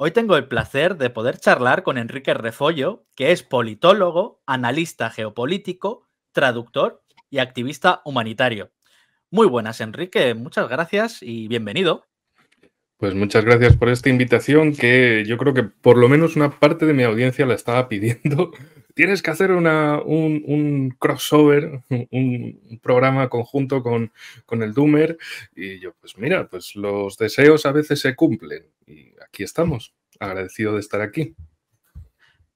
Hoy tengo el placer de poder charlar con Enrique Refollo, que es politólogo, analista geopolítico, traductor y activista humanitario. Muy buenas, Enrique, muchas gracias y bienvenido. Pues muchas gracias por esta invitación que yo creo que por lo menos una parte de mi audiencia la estaba pidiendo. Tienes que hacer un, crossover, un programa conjunto con, el Doomer. Y yo, pues mira, pues los deseos a veces se cumplen. Y aquí estamos, agradecido de estar aquí.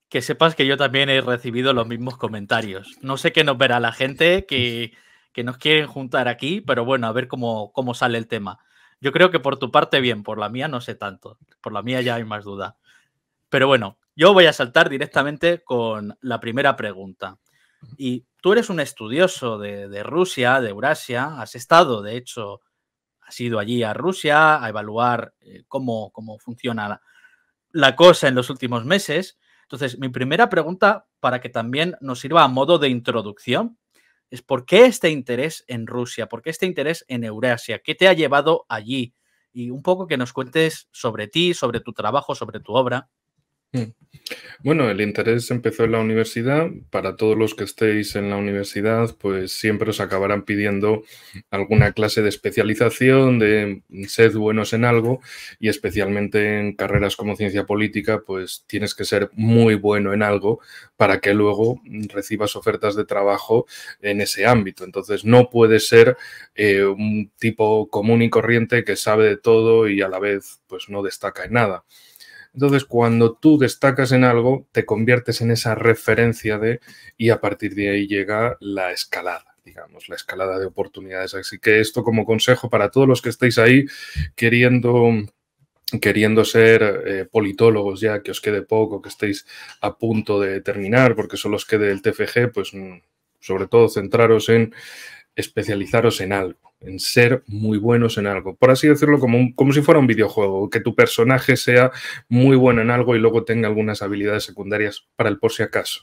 Que sepas que yo también he recibido los mismos comentarios. No sé qué nos verá la gente que, nos quieren juntar aquí, pero bueno, a ver cómo sale el tema. Yo creo que por tu parte bien, por la mía no sé tanto. Por la mía ya hay más duda. Pero bueno, yo voy a saltar directamente con la primera pregunta. Y tú eres un estudioso de, Rusia, de Eurasia, has estado, de hecho, has ido allí a Rusia a evaluar eh, cómo, cómo, funciona la cosa en los últimos meses. Entonces, mi primera pregunta, para que también nos sirva a modo de introducción, es por qué este interés en Rusia, por qué este interés en Eurasia, qué te ha llevado allí y un poco que nos cuentes sobre ti, sobre tu trabajo, sobre tu obra. Mm. Bueno, el interés empezó en la universidad. Para todos los que estéis en la universidad, pues siempre os acabarán pidiendo alguna clase de especialización, de sed buenos en algo, y especialmente en carreras como ciencia política, pues tienes que ser muy bueno en algo para que luego recibas ofertas de trabajo en ese ámbito. Entonces, no puede ser eh, un tipo común y corriente que sabe de todo y a la vez, pues no destaca en nada. Entonces, cuando tú destacas en algo, te conviertes en esa referencia de, y a partir de ahí llega la escalada digamos, la escalada de oportunidades. Así que esto como consejo para todos los que estáis ahí queriendo queriendo ser eh, politólogos ya, que os quede poco, que estéis a punto de terminar, porque solo os quede el TFG, pues mm, sobre todo centraros en especializaros en algo, en ser muy buenos en algo. Por así decirlo, como, como si fuera un videojuego, que tu personaje sea muy bueno en algo y luego tenga algunas habilidades secundarias para el por si acaso.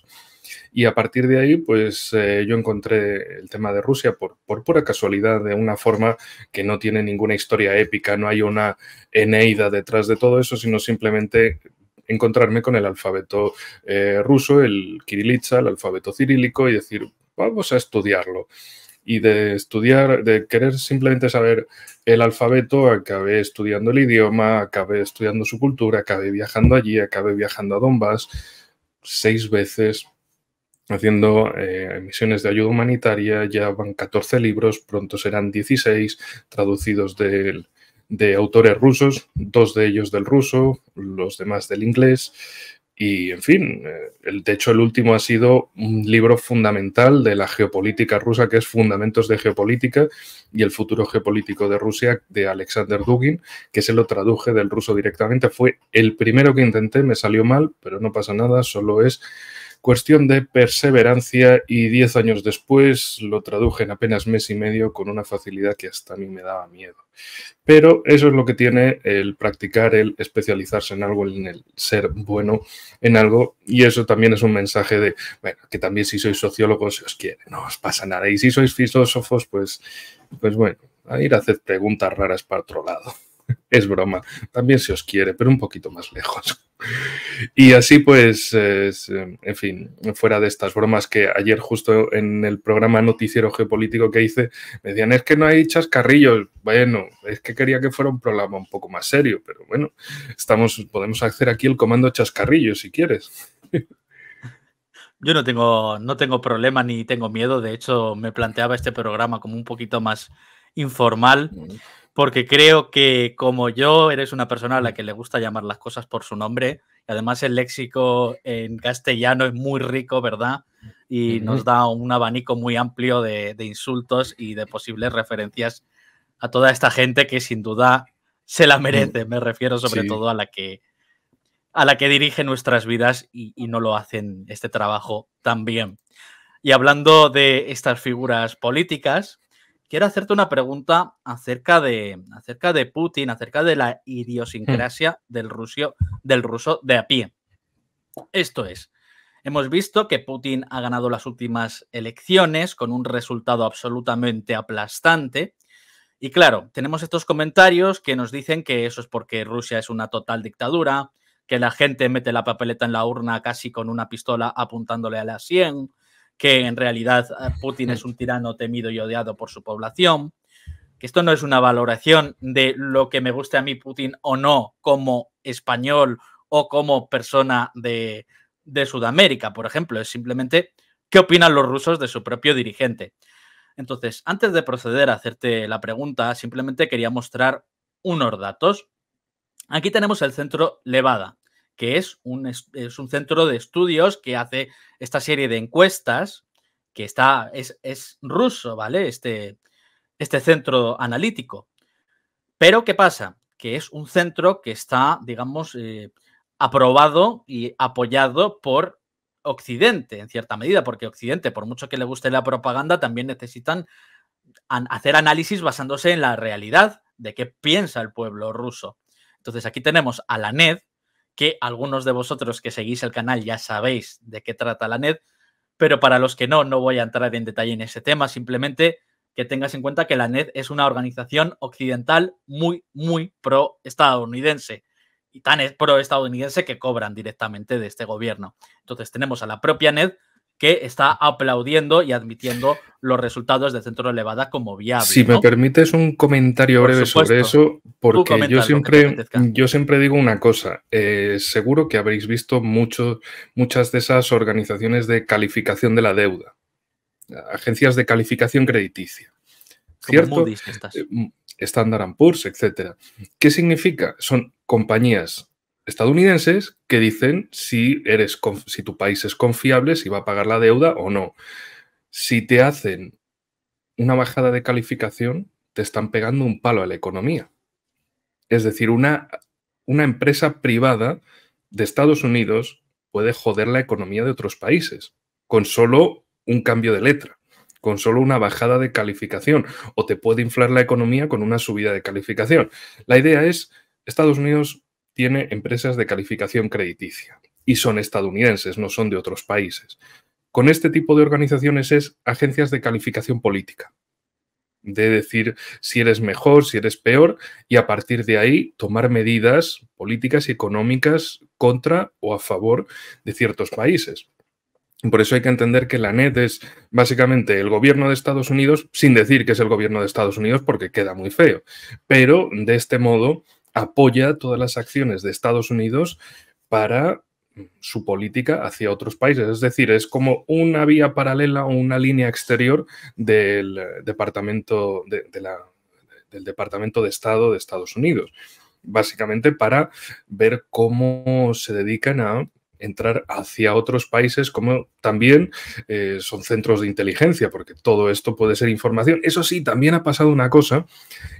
Y a partir de ahí, pues eh, yo encontré el tema de Rusia por, por, pura casualidad, de una forma que no tiene ninguna historia épica, no hay una Eneida detrás de todo eso, sino simplemente encontrarme con el alfabeto eh, ruso, el kirilitsa, el alfabeto cirílico y decir, vamos a estudiarlo y de estudiar, de querer simplemente saber el alfabeto, acabé estudiando el idioma, acabé estudiando su cultura, acabé viajando allí, acabé viajando a Donbass seis veces, haciendo eh, misiones de ayuda humanitaria, ya van 14 libros, pronto serán 16, traducidos de autores rusos, dos de ellos del ruso, los demás del inglés. Y, en fin, eh, el, de hecho, el último ha sido un libro fundamental de la geopolítica rusa, que es Fundamentos de Geopolítica y el futuro geopolítico de Rusia, de Alexander Dugin, que se lo traduje del ruso directamente. Fue el primero que intenté, me salió mal, pero no pasa nada, solo es Cuestión de perseverancia y diez años después lo traduje en apenas mes y medio con una facilidad que hasta a mí me daba miedo. Pero eso es lo que tiene el practicar, el especializarse en algo, en el ser bueno en algo. Y eso también es un mensaje de, bueno, que también si sois sociólogos, se os quiere, no os pasa nada. Y si sois filósofos, pues, pues bueno, a ir a hacer preguntas raras para otro lado. es broma, también se os quiere, pero un poquito más lejos. Y así pues, eh, en fin, fuera de estas bromas que ayer justo en el programa Noticiero Geopolítico que hice, me decían, es que no hay chascarrillos. Bueno, es que quería que fuera un programa un poco más serio, pero bueno, estamos, podemos hacer aquí el comando chascarrillo si quieres. Yo no tengo, no tengo problema ni tengo miedo, de hecho me planteaba este programa como un poquito más informal. Mm porque creo que como yo eres una persona a la que le gusta llamar las cosas por su nombre, y además el léxico en castellano es muy rico, ¿verdad? Y nos da un abanico muy amplio de, insultos y de posibles referencias a toda esta gente que sin duda se la merece, me refiero sobre todo a la que a la que dirige nuestras vidas y, y, no lo hacen este trabajo tan bien. Y hablando de estas figuras políticas, quiero hacerte una pregunta acerca de, acerca de Putin, acerca de la idiosincrasia del, ruso del ruso de a pie. Esto es, hemos visto que Putin ha ganado las últimas elecciones con un resultado absolutamente aplastante. Y claro, tenemos estos comentarios que nos dicen que eso es porque Rusia es una total dictadura, que la gente mete la papeleta en la urna casi con una pistola apuntándole a la sien, que en realidad eh, Putin es un tirano temido y odiado por su población, que esto no es una valoración de lo que me guste a mí Putin o no como español o como persona de, Sudamérica, por ejemplo, es simplemente qué opinan los rusos de su propio dirigente. Entonces, antes de proceder a hacerte la pregunta, simplemente quería mostrar unos datos. Aquí tenemos el centro Levada, que es un, es un centro de estudios que hace esta serie de encuestas, que está, es, ruso, ¿vale? Este, este centro analítico. Pero, ¿qué pasa? Que es un centro que está, digamos, eh, aprobado y apoyado por Occidente, en cierta medida, porque Occidente, por mucho que le guste la propaganda, también necesitan hacer análisis basándose en la realidad de qué piensa el pueblo ruso. Entonces, aquí tenemos a la NED, que algunos de vosotros que seguís el canal ya sabéis de qué trata la NED, pero para los que no, no voy a entrar en detalle en ese tema, simplemente que tengas en cuenta que la NED es una organización occidental muy, muy pro-estadounidense y tan pro-estadounidense que cobran directamente de este gobierno. Entonces tenemos a la propia NED, que está aplaudiendo y admitiendo los resultados del Centro Elevada como viable. Si me permites un comentario breve sobre eso, porque yo siempre, digo una cosa, eh, seguro que habréis visto muchas de esas organizaciones de calificación de la deuda, agencias de calificación crediticia. ¿Cierto? Eh, Standard Poor's, etcétera. ¿Qué significa? Son compañías estadounidenses que dicen si, eres, si tu país es confiable, si va a pagar la deuda o no. Si te hacen una bajada de calificación, te están pegando un palo a la economía. Es decir, una, una empresa privada de Estados Unidos puede joder la economía de otros países con solo un cambio de letra, con solo una bajada de calificación, o te puede inflar la economía con una subida de calificación. La idea es, Estados Unidos tiene empresas de calificación crediticia y son estadounidenses, no son de otros países. Con este tipo de organizaciones es agencias de calificación política, de decir si eres mejor, si eres peor, y a partir de ahí tomar medidas políticas y económicas contra o a favor de ciertos países. Por eso hay que entender que la NET es básicamente el gobierno de Estados Unidos, sin decir que es el gobierno de Estados Unidos porque queda muy feo, pero de este modo apoya todas las acciones de Estados Unidos para mm, su política hacia otros países. Es decir, es como una vía paralela o una línea exterior del eh, Departamento de, la, del Departamento de Estado de Estados Unidos. Básicamente para ver cómo se dedican a entrar hacia otros países, como también eh, son centros de inteligencia, porque todo esto puede ser información. Eso sí, también ha pasado una cosa,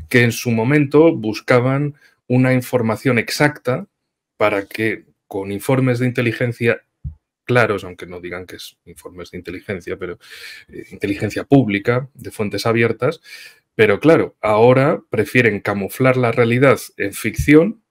que en su momento buscaban una información exacta para que con informes de inteligencia claros, aunque no digan que es informes de inteligencia, pero eh, inteligencia pública, de fuentes abiertas, pero claro, ahora prefieren camuflar la realidad en ficción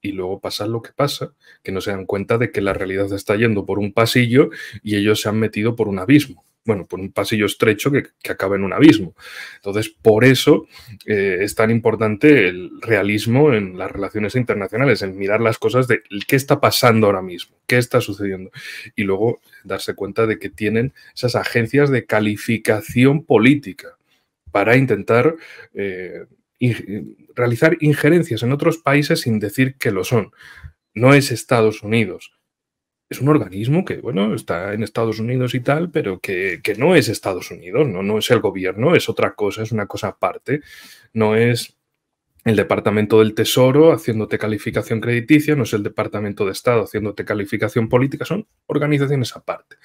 y luego pasar lo que pasa, que no se dan cuenta de que la realidad está yendo por un pasillo y ellos se han metido por un abismo bueno, por un pasillo estrecho que, acaba en un abismo. Entonces, por eso eh, es tan importante el realismo en las relaciones internacionales, en mirar las cosas de qué está pasando ahora mismo, qué está sucediendo. Y luego darse cuenta de que tienen esas agencias de calificación política para intentar... Eh, realizar injerencias en otros países sin decir que lo son. No es Estados Unidos, es un organismo que, bueno, está en Estados Unidos y tal, pero que, no es Estados Unidos, ¿no? no es el gobierno, es otra cosa, es una cosa aparte, no es el Departamento del Tesoro haciéndote calificación crediticia, no es el Departamento de Estado haciéndote calificación política, son organizaciones aparte.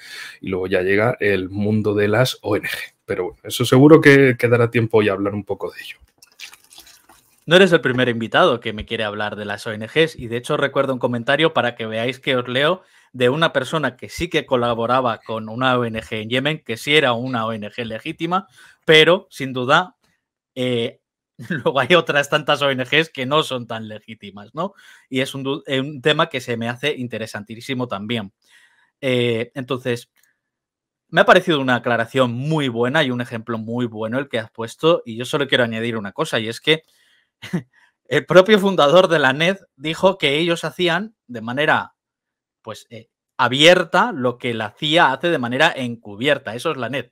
Y luego ya llega el mundo de las ONG. Pero bueno, eso seguro que quedará tiempo hoy a hablar un poco de ello. No eres el primer invitado que me quiere hablar de las ONGs y de hecho recuerdo un comentario para que veáis que os leo de una persona que sí que colaboraba con una ONG en Yemen, que sí era una ONG legítima, pero sin duda eh, luego hay otras tantas ONGs que no son tan legítimas, ¿no? Y es un, eh, tema que se me hace interesantísimo también. Eh, entonces, me ha parecido una aclaración muy buena y un ejemplo muy bueno el que has puesto. Y yo solo quiero añadir una cosa, y es que el propio fundador de la NED dijo que ellos hacían de manera pues eh, abierta lo que la CIA hace de manera encubierta. Eso es la NED.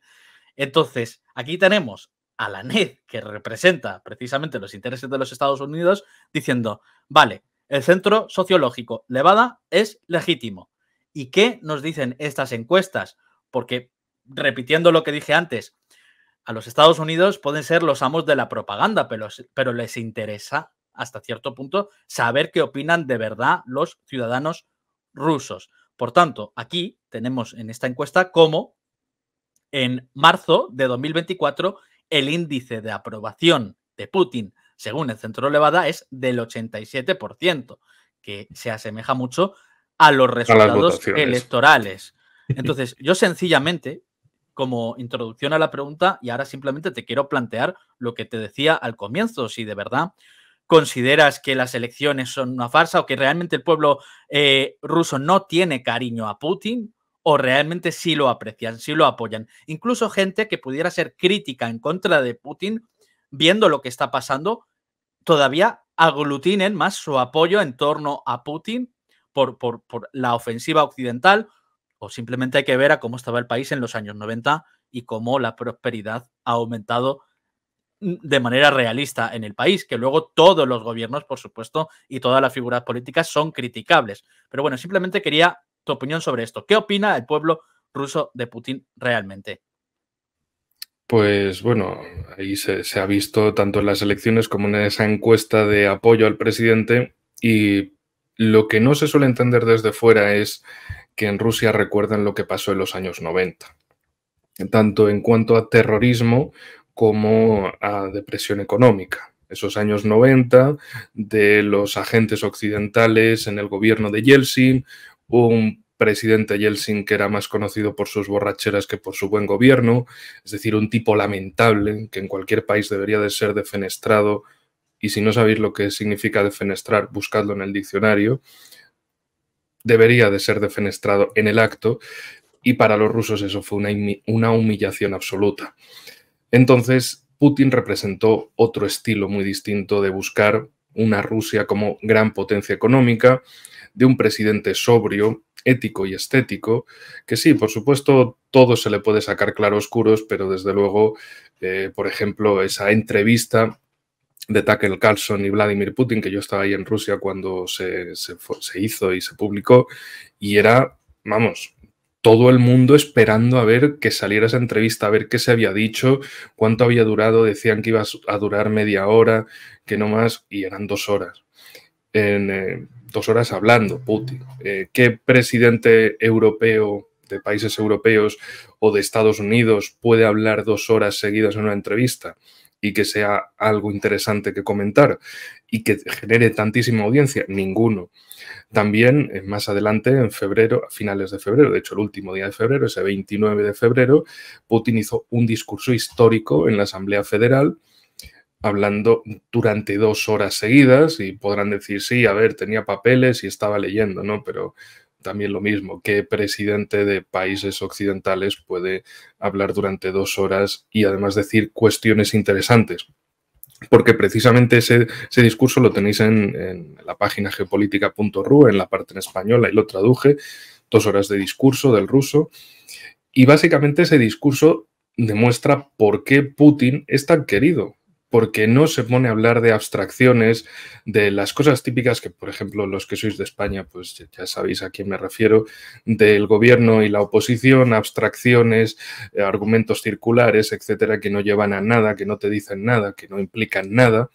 Entonces, aquí tenemos a la NED, que representa precisamente los intereses de los Estados Unidos, diciendo, vale, el centro sociológico Levada es legítimo. ¿Y qué nos dicen estas encuestas? Porque, repitiendo lo que dije antes, a los Estados Unidos pueden ser los amos de la propaganda, pero, pero les interesa hasta cierto punto saber qué opinan de verdad los ciudadanos rusos. Por tanto, aquí tenemos en esta encuesta cómo en marzo de 2024 el índice de aprobación de Putin, según el Centro Levada, es del 87%, que se asemeja mucho a los resultados electorales. Entonces, yo sencillamente, como introducción a la pregunta, y ahora simplemente te quiero plantear lo que te decía al comienzo, si de verdad consideras que las elecciones son una farsa o que realmente el pueblo eh, ruso no tiene cariño a Putin o realmente sí lo aprecian, sí lo apoyan. Incluso gente que pudiera ser crítica en contra de Putin, viendo lo que está pasando, todavía aglutinen más su apoyo en torno a Putin por, por la ofensiva occidental o simplemente hay que ver a cómo estaba el país en los años 90 y cómo la prosperidad ha aumentado de manera realista en el país, que luego todos los gobiernos, por supuesto, y todas las figuras políticas son criticables. Pero bueno, simplemente quería tu opinión sobre esto. ¿Qué opina el pueblo ruso de Putin realmente? Pues bueno, ahí se, ha visto tanto en las elecciones como en esa encuesta de apoyo al presidente y lo que no se suele entender desde fuera es que en Rusia recuerdan lo que pasó en los años 90, tanto en cuanto a terrorismo como a depresión económica. Esos años 90 de los agentes occidentales en el gobierno de Yeltsin, un presidente Yeltsin que era más conocido por sus borracheras que por su buen gobierno, es decir, un tipo lamentable que en cualquier país debería de ser defenestrado y si no sabéis lo que significa defenestrar, buscadlo en el diccionario, debería de ser defenestrado en el acto y para los rusos eso fue una, una humillación absoluta. Entonces, Putin representó otro estilo muy distinto de buscar una Rusia como gran potencia económica, de un presidente sobrio, ético y estético, que sí, por supuesto, todo se le puede sacar claroscuros, pero desde luego, eh, por ejemplo, esa entrevista de Tucker Carlson y Vladimir Putin, que yo estaba ahí en Rusia cuando se, se hizo y se publicó, y era, vamos, todo el mundo esperando a ver que saliera esa entrevista, a ver qué se había dicho, cuánto había durado, decían que iba a durar media hora, que no más, y eran dos horas. En, eh, dos horas hablando, Putin. Eh, ¿Qué presidente europeo de países europeos o de Estados Unidos puede hablar dos horas seguidas en una entrevista? y que sea algo interesante que comentar y que genere tantísima audiencia? Ninguno. También eh, más adelante, en febrero, a finales de febrero, de hecho el último día de febrero, ese 29 de febrero, Putin hizo un discurso histórico en la Asamblea Federal hablando durante dos horas seguidas y podrán decir, sí, a ver, tenía papeles y estaba leyendo, ¿no? Pero también lo mismo, ¿qué presidente de países occidentales puede hablar durante dos horas y además decir cuestiones interesantes? porque precisamente ese, discurso lo tenéis en, la página geopolítica.ru, en la parte en española, y lo traduje, dos horas de discurso del ruso, y básicamente ese discurso demuestra por qué Putin es tan querido porque no se pone a hablar de abstracciones, de las cosas típicas que, por ejemplo, los que sois de España, pues ya sabéis a quién me refiero, del gobierno y la oposición, abstracciones, eh, argumentos circulares, etcétera, que no llevan a nada, que no te dicen nada, que no implican nada,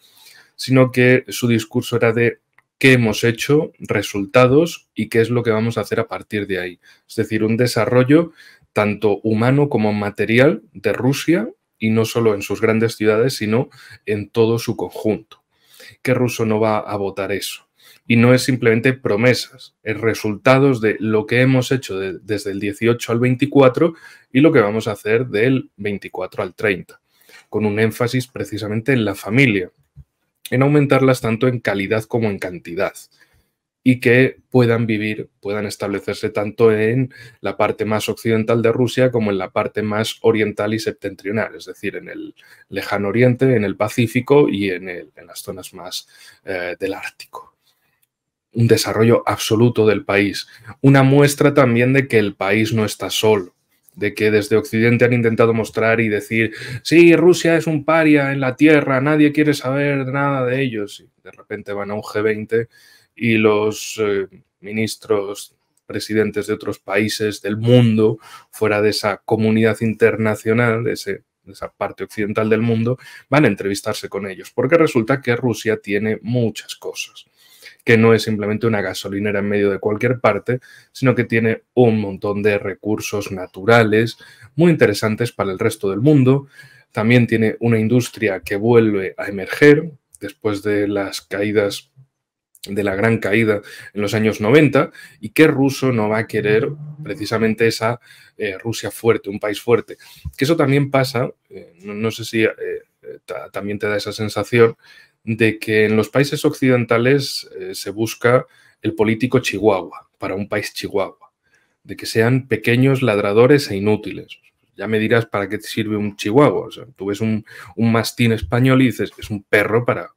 sino que su discurso era de qué hemos hecho, resultados y qué es lo que vamos a hacer a partir de ahí. Es decir, un desarrollo tanto humano como material de Rusia y no solo en sus grandes ciudades, sino en todo su conjunto. ¿Qué ruso no va a votar eso? Y no es simplemente promesas, es resultados de lo que hemos hecho desde el 18 al 24 y lo que vamos a hacer del 24 al 30, con un énfasis precisamente en la familia, en aumentarlas tanto en calidad como en cantidad y que puedan vivir, puedan establecerse tanto en la parte más occidental de Rusia como en la parte más oriental y septentrional, es decir, en el lejano oriente, en el Pacífico y en, el, en las zonas más eh, del Ártico. Un desarrollo absoluto del país. Una muestra también de que el país no está solo de que desde Occidente han intentado mostrar y decir, sí, Rusia es un paria en la tierra, nadie quiere saber nada de ellos. Y de repente van a un G20 y los eh, ministros presidentes de otros países del mundo, fuera de esa comunidad internacional, de esa parte occidental del mundo, van a entrevistarse con ellos, porque resulta que Rusia tiene muchas cosas que no es simplemente una gasolinera en medio de cualquier parte, sino que tiene un montón de recursos naturales muy interesantes para el resto del mundo. También tiene una industria que vuelve a emerger después de las caídas de la gran caída en los años 90 y qué ruso no va a querer precisamente esa eh, Rusia fuerte, un país fuerte. Que eso también pasa, eh, no, sé si eh, también te da esa sensación de que en los países occidentales se busca el político chihuahua para un país chihuahua, de que sean pequeños ladradores e inútiles. Ya me dirás para qué te sirve un chihuahua. O sea, tú ves un, un mastín español y dices, es un perro para,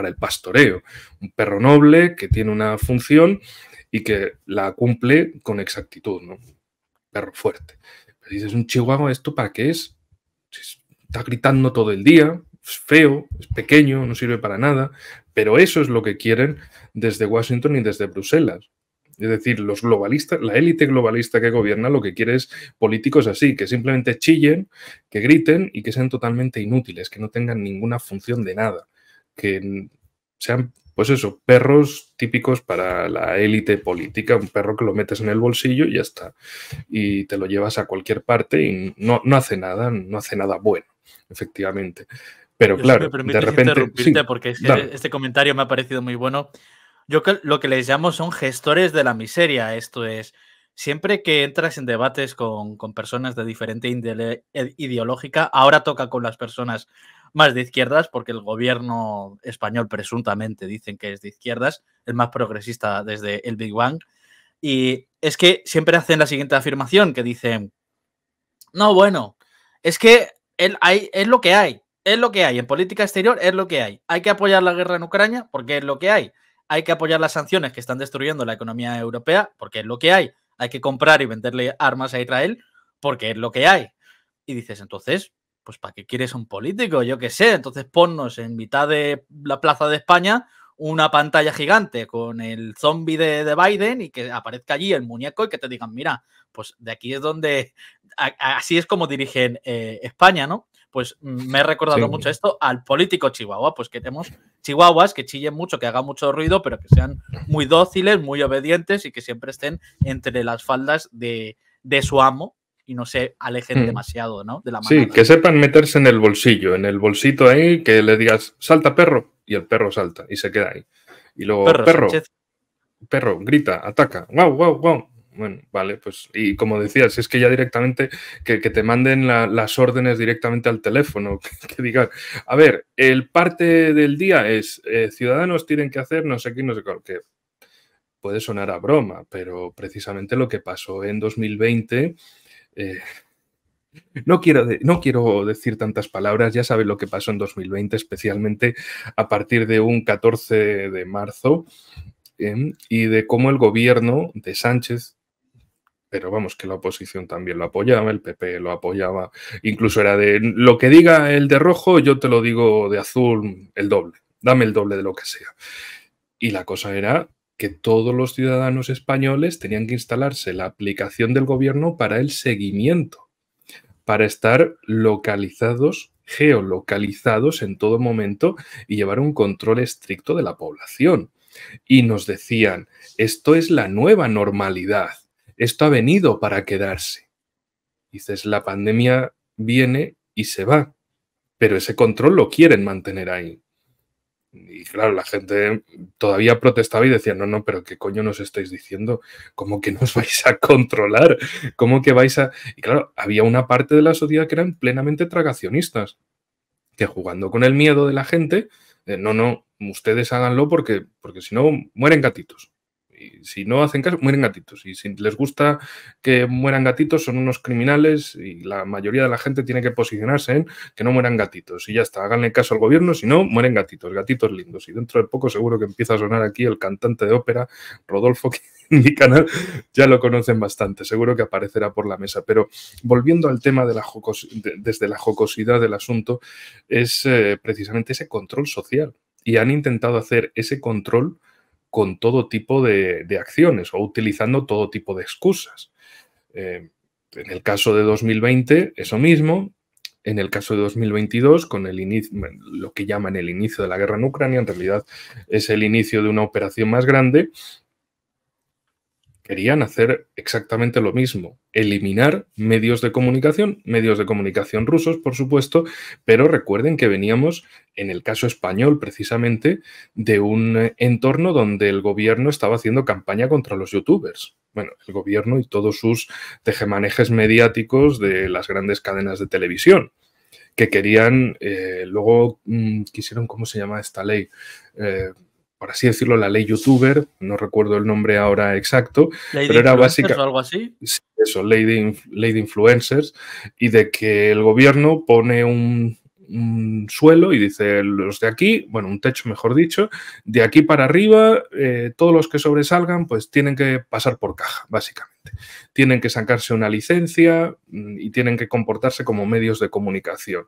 para el pastoreo. Un perro noble que tiene una función y que la cumple con exactitud, ¿no? Perro fuerte. Pero dices, un chihuahua, ¿esto para qué es? Está gritando todo el día, es feo, es pequeño, no sirve para nada, pero eso es lo que quieren desde Washington y desde Bruselas. Es decir, los globalistas, la élite globalista que gobierna lo que quiere es políticos así, que simplemente chillen, que griten y que sean totalmente inútiles, que no tengan ninguna función de nada que sean, pues eso, perros típicos para la élite política, un perro que lo metes en el bolsillo y ya está. Y te lo llevas a cualquier parte y no, no hace nada, no hace nada bueno, efectivamente. Pero claro, de repente. porque este comentario me ha parecido muy bueno. Yo lo que les llamo son gestores de la miseria. Esto es, siempre que entras en debates con, personas de diferente eh, ideológica, ahora toca con las personas más de izquierdas, porque el gobierno español presuntamente dicen que es de izquierdas, el más progresista desde el Big Bang. Y es que siempre hacen la siguiente afirmación que dicen, no, bueno, es que él hay, es lo que hay, es lo que hay, en política exterior es lo que hay. Hay que apoyar la guerra en Ucrania porque es lo que hay. Hay que apoyar las sanciones que están destruyendo la economía europea porque es lo que hay. Hay que comprar y venderle armas a Israel porque es lo que hay. Y dices, entonces, pues ¿para qué quieres un político? Yo qué sé. Entonces ponnos en mitad de la Plaza de España una pantalla gigante con el zombie de, Biden y que aparezca allí el muñeco y que te digan, mira, pues de aquí es donde, así es como dirigen eh, España, ¿no? Pues mm, me he recordado mucho esto al político chihuahua, pues que tenemos chihuahuas que chillen mucho, que hagan mucho ruido, pero que sean muy dóciles, muy obedientes y que siempre estén entre las faldas de su amo y no se alejen mm. demasiado, ¿no? De la manada. Sí, que sepan meterse en el bolsillo, en el bolsito ahí, que le digas, salta perro, y el perro salta y se queda ahí. Y luego, perro, perro, grita, ataca, ...guau, guau, wow. Bueno, vale, pues, y como decías, es que ya directamente, que, te manden las órdenes directamente al teléfono, que, digan, a ver, el parte del día es, eh, ciudadanos tienen que hacer no sé qué, no sé qué, puede sonar a broma, pero precisamente lo que pasó en 2020 eh, no quiero, no quiero decir tantas palabras, ya sabes lo que pasó en 2020, especialmente a partir de un 14 de marzo, eh, y de cómo el gobierno de Sánchez, pero vamos, que la oposición también lo apoyaba, el PP lo apoyaba, incluso era de lo que diga el de rojo, yo te lo digo de azul el doble, dame el doble de lo que sea. Y la cosa era que todos los ciudadanos españoles tenían que instalarse la aplicación del gobierno para el seguimiento, para estar localizados, geolocalizados en todo momento y llevar un control estricto de la población. Y nos decían, esto es la nueva normalidad, esto ha venido para quedarse. Dices, la pandemia viene y se va, pero ese control lo quieren mantener ahí. Y claro, la gente todavía protestaba y decía, no, no, pero ¿qué coño nos estáis diciendo? ¿Cómo que nos vais a controlar? ¿Cómo que vais a...? Y claro, había una parte de la sociedad que eran plenamente tragacionistas, que jugando con el miedo de la gente, eh, no, no, ustedes háganlo porque, porque si no, mueren gatitos si no hacen caso, mueren gatitos. Y si les gusta que mueran gatitos, son unos criminales y la mayoría de la gente tiene que posicionarse en que no mueran gatitos. Y ya está, háganle caso al gobierno, si no, mueren gatitos, gatitos lindos. Y dentro de poco seguro que empieza a sonar aquí el cantante de ópera, Rodolfo, que en mi canal ya lo conocen bastante, seguro que aparecerá por la mesa. Pero volviendo al tema de la desde la jocosidad del asunto, es eh, precisamente ese control social. Y han intentado hacer ese control con todo tipo de, acciones o utilizando todo tipo de excusas. Eh, en el caso de 2020, eso mismo. En el caso de 2022, con el lo que llaman el inicio de la guerra en Ucrania, en realidad es el inicio de una operación más grande querían hacer exactamente lo mismo, eliminar medios de comunicación, medios de comunicación rusos, por supuesto, pero recuerden que veníamos, en el caso español precisamente, de un entorno donde el gobierno estaba haciendo campaña contra los youtubers. Bueno, el gobierno y todos sus tejemanejes mediáticos de las grandes cadenas de televisión que querían, eh, luego mm, quisieron, ¿cómo se llama esta ley? Eh, por así decirlo, la ley youtuber, no recuerdo el nombre ahora exacto, ley pero de era básicamente... algo así? Eso, ley de, ley de, influencers, y de que el gobierno pone un, suelo y dice, los de aquí, bueno, un techo mejor dicho, de aquí para arriba, eh, todos los que sobresalgan, pues tienen que pasar por caja, básicamente. Tienen que sacarse una licencia mm, y tienen que comportarse como medios de comunicación.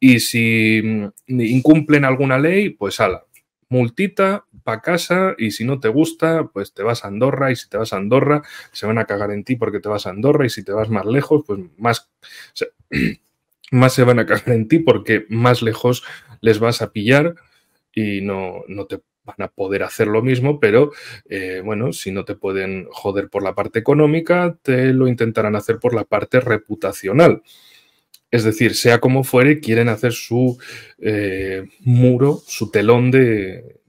Y si mm, incumplen alguna ley, pues ala, multita a casa y si no te gusta, pues te vas a Andorra y si te vas a Andorra, se van a cagar en ti porque te vas a Andorra y si te vas más lejos, pues más... más se van a cagar en ti porque más lejos les vas a pillar y no, te van a poder hacer lo mismo, pero eh, bueno, si no te pueden joder por la parte económica, te lo intentarán hacer por la parte reputacional. Es decir, sea como fuere, quieren hacer su eh, muro, su telón de,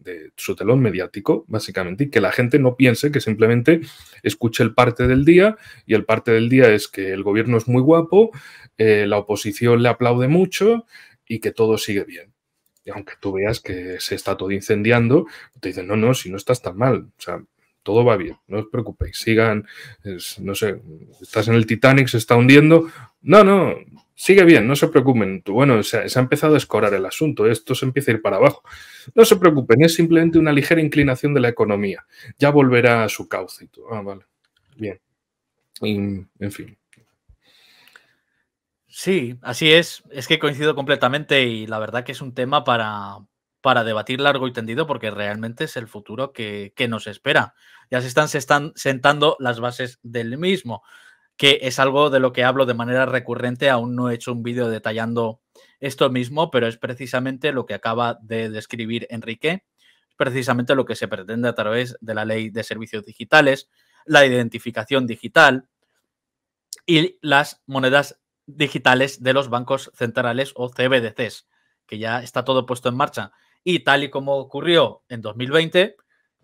su telón mediático, básicamente, y que la gente no piense que simplemente escuche el parte del día y el parte del día es que el gobierno es muy guapo, eh, la oposición le aplaude mucho y que todo sigue bien. Y aunque tú veas que se está todo incendiando, te dicen, no, no, si no estás tan mal, o sea, todo va bien, no os preocupéis, sigan, no sé, estás en el Titanic, se está hundiendo, no, no, Sigue bien, no se preocupen. Bueno, se ha, empezado a escorar el asunto, esto se empieza a ir para abajo. No se preocupen, es simplemente una ligera inclinación de la economía. Ya volverá a su cauce. Ah, vale. Bien. en fin. Sí, así es. Es que coincido completamente y la verdad que es un tema para, para debatir largo y tendido porque realmente es el futuro que, nos espera. Ya se están, se están sentando las bases del mismo que es algo de lo que hablo de manera recurrente. Aún no he hecho un vídeo detallando esto mismo, pero es precisamente lo que acaba de describir Enrique, es precisamente lo que se pretende a través de la ley de servicios digitales, la identificación digital y las monedas digitales de los bancos centrales o CBDCs, que ya está todo puesto en marcha. Y tal y como ocurrió en 2020,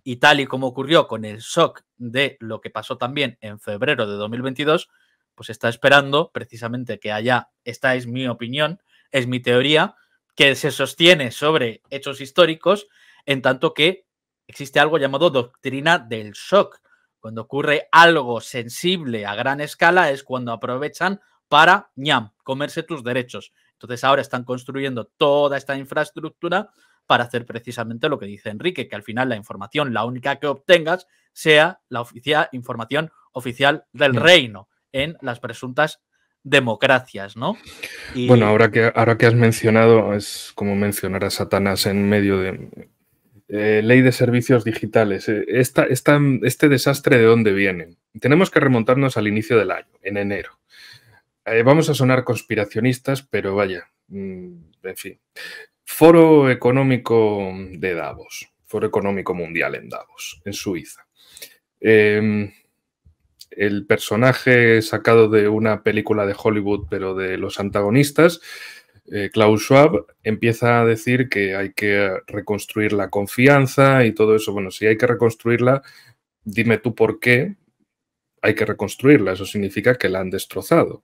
y tal y como ocurrió con el shock de lo que pasó también en febrero de 2022, pues está esperando precisamente que haya, esta es mi opinión, es mi teoría, que se sostiene sobre hechos históricos, en tanto que existe algo llamado doctrina del shock. Cuando ocurre algo sensible a gran escala es cuando aprovechan para ñam, comerse tus derechos. Entonces ahora están construyendo toda esta infraestructura para hacer precisamente lo que dice Enrique, que al final la información, la única que obtengas, sea la información oficial del reino en las presuntas democracias, ¿no? Bueno, ahora que, ahora que has mencionado, es como mencionar a Satanás en medio de... Eh, ley de servicios digitales. Eh, esta, este desastre de dónde viene. Tenemos que remontarnos al inicio del año, en enero. Eh, vamos a sonar conspiracionistas, pero vaya, mm, en fin. Foro Económico de Davos, Foro Económico Mundial en Davos, en Suiza. Em, el personaje sacado de una película de Hollywood, pero de los antagonistas, eh, Klaus Schwab, empieza a decir que hay que reconstruir la confianza y todo eso. Bueno, si hay que reconstruirla, dime tú por qué hay que reconstruirla. Eso significa que la han destrozado.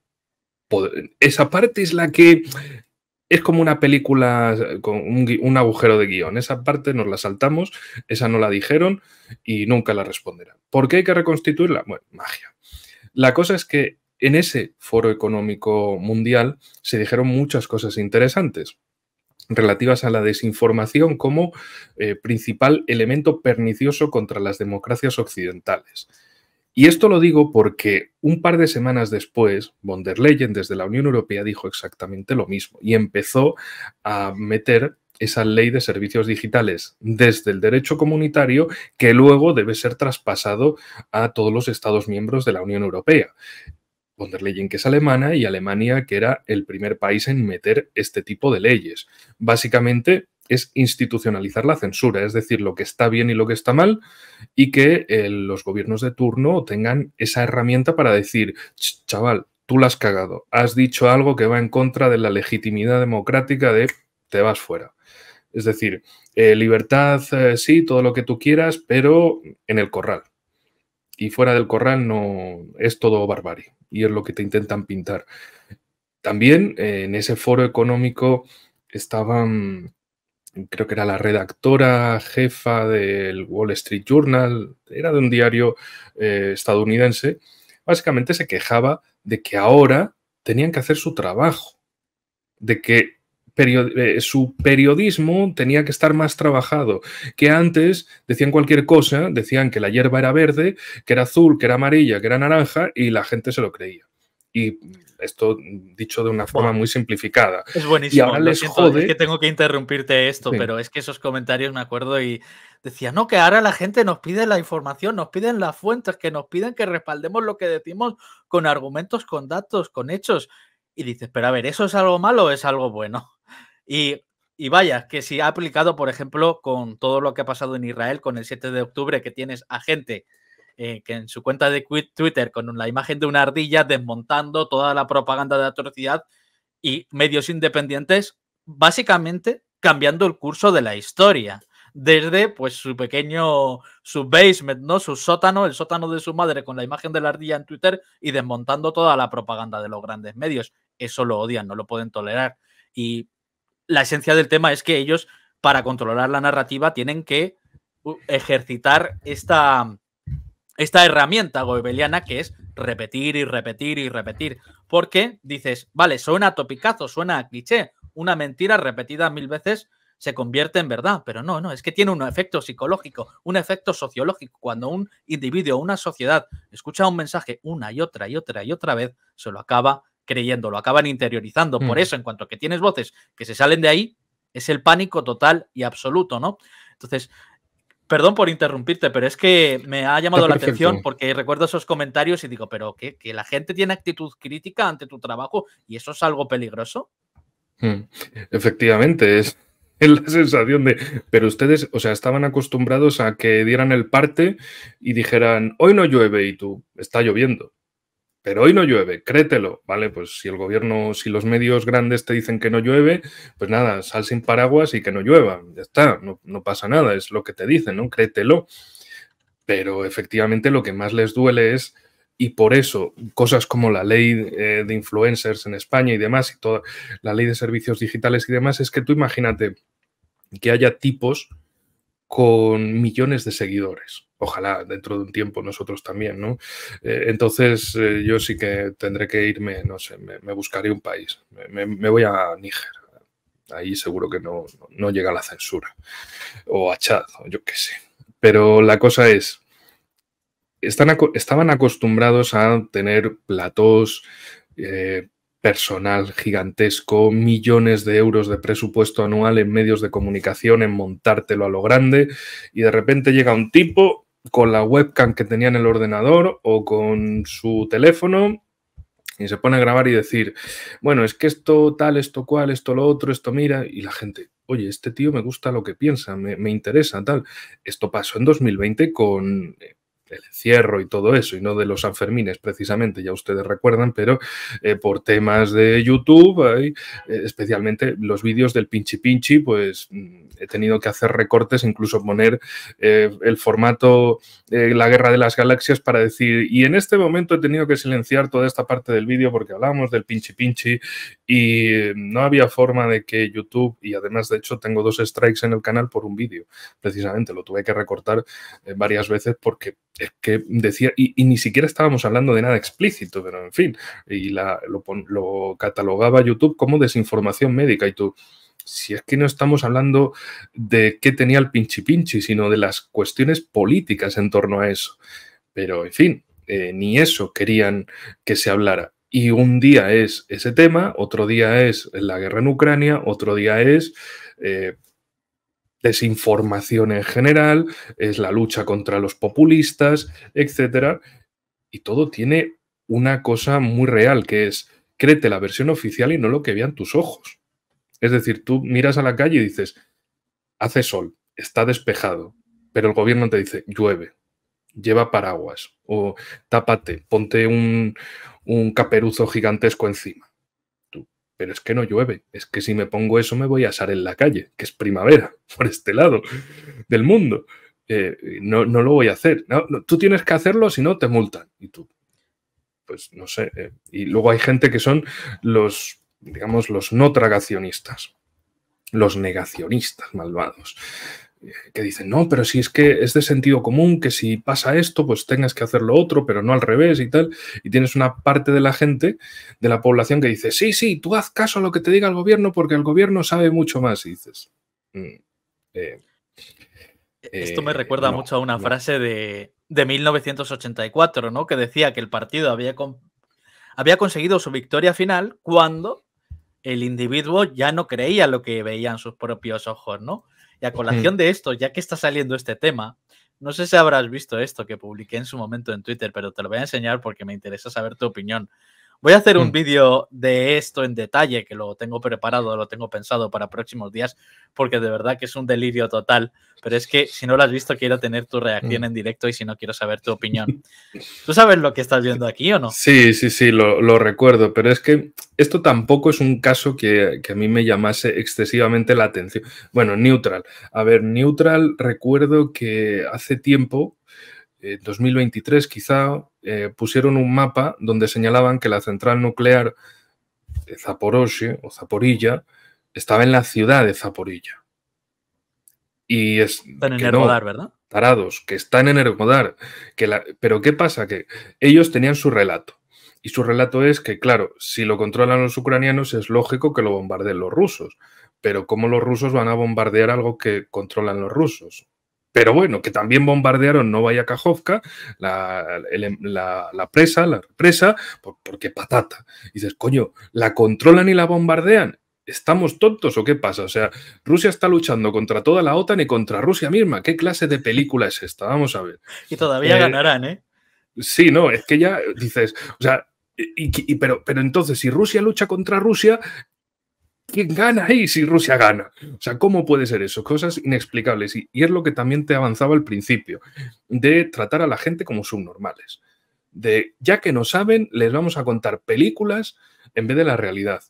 Esa parte es la que es como una película con un, agujero de guión. Esa parte nos la saltamos, esa no la dijeron y nunca la responderán. ¿Por qué hay que reconstituirla? Bueno, magia. La cosa es que en ese foro económico mundial se dijeron muchas cosas interesantes relativas a la desinformación como eh, principal elemento pernicioso contra las democracias occidentales. Y esto lo digo porque un par de semanas después, von der Leyen desde la Unión Europea dijo exactamente lo mismo y empezó a meter esa ley de servicios digitales desde el derecho comunitario que luego debe ser traspasado a todos los Estados miembros de la Unión Europea. Von der Leyen, que es alemana, y Alemania, que era el primer país en meter este tipo de leyes. Básicamente, es institucionalizar la censura, es decir, lo que está bien y lo que está mal, y que eh, los gobiernos de turno tengan esa herramienta para decir, chaval, tú la has cagado, has dicho algo que va en contra de la legitimidad democrática de te vas fuera. Es decir, eh, libertad eh, sí, todo lo que tú quieras, pero en el corral. Y fuera del corral no es todo barbarie. Y es lo que te intentan pintar. También en ese foro económico estaban creo que era la redactora jefa del Wall Street Journal, era de un diario eh, estadounidense, básicamente se quejaba de que ahora tenían que hacer su trabajo, de que eh, su periodismo tenía que estar más trabajado, que antes decían cualquier cosa, decían que la hierba era verde, que era azul, que era amarilla, que era naranja, y la gente se lo creía. Y esto dicho de una forma muy simplificada. Es buenísimo. siento, Es que tengo que interrumpirte esto, pero es que esos comentarios me acuerdo y decía, no, que ahora la gente nos pide la información, nos piden las fuentes, que nos piden que respaldemos lo que decimos con argumentos, con datos, con hechos. Y dices, pero a ver, ¿eso es algo malo o es algo bueno? Y y vaya, que si ha aplicado, por ejemplo, con todo lo que ha pasado en Israel, con el 7 de octubre, que tienes a gente eh, que en su cuenta de Twitter, con la imagen de una ardilla desmontando toda la propaganda de atrocidad y medios independientes, básicamente cambiando el curso de la historia desde pues su pequeño su basement, ¿no? Su sótano, el sótano de su madre con la imagen de la ardilla en Twitter y desmontando toda la propaganda de los grandes medios. Eso lo odian, no lo pueden tolerar. Y la esencia del tema es que ellos para controlar la narrativa tienen que uh, ejercitar esta esta herramienta goebeliana que es repetir y repetir y repetir. Porque dices, vale, suena a topicazo, suena a cliché, una mentira repetida mil veces se convierte en verdad, pero no, no, es que tiene un efecto psicológico, un efecto sociológico. Cuando un individuo, una sociedad escucha un mensaje una y otra y otra y otra vez, se lo acaba creyendo, lo acaban interiorizando. Por mm. eso, en cuanto que tienes voces que se salen de ahí, es el pánico total y absoluto, ¿no? Entonces, Perdón por interrumpirte, pero es que me ha llamado la atención porque recuerdo esos comentarios y digo, pero que la gente tiene actitud crítica ante tu trabajo y eso es algo peligroso. Hmm. Efectivamente, es, la sensación de, pero ustedes, o sea, estaban acostumbrados a que dieran el parte y dijeran, hoy no llueve y tú, está lloviendo pero hoy no llueve, créetelo, ¿vale? Pues si el gobierno, si los medios grandes te dicen que no llueve, pues nada, sal sin paraguas y que no llueva, ya está, no, pasa nada, es lo que te dicen, ¿no? Créetelo. Pero efectivamente lo que más les duele es, y por eso cosas como la ley eh, de influencers en España y demás, y toda la ley de servicios digitales y demás, es que tú imagínate que haya tipos con millones de seguidores. Ojalá dentro de un tiempo nosotros también, ¿no? Eh, entonces eh, yo sí que tendré que irme, no sé, me, buscaré un país. Me, voy a Níger. Ahí seguro que no, llega la censura. O a Chad, yo qué sé. Pero la cosa es, están, estaban acostumbrados a tener platos eh, personal gigantesco, millones de euros de presupuesto anual en medios de comunicación, en montártelo a lo grande, y de repente llega un tipo con la webcam que tenía en el ordenador o con su teléfono y se pone a grabar y decir, bueno, es que esto tal, esto cual, esto lo otro, esto mira, y la gente, oye, este tío me gusta lo que piensa, me, me interesa, tal. Esto pasó en 2020 con eh, el encierro y todo eso, y no de los Sanfermines precisamente, ya ustedes recuerdan, pero eh, por temas de YouTube, eh, especialmente los vídeos del Pinchi Pinchi, pues mm, he tenido que hacer recortes, incluso poner eh, el formato La Guerra de las Galaxias para decir, y en este momento he tenido que silenciar toda esta parte del vídeo porque hablábamos del Pinchi Pinchi y no había forma de que YouTube, y además de hecho tengo dos strikes en el canal por un vídeo, precisamente lo tuve que recortar varias veces porque es que decía, y, ni siquiera estábamos hablando de nada explícito, pero en fin, y lo, catalogaba YouTube como desinformación médica y tú, si es que no estamos hablando de qué tenía el pinchi pinchi, sino de las cuestiones políticas en torno a eso. Pero, en fin, eh, ni eso querían que se hablara. Y un día es ese tema, otro día es la guerra en Ucrania, otro día es... Eh, desinformación en general, es la lucha contra los populistas, etcétera Y todo tiene una cosa muy real, que es créete la versión oficial y no lo que vean tus ojos. Es decir, tú miras a la calle y dices, hace sol, está despejado, pero el gobierno te dice, llueve, lleva paraguas, o tápate, ponte un, un caperuzo gigantesco encima pero es que no llueve, es que si me pongo eso me voy a asar en la calle, que es primavera por este lado del mundo. Eh, no, no, lo voy a hacer. tú tienes que hacerlo, si no te multan. Y tú, pues no sé. Eh, y luego hay gente que son los, digamos, los no tragacionistas, los negacionistas malvados que dicen, no, pero si es que es de sentido común, que si pasa esto, pues tengas que hacer lo otro, pero no al revés y tal. Y tienes una parte de la gente, de la población, que dice, sí, sí, tú haz caso a lo que te diga el gobierno porque el gobierno sabe mucho más. dices, mm, eh, e-, esto eh, me recuerda mucho a una frase de, de, 1984, ¿no? Que decía que el partido había, había conseguido su victoria final cuando el individuo ya no creía lo que veían sus propios ojos, ¿no? Y a colación de esto, ya que está saliendo este tema, no sé si habrás visto esto que publiqué en su momento en Twitter, pero te lo voy a enseñar porque me interesa saber tu opinión. Voy a hacer un mm. vídeo de esto en detalle, que lo tengo preparado, lo tengo pensado para próximos días, porque de verdad que es un delirio total. Pero es que si no lo has visto, quiero tener tu reacción mm. en directo y si no, quiero saber tu opinión. ¿Tú sabes lo que estás viendo aquí o no? Sí, sí, sí, lo, recuerdo, pero es que esto tampoco es un caso que, a mí me llamase excesivamente la atención. Bueno, Neutral. A ver, Neutral, recuerdo que hace tiempo, en 2023 quizá, eh, pusieron un mapa donde señalaban que la central nuclear de Zaporoshe o Zaporilla estaba en la ciudad de Zaporilla. Y es, están en ¿verdad? Tarados, que están en Ergodar. Que pero ¿qué pasa? Que ellos tenían su relato. Y su relato es que, claro, si lo controlan los ucranianos es lógico que lo bombarden los rusos. Pero ¿cómo los rusos van a bombardear algo que controlan los rusos? Pero bueno, que también bombardearon Novaya Kajovka, em, la, la, presa, la represa, porque patata. Y dices, coño, ¿la controlan y la bombardean? ¿Estamos tontos o qué pasa? O sea, Rusia está luchando contra toda la OTAN y contra Rusia misma. ¿Qué clase de película es esta? Vamos a ver. Y todavía eh, ganarán, ¿eh? Sí, no, es que ya dices, o sea, pero, pero entonces, si Rusia lucha contra Rusia, ¿quién gana ahí si Rusia gana? O sea, ¿cómo puede ser eso? Cosas inexplicables. Y, es lo que también te avanzaba al principio, de tratar a la gente como subnormales. De, ya que no saben, les vamos a contar películas en vez de la realidad.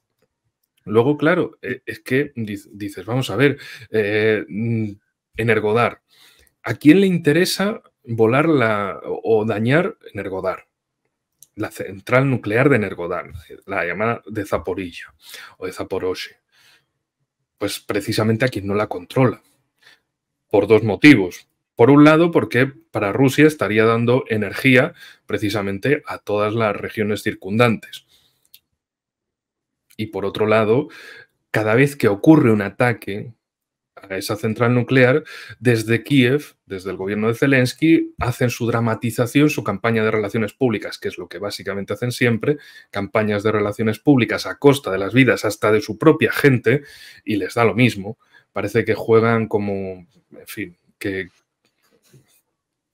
Luego, claro, e, es que dices, vamos a ver, eh, mm, energodar. ¿A quién le interesa volar o dañar energodar? la central nuclear de Nergodán, la llamada de Zaporilla o de Zaporoshe. Pues precisamente a quien no la controla. Por dos motivos. Por un lado, porque para Rusia estaría dando energía precisamente a todas las regiones circundantes. Y por otro lado, cada vez que ocurre un ataque a esa central nuclear, desde Kiev, desde el gobierno de Zelensky, hacen su dramatización, su campaña de relaciones públicas, que es lo que básicamente hacen siempre, campañas de relaciones públicas a costa de las vidas hasta de su propia gente, y les da lo mismo. Parece que juegan como, en fin, que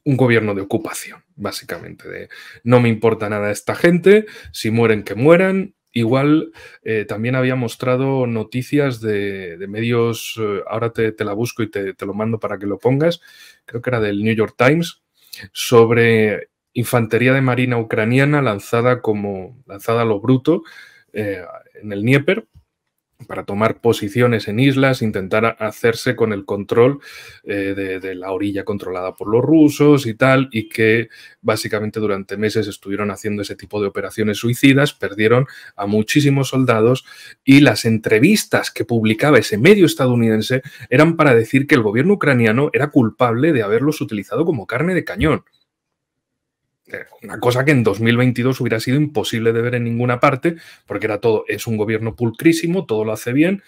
un gobierno de ocupación, básicamente, de no me importa nada esta gente, si mueren que mueran, Igual eh, también había mostrado noticias de, medios, eh, ahora te, la busco y te, lo mando para que lo pongas, creo que era del New York Times, sobre infantería de marina ucraniana lanzada como lanzada a lo bruto eh, en el Dnieper para tomar posiciones en islas, intentar hacerse con el control eh, de, la orilla controlada por los rusos y tal, y que básicamente durante meses estuvieron haciendo ese tipo de operaciones suicidas, perdieron a muchísimos soldados y las entrevistas que publicaba ese medio estadounidense eran para decir que el gobierno ucraniano era culpable de haberlos utilizado como carne de cañón. Una cosa que en 2022 hubiera sido imposible de ver en ninguna parte, porque era todo, es un gobierno pulcrísimo, todo lo hace bien,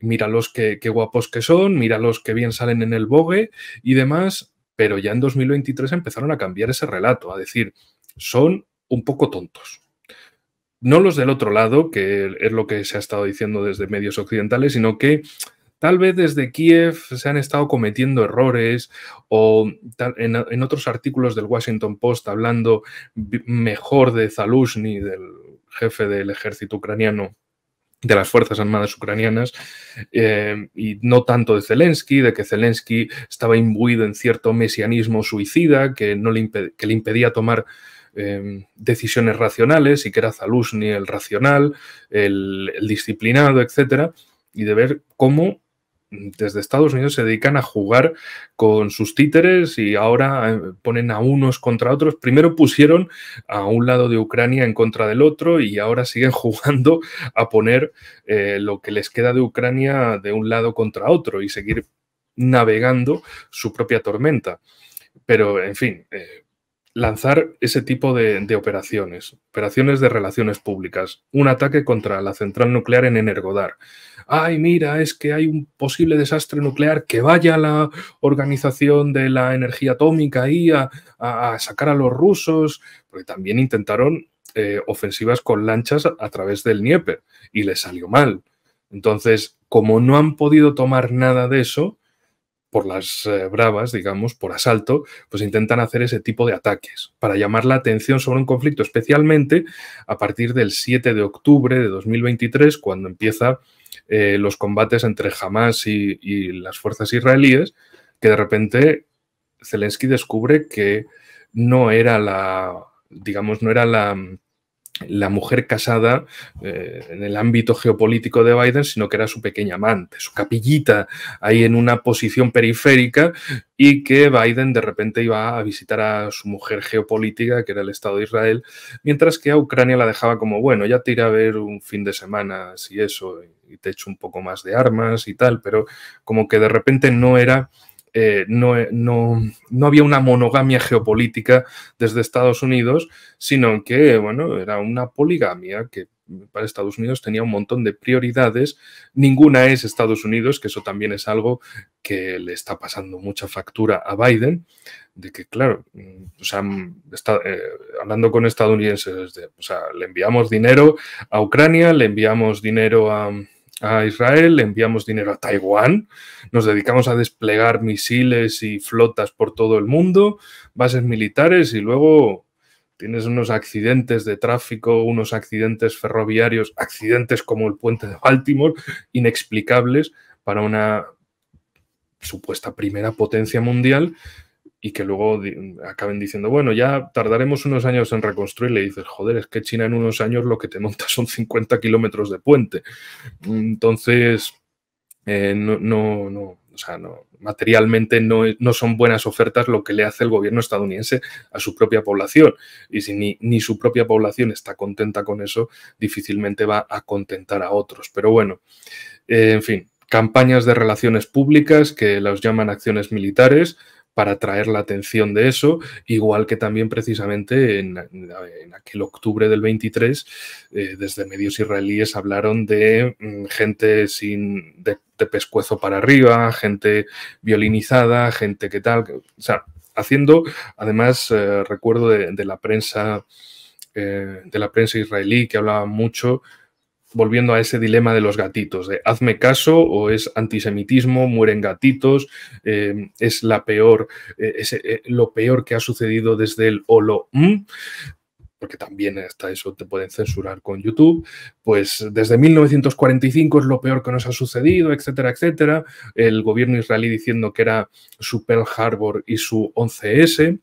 mira los que, qué guapos que son, mira los que bien salen en el bogue y demás, pero ya en 2023 empezaron a cambiar ese relato, a decir, son un poco tontos. No los del otro lado, que es lo que se ha estado diciendo desde medios occidentales, sino que Tal vez desde Kiev se han estado cometiendo errores o en, otros artículos del Washington Post hablando mejor de Zalushny, del jefe del ejército ucraniano de las Fuerzas Armadas ucranianas eh, y no tanto de Zelensky, de que Zelensky estaba imbuido en cierto mesianismo suicida que, no le, impedía tomar em, decisiones racionales y que era Zalushny el racional, el, el disciplinado, etc. Y de ver cómo desde Estados Unidos se dedican a jugar con sus títeres y ahora eh, ponen a unos contra otros. Primero pusieron a un lado de Ucrania en contra del otro y ahora siguen jugando a poner eh, lo que les queda de Ucrania de un lado contra otro y seguir navegando su propia tormenta. Pero, en fin, eh, lanzar ese tipo de, operaciones, operaciones de relaciones públicas, un ataque contra la central nuclear en Energodar. Ay, mira, es que hay un posible desastre nuclear, que vaya la Organización de la Energía Atómica ahí a, sacar a los rusos, porque también intentaron eh, ofensivas con lanchas a través del Dnieper y les salió mal. Entonces, como no han podido tomar nada de eso, por las eh, bravas, digamos, por asalto, pues intentan hacer ese tipo de ataques para llamar la atención sobre un conflicto, especialmente a partir del 7 de octubre de 2023, cuando empiezan eh, los combates entre Hamas y, y, las fuerzas israelíes, que de repente Zelensky descubre que no era la, digamos, no era la la mujer casada eh, en el ámbito geopolítico de Biden, sino que era su pequeña amante, su capillita ahí en una posición periférica y que Biden de repente iba a visitar a su mujer geopolítica, que era el Estado de Israel, mientras que a Ucrania la dejaba como, bueno, ya te iré a ver un fin de semana, si eso, y te echo un poco más de armas y tal, pero como que de repente no era eh, no, no, había una monogamia geopolítica desde Estados Unidos, sino que, bueno, era una poligamia que para Estados Unidos tenía un montón de prioridades. Ninguna es Estados Unidos, que eso también es algo que le está pasando mucha factura a Biden, de que, claro, mm, mm, está, eh, hablando con estadounidenses, sea, le enviamos dinero a Ucrania, le enviamos dinero a a Israel, enviamos dinero a Taiwán, nos dedicamos a desplegar misiles y flotas por todo el mundo, bases militares y luego tienes unos accidentes de tráfico, unos accidentes ferroviarios, accidentes como el puente de Baltimore, inexplicables para una supuesta primera potencia mundial y que luego acaben diciendo, bueno, ya tardaremos unos años en reconstruir. Le dices, joder, es que China en unos años lo que te monta son 50 kilómetros de puente. Entonces, eh, no, no, o sea, no, materialmente no, son buenas ofertas lo que le hace el gobierno estadounidense a su propia población. Y si ni, su propia población está contenta con eso, difícilmente va a contentar a otros. Pero bueno, eh, en fin, campañas de relaciones públicas que las llaman acciones militares, para atraer la atención de eso, igual que también precisamente en, aquel octubre del 23, eh, desde medios israelíes hablaron de mm, gente sin de, pescuezo para arriba, gente violinizada, gente que tal, o sea, haciendo, además, eh, recuerdo de, la prensa. Eh, de la prensa israelí que hablaba mucho volviendo a ese dilema de los gatitos, de hazme caso o es antisemitismo, mueren gatitos, eh, es la peor, eh, eh, lo peor que ha sucedido desde el holo, porque también hasta eso te pueden censurar con YouTube, pues desde 1945 es lo peor que nos ha sucedido, etcétera, etcétera, el gobierno israelí diciendo que era su Pearl Harbor y su 11S,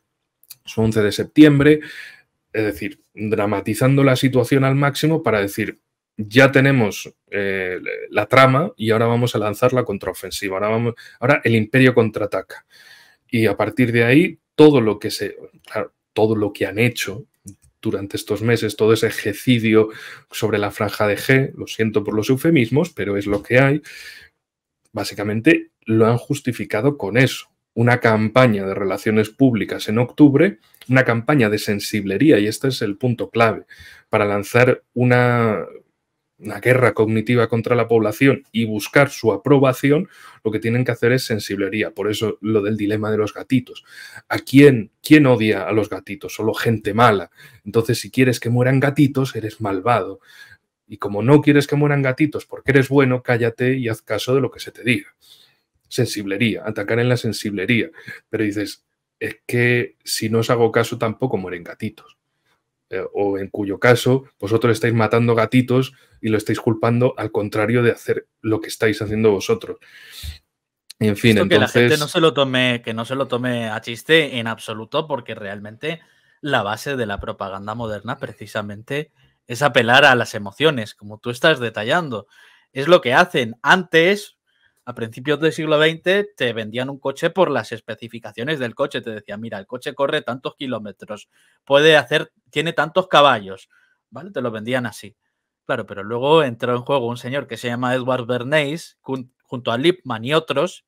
su 11 de septiembre, es decir, dramatizando la situación al máximo para decir, ya tenemos eh, la trama y ahora vamos a lanzar la contraofensiva. Ahora, vamos, ahora el imperio contraataca. Y a partir de ahí, todo lo que se. todo lo que han hecho durante estos meses, todo ese ejecidio sobre la franja de G, lo siento por los eufemismos, pero es lo que hay, básicamente lo han justificado con eso. Una campaña de relaciones públicas en octubre, una campaña de sensiblería, y este es el punto clave, para lanzar una, una guerra cognitiva contra la población y buscar su aprobación, lo que tienen que hacer es sensiblería. Por eso lo del dilema de los gatitos. ¿A quién, quién odia a los gatitos? Solo gente mala. Entonces, si quieres que mueran gatitos, eres malvado. Y como no quieres que mueran gatitos porque eres bueno, cállate y haz caso de lo que se te diga. Sensiblería, atacar en la sensiblería. Pero dices, es que si no os hago caso tampoco mueren gatitos. Eh, o en cuyo caso vosotros estáis matando gatitos y lo estáis culpando al contrario de hacer lo que estáis haciendo vosotros. en fin, entonces... que la gente no se lo tome, que no se lo tome a chiste en absoluto, porque realmente la base de la propaganda moderna precisamente es apelar a las emociones, como tú estás detallando. Es lo que hacen antes, a principios del siglo XX te vendían un coche por las especificaciones del coche. Te decían, mira, el coche corre tantos kilómetros, puede hacer, tiene tantos caballos. ¿Vale? Te lo vendían así. Claro, pero luego entró en juego un señor que se llama Edward Bernays, junto a Lipman y otros,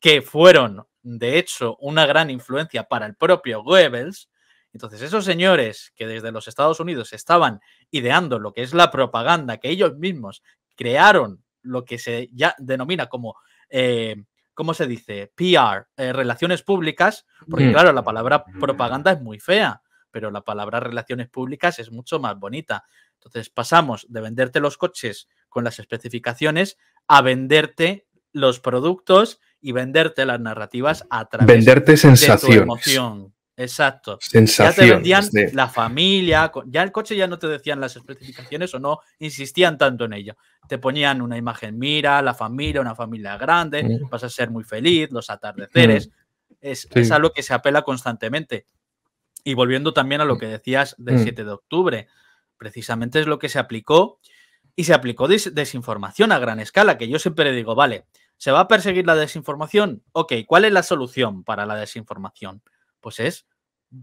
que fueron, de hecho, una gran influencia para el propio Goebbels. Entonces, esos señores que desde los Estados Unidos estaban ideando lo que es la propaganda que ellos mismos crearon lo que se ya denomina como, eh, ¿cómo se dice? PR, eh, relaciones públicas, porque mm. claro, la palabra mm. propaganda es muy fea, pero la palabra relaciones públicas es mucho más bonita. Entonces pasamos de venderte los coches con las especificaciones a venderte los productos y venderte las narrativas a través venderte de tu emoción. Exacto. Sensación. Ya te vendían la familia, ya el coche ya no te decían las especificaciones o no insistían tanto en ello. Te ponían una imagen, mira, la familia, una familia grande, mm. vas a ser muy feliz, los atardeceres. Mm. Es, a que se apela constantemente. Y volviendo también a lo mm. que decías del 7 de octubre, precisamente es lo que se aplicó y se aplicó desinformación a gran escala, que yo siempre digo, vale, ¿se va a perseguir la desinformación? Ok, ¿cuál es la solución para la desinformación? Pues es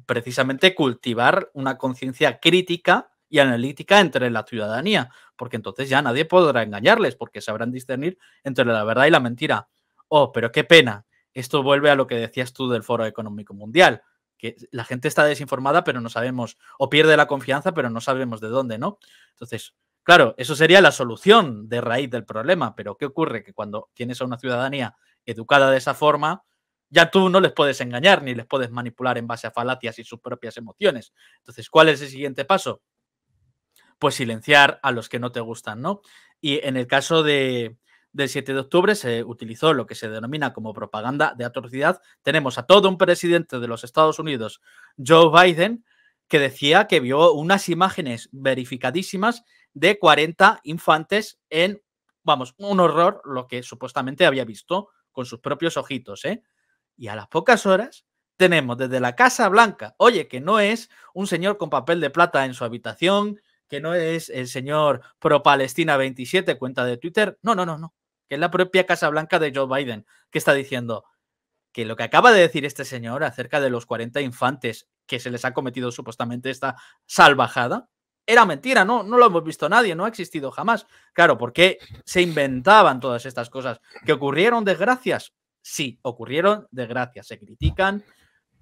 precisamente cultivar una conciencia crítica y analítica entre la ciudadanía, porque entonces ya nadie podrá engañarles, porque sabrán discernir entre la verdad y la mentira. Oh, pero qué pena. Esto vuelve a lo que decías tú del Foro Económico Mundial, que la gente está desinformada, pero no sabemos, o pierde la confianza, pero no sabemos de dónde, ¿no? Entonces, claro, eso sería la solución de raíz del problema, pero ¿qué ocurre? Que cuando tienes a una ciudadanía educada de esa forma, ya tú no les puedes engañar ni les puedes manipular en base a falacias y sus propias emociones. Entonces, ¿cuál es el siguiente paso? Pues silenciar a los que no te gustan, ¿no? Y en el caso de, del 7 de octubre se utilizó lo que se denomina como propaganda de atrocidad. Tenemos a todo un presidente de los Estados Unidos, Joe Biden, que decía que vio unas imágenes verificadísimas de 40 infantes en, vamos, un horror, lo que supuestamente había visto con sus propios ojitos, ¿eh? Y a las pocas horas tenemos desde la Casa Blanca, oye, que no es un señor con papel de plata en su habitación, que no es el señor pro Palestina 27, cuenta de Twitter, no, no, no, no, que es la propia Casa Blanca de Joe Biden, que está diciendo que lo que acaba de decir este señor acerca de los 40 infantes que se les ha cometido supuestamente esta salvajada, era mentira, no, no lo hemos visto nadie, no ha existido jamás. Claro, porque se inventaban todas estas cosas. ¿Que ocurrieron desgracias? sí, ocurrieron de gracia, se critican,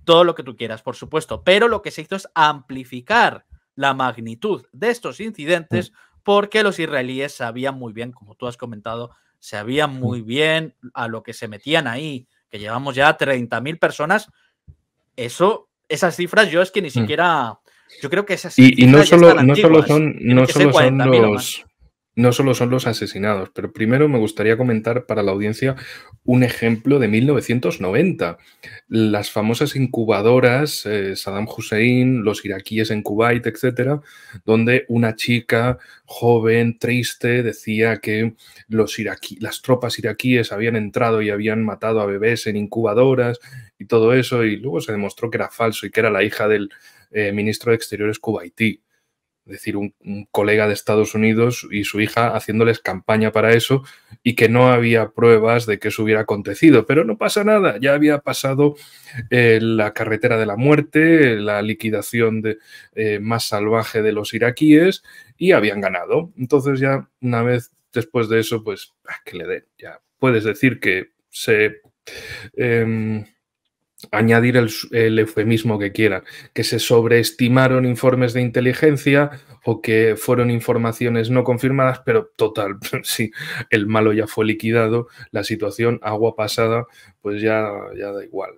todo lo que tú quieras, por supuesto, pero lo que se hizo es amplificar la magnitud de estos incidentes mm. porque los israelíes sabían muy bien, como tú has comentado, sabían mm. muy bien a lo que se metían ahí, que llevamos ya 30.000 personas. Eso, esas cifras yo es que ni mm. siquiera... Yo creo que esas y, y no solo, no solo son, no solo son no solo son los asesinados, pero primero me gustaría comentar para la audiencia un ejemplo de 1990. Las famosas incubadoras, eh, Saddam Hussein, los iraquíes en Kuwait, etcétera, donde una chica joven, triste, decía que los las tropas iraquíes habían entrado y habían matado a bebés en incubadoras y todo eso, y luego se demostró que era falso y que era la hija del eh, ministro de Exteriores kuwaití decir, un, colega de Estados Unidos y su hija haciéndoles campaña para eso y que no había pruebas de que eso hubiera acontecido. Pero no pasa nada, ya había pasado eh, la carretera de la muerte, la liquidación de, eh, más salvaje de los iraquíes y habían ganado. Entonces ya una vez después de eso, pues ah, que le den, ya puedes decir que se... Em, añadir el, eufemismo que quieran, que se sobreestimaron informes de inteligencia o que fueron informaciones no confirmadas, pero total, si el malo ya fue liquidado, la situación agua pasada, pues ya, ya da igual.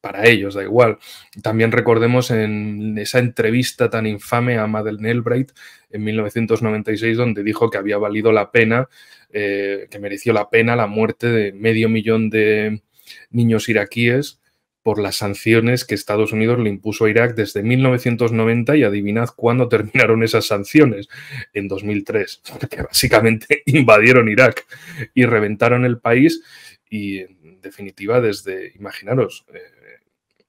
para ellos da igual. También recordemos en esa entrevista tan infame a Madeleine Elbright en 1996, donde dijo que había valido la pena, eh, que mereció la pena la muerte de medio millón de niños iraquíes por las sanciones que Estados Unidos le impuso a Irak desde 1990 y adivinad cuándo terminaron esas sanciones, en 2003, porque básicamente invadieron Irak y reventaron el país y en definitiva desde, imaginaros, eh,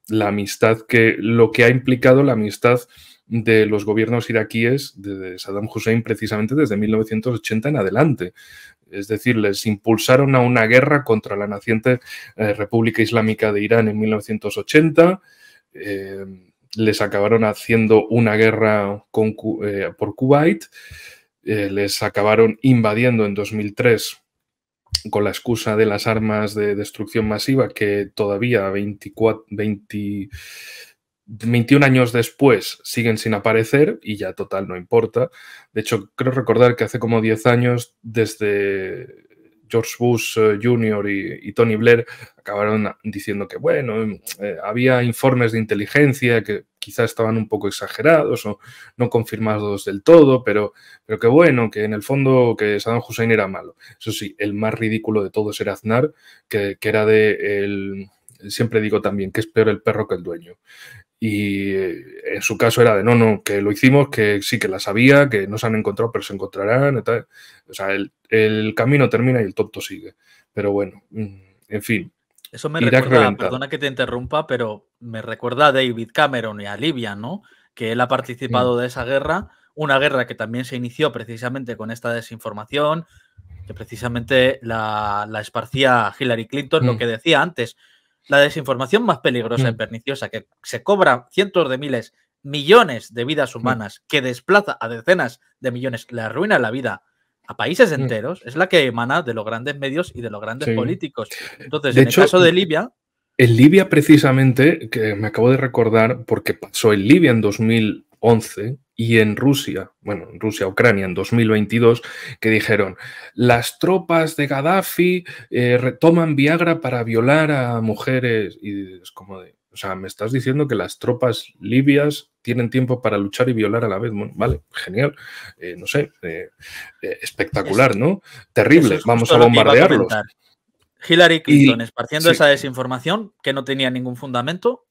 la amistad que, lo que ha implicado la amistad de los gobiernos iraquíes de Saddam Hussein precisamente desde 1980 en adelante es decir, les impulsaron a una guerra contra la naciente eh, República Islámica de Irán en 1980, eh, les acabaron haciendo una guerra eh, por Kuwait, les acabaron invadiendo en 2003 con la excusa de las armas de destrucción masiva que todavía 24, 21 años después siguen sin aparecer y ya total no importa. De hecho, creo recordar que hace como 10 años, desde George Bush eh, Jr. y, Tony Blair, acabaron diciendo que, bueno, eh, había informes de inteligencia que quizás estaban un poco exagerados o no confirmados del todo, pero, pero que bueno, que en el fondo que Saddam Hussein era malo. Eso sí, el más ridículo de todos era Aznar, que, que era de... El, siempre digo también que es peor el perro que el dueño. Y eh, en su caso era de no, no, que lo hicimos, que sí que la sabía, que no se han encontrado, pero se encontrarán. O sea, el, camino termina y el tonto sigue. Pero bueno, mm, en fin. Eso me recuerda, perdona que te interrumpa, pero me recuerda a David Cameron y a Libia, ¿no? Que él ha participado mm. de esa guerra, una guerra que también se inició precisamente con esta desinformación, que precisamente la, esparcía Hillary Clinton, lo mm. que decía antes, la desinformación más peligrosa y mm. perniciosa, que se cobra cientos de miles, millones de vidas mm. humanas, que desplaza a decenas de millones, le arruina la vida a países mm. enteros, es la que emana de los grandes medios y de los grandes políticos. Entonces, de en hecho, el caso de Libia... En Libia, precisamente, que me acabo de recordar, porque pasó en Libia en 2011, y en Rusia, bueno, en Rusia, Ucrania, en 2022, que dijeron, las tropas de Gaddafi eh, toman retoman Viagra para violar a mujeres. Y es como de, o sea, me estás diciendo que las tropas libias tienen tiempo para luchar y violar a la vez. vale, genial, eh, no sé, eh, espectacular, ¿no? Terrible, vamos a bombardearlos. Hillary Clinton esparciendo esa desinformación que no tenía ningún fundamento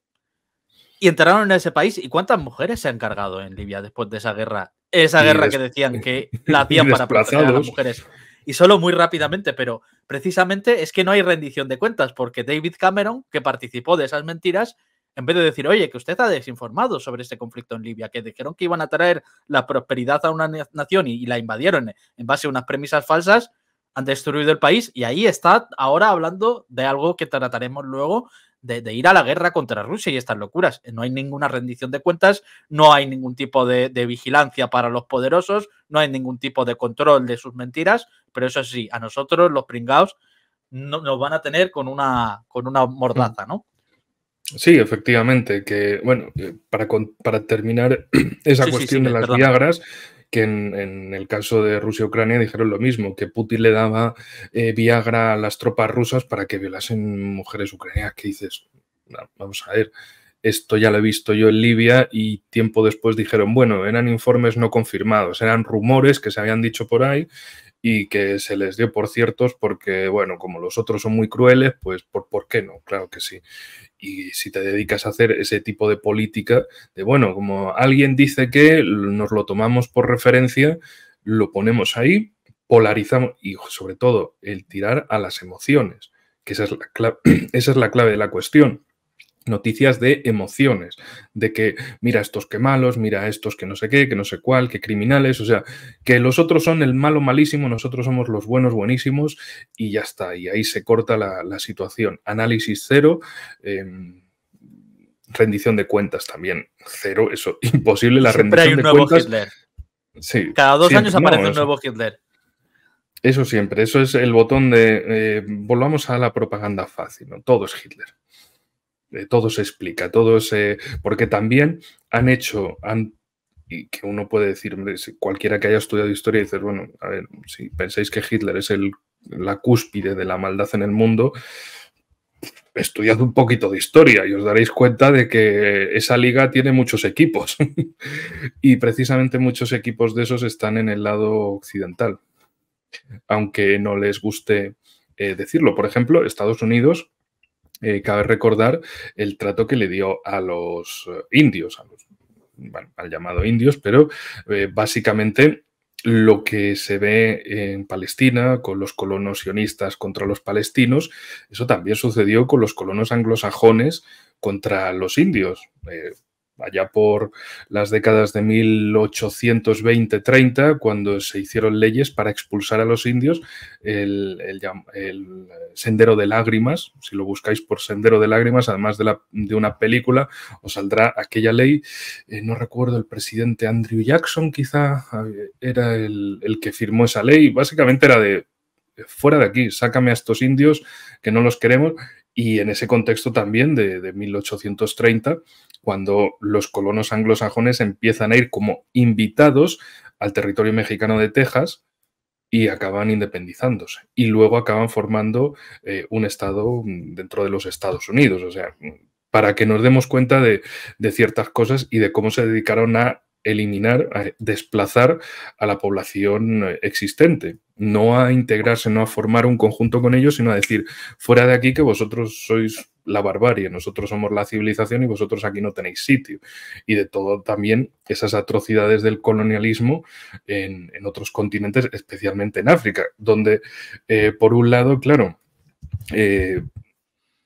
y entraron en ese país. ¿Y cuántas mujeres se han cargado en Libia después de esa guerra? Esa guerra que decían que la hacían para proteger a las mujeres. Y solo muy rápidamente, pero precisamente es que no hay rendición de cuentas, porque David Cameron, que participó de esas mentiras, en vez de decir, oye, que usted ha desinformado sobre este conflicto en Libia, que dijeron que iban a traer la prosperidad a una nación y, y la invadieron en base a unas premisas falsas, han destruido el país y ahí está ahora hablando de algo que trataremos luego de, ir a la guerra contra Rusia y estas locuras. No hay ninguna rendición de cuentas, no hay ningún tipo de, vigilancia para los poderosos, no hay ningún tipo de control de sus mentiras, pero eso sí, a nosotros los pringados no, nos van a tener con una, con una mordaza, mm. ¿no? Sí, efectivamente, que bueno, eh, para, para terminar esa cuestión de las Viagras, que en, el caso de Rusia-Ucrania dijeron lo mismo, que Putin le daba eh, Viagra a las tropas rusas para que violasen mujeres ucranianas. Que dices, vamos a ver, esto ya lo he visto yo en Libia y tiempo después dijeron, bueno, eran informes no confirmados, eran rumores que se habían dicho por ahí y que se les dio por ciertos porque, bueno, como los otros son muy crueles, pues ¿por, por qué no? Claro que sí. Y si te dedicas a hacer ese tipo de política, de bueno, como alguien dice que nos lo tomamos por referencia, lo ponemos ahí, polarizamos y sobre todo el tirar a las emociones, que esa es la clave, esa es la clave de la cuestión noticias de emociones, de que mira estos que malos, mira estos que no sé qué, que no sé cuál, que criminales, o sea, que los otros son el malo malísimo, nosotros somos los buenos buenísimos y ya está, y ahí se corta la, situación. Análisis cero. Em, rendición de cuentas también, cero, eso, imposible la Siempre rendición hay un nuevo Hitler. Cada dos años aparece un nuevo Hitler. Eso siempre, eso es el botón de eh, volvamos a la propaganda fácil, ¿no? Todo es Hitler. Eh, todo se explica, todo se. Porque también han hecho. Han, y que uno puede decir, cualquiera que haya estudiado historia dice, bueno, a ver, si pensáis que Hitler es el, la cúspide de la maldad en el mundo, estudiad un poquito de historia y os daréis cuenta de que esa liga tiene muchos equipos. y precisamente muchos equipos de esos están en el lado occidental. Aunque no les guste eh, decirlo. Por ejemplo, Estados Unidos eh, cabe recordar el trato que le dio a los eh, indios, a los, al llamado indios, pero eh, básicamente lo que se ve en Palestina con los colonos sionistas contra los palestinos, eso también sucedió con los colonos anglosajones contra los indios allá por las décadas de 1820-30, cuando se hicieron leyes para expulsar a los indios, el, Sendero de Lágrimas, si lo buscáis por Sendero de Lágrimas, además de, una película, os saldrá aquella ley. Eh, no recuerdo, el presidente Andrew Jackson quizá eh, era el, que firmó esa ley. Básicamente era de eh, fuera de aquí, sácame a estos indios que no los queremos. Y en ese contexto también de, de, 1830 cuando los colonos anglosajones empiezan a ir como invitados al territorio mexicano de Texas y acaban independizándose y luego acaban formando eh, un estado mm, dentro de los Estados Unidos. O sea, mm, para que nos demos cuenta de, de ciertas cosas y de cómo se dedicaron a eliminar, a desplazar a la población eh, existente, no a integrarse, no a formar un conjunto con ellos, sino a decir, fuera de aquí que vosotros sois la barbarie, nosotros somos la civilización y vosotros aquí no tenéis sitio. Y de todo también esas atrocidades del colonialismo en, otros continentes, especialmente en África, donde eh, por un lado, claro, eh,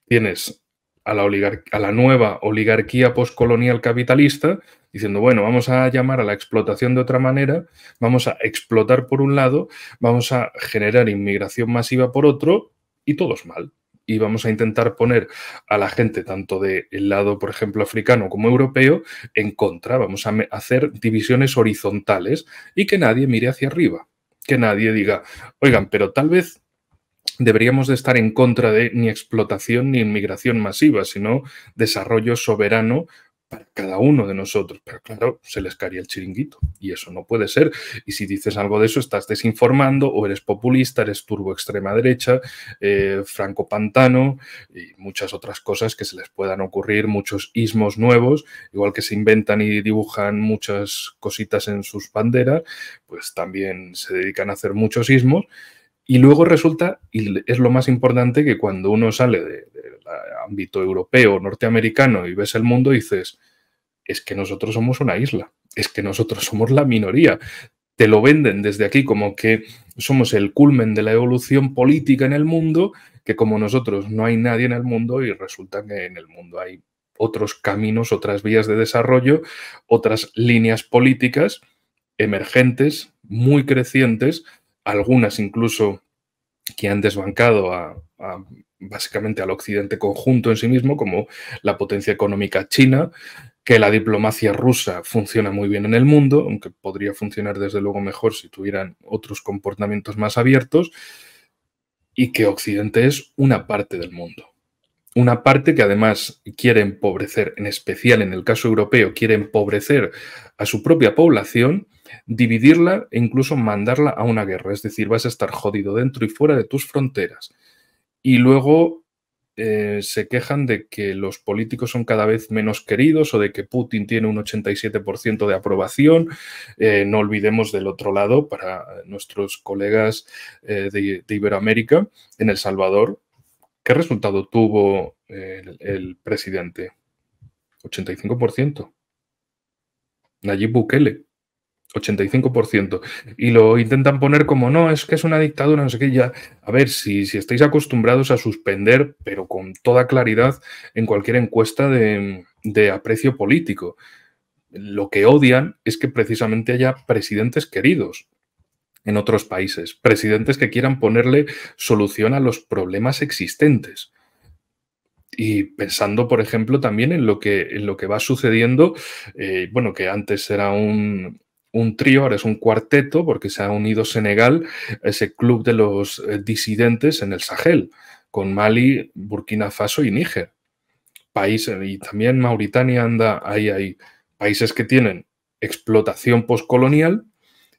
tienes a la, a la nueva oligarquía postcolonial capitalista diciendo, bueno, vamos a llamar a la explotación de otra manera, vamos a explotar por un lado, vamos a generar inmigración masiva por otro y todo es mal y vamos a intentar poner a la gente, tanto del lado, por ejemplo, africano como europeo, en contra. Vamos a hacer divisiones horizontales y que nadie mire hacia arriba. Que nadie diga, oigan, pero tal vez deberíamos de estar en contra de ni explotación ni inmigración masiva, sino desarrollo soberano para cada uno de nosotros. Pero claro, se les caería el chiringuito y eso no puede ser. Y si dices algo de eso, estás desinformando o eres populista, eres turbo extrema derecha, eh, franco pantano y muchas otras cosas que se les puedan ocurrir, muchos ismos nuevos, igual que se inventan y dibujan muchas cositas en sus banderas, pues también se dedican a hacer muchos ismos. Y luego resulta, y es lo más importante, que cuando uno sale de ámbito europeo, norteamericano y ves el mundo, dices, es que nosotros somos una isla, es que nosotros somos la minoría. Te lo venden desde aquí como que somos el culmen de la evolución política en el mundo, que como nosotros no hay nadie en el mundo y resulta que en el mundo hay otros caminos, otras vías de desarrollo, otras líneas políticas emergentes, muy crecientes, algunas incluso que han desbancado a, a básicamente al occidente conjunto en sí mismo, como la potencia económica china, que la diplomacia rusa funciona muy bien en el mundo, aunque podría funcionar desde luego mejor si tuvieran otros comportamientos más abiertos, y que Occidente es una parte del mundo. Una parte que además quiere empobrecer, en especial en el caso europeo, quiere empobrecer a su propia población, dividirla e incluso mandarla a una guerra. Es decir, vas a estar jodido dentro y fuera de tus fronteras. Y luego eh, se quejan de que los políticos son cada vez menos queridos o de que Putin tiene un 87% de aprobación. Eh, no olvidemos del otro lado, para nuestros colegas eh, de, Iberoamérica, en El Salvador, ¿qué resultado tuvo el, el presidente? 85%. Nayib Bukele. 85%. Y lo intentan poner como, no, es que es una dictadura, no sé qué, ya. A ver, si, estáis acostumbrados a suspender, pero con toda claridad, en cualquier encuesta de, aprecio político. Lo que odian es que precisamente haya presidentes queridos en otros países, presidentes que quieran ponerle solución a los problemas existentes y pensando, por ejemplo, también en lo que, lo que va sucediendo, eh, bueno, que antes era un, un trío, ahora es un cuarteto, porque se ha unido Senegal, ese club de los eh, disidentes en el Sahel, con Mali, Burkina Faso y Níger. Países, eh, y también Mauritania anda ahí, hay Países que tienen explotación postcolonial,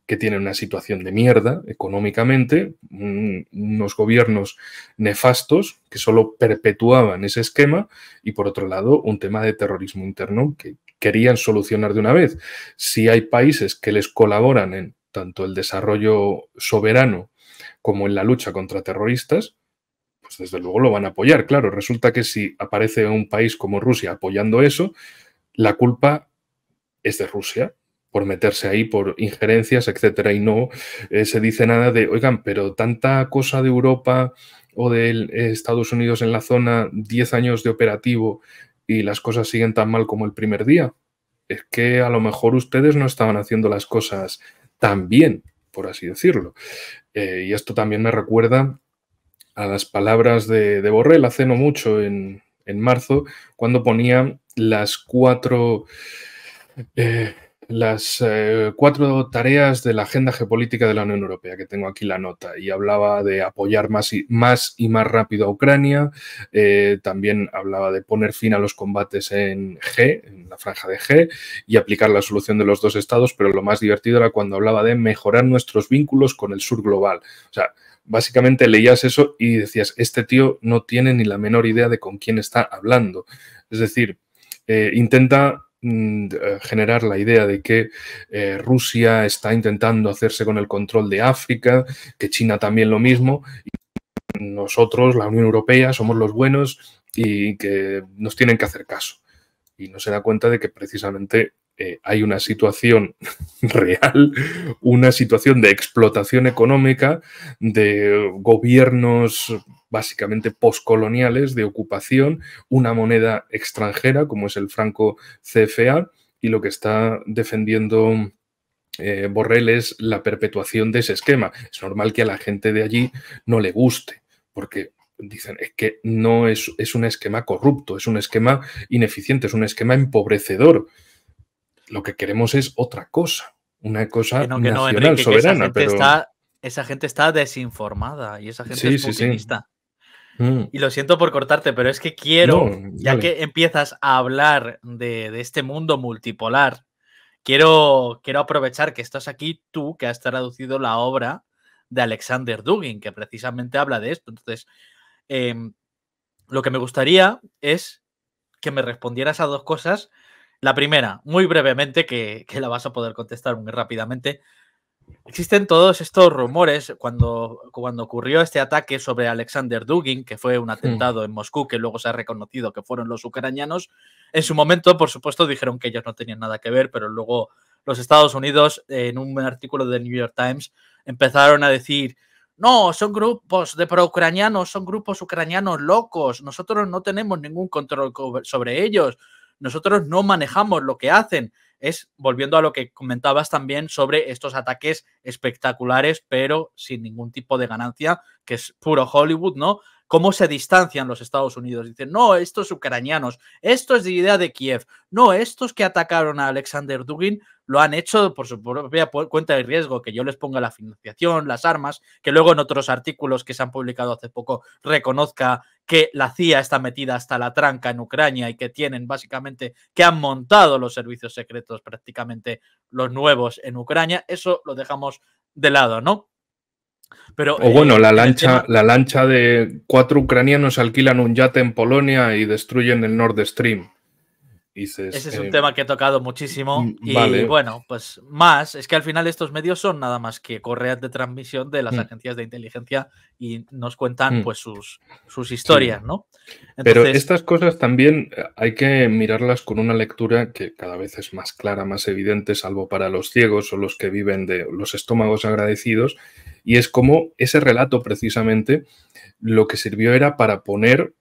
que tienen una situación de mierda económicamente, unos gobiernos nefastos que solo perpetuaban ese esquema, y por otro lado, un tema de terrorismo interno que querían solucionar de una vez. Si hay países que les colaboran en tanto el desarrollo soberano como en la lucha contra terroristas, pues desde luego lo van a apoyar. Claro, resulta que si aparece un país como Rusia apoyando eso, la culpa es de Rusia por meterse ahí, por injerencias, etcétera, y no eh, se dice nada de, oigan, pero tanta cosa de Europa o de eh, Estados Unidos en la zona, 10 años de operativo y las cosas siguen tan mal como el primer día. Es que a lo mejor ustedes no estaban haciendo las cosas tan bien, por así decirlo. Eh, y esto también me recuerda a las palabras de, Borrell hace no mucho, en, marzo, cuando ponía las cuatro... Eh, las eh, cuatro tareas de la agenda geopolítica de la Unión Europea, que tengo aquí la nota, y hablaba de apoyar más y más, y más rápido a Ucrania, eh, también hablaba de poner fin a los combates en G, en la franja de G, y aplicar la solución de los dos estados, pero lo más divertido era cuando hablaba de mejorar nuestros vínculos con el sur global. O sea, básicamente leías eso y decías, este tío no tiene ni la menor idea de con quién está hablando. Es decir, eh, intenta Mm, eh, generar la idea de que eh, Rusia está intentando hacerse con el control de África, que China también lo mismo, y nosotros, la Unión Europea, somos los buenos y que nos tienen que hacer caso. Y no se da cuenta de que precisamente eh, hay una situación real, una situación de explotación económica de gobiernos básicamente postcoloniales de ocupación, una moneda extranjera como es el franco CFA y lo que está defendiendo eh, Borrell es la perpetuación de ese esquema. Es normal que a la gente de allí no le guste porque dicen es que no es, es un esquema corrupto, es un esquema ineficiente, es un esquema empobrecedor. Lo que queremos es otra cosa, una cosa soberana. esa, gente está, desinformada y esa gente es Mm. Y lo siento por cortarte, pero es que quiero, ya que empiezas a hablar de, este mundo multipolar, quiero, quiero aprovechar que estás aquí tú, que has traducido la obra de Alexander Dugin, que precisamente habla de esto. Entonces, em, lo que me gustaría es que me respondieras a dos cosas. La primera, muy brevemente, que la vas a poder contestar muy rápidamente. Existen todos estos rumores cuando, cuando ocurrió este ataque sobre Alexander Dugin, que fue un hmm. atentado en Moscú, que luego se ha reconocido que fueron los ucranianos. En su momento, por supuesto, dijeron que ellos no tenían nada que ver, pero luego los Estados Unidos, en un artículo del New York Times, empezaron a decir, no, son grupos de pro ucranianos son grupos ucranianos locos, nosotros no tenemos ningún control sobre ellos, nosotros no manejamos lo que hacen es volviendo a lo que comentabas también sobre estos ataques espectaculares, pero sin ningún tipo de ganancia, que es puro Hollywood, ¿no? cómo se distancian los Estados Unidos. Dicen, no, estos ucranianos, es de idea de Kiev, no, estos que atacaron a Alexander Dugin lo han hecho por su propia cuenta de riesgo, que yo les ponga la financiación, las armas, que luego en otros artículos que se han publicado hace poco reconozca que la CIA está metida hasta la tranca en Ucrania y que tienen básicamente, que han montado los servicios secretos prácticamente los nuevos en Ucrania, eso lo dejamos de lado, ¿no? Pero, o bueno, eh, la lancha, la lancha de cuatro ucranianos alquilan un yate en Polonia y destruyen el Nord Stream. Ese es un eh, tema que he tocado muchísimo. Mm, y bueno, pues más, es que al final estos medios son nada más que correas de transmisión de las mm. agencias de inteligencia y nos cuentan mm. pues sus, sus historias, ¿no? Pero estas cosas también eh, hay que mirarlas con una lectura que cada vez es más clara, más evidente, salvo para los ciegos o los que viven de los estómagos agradecidos. Y es como ese relato precisamente lo que sirvió era para poner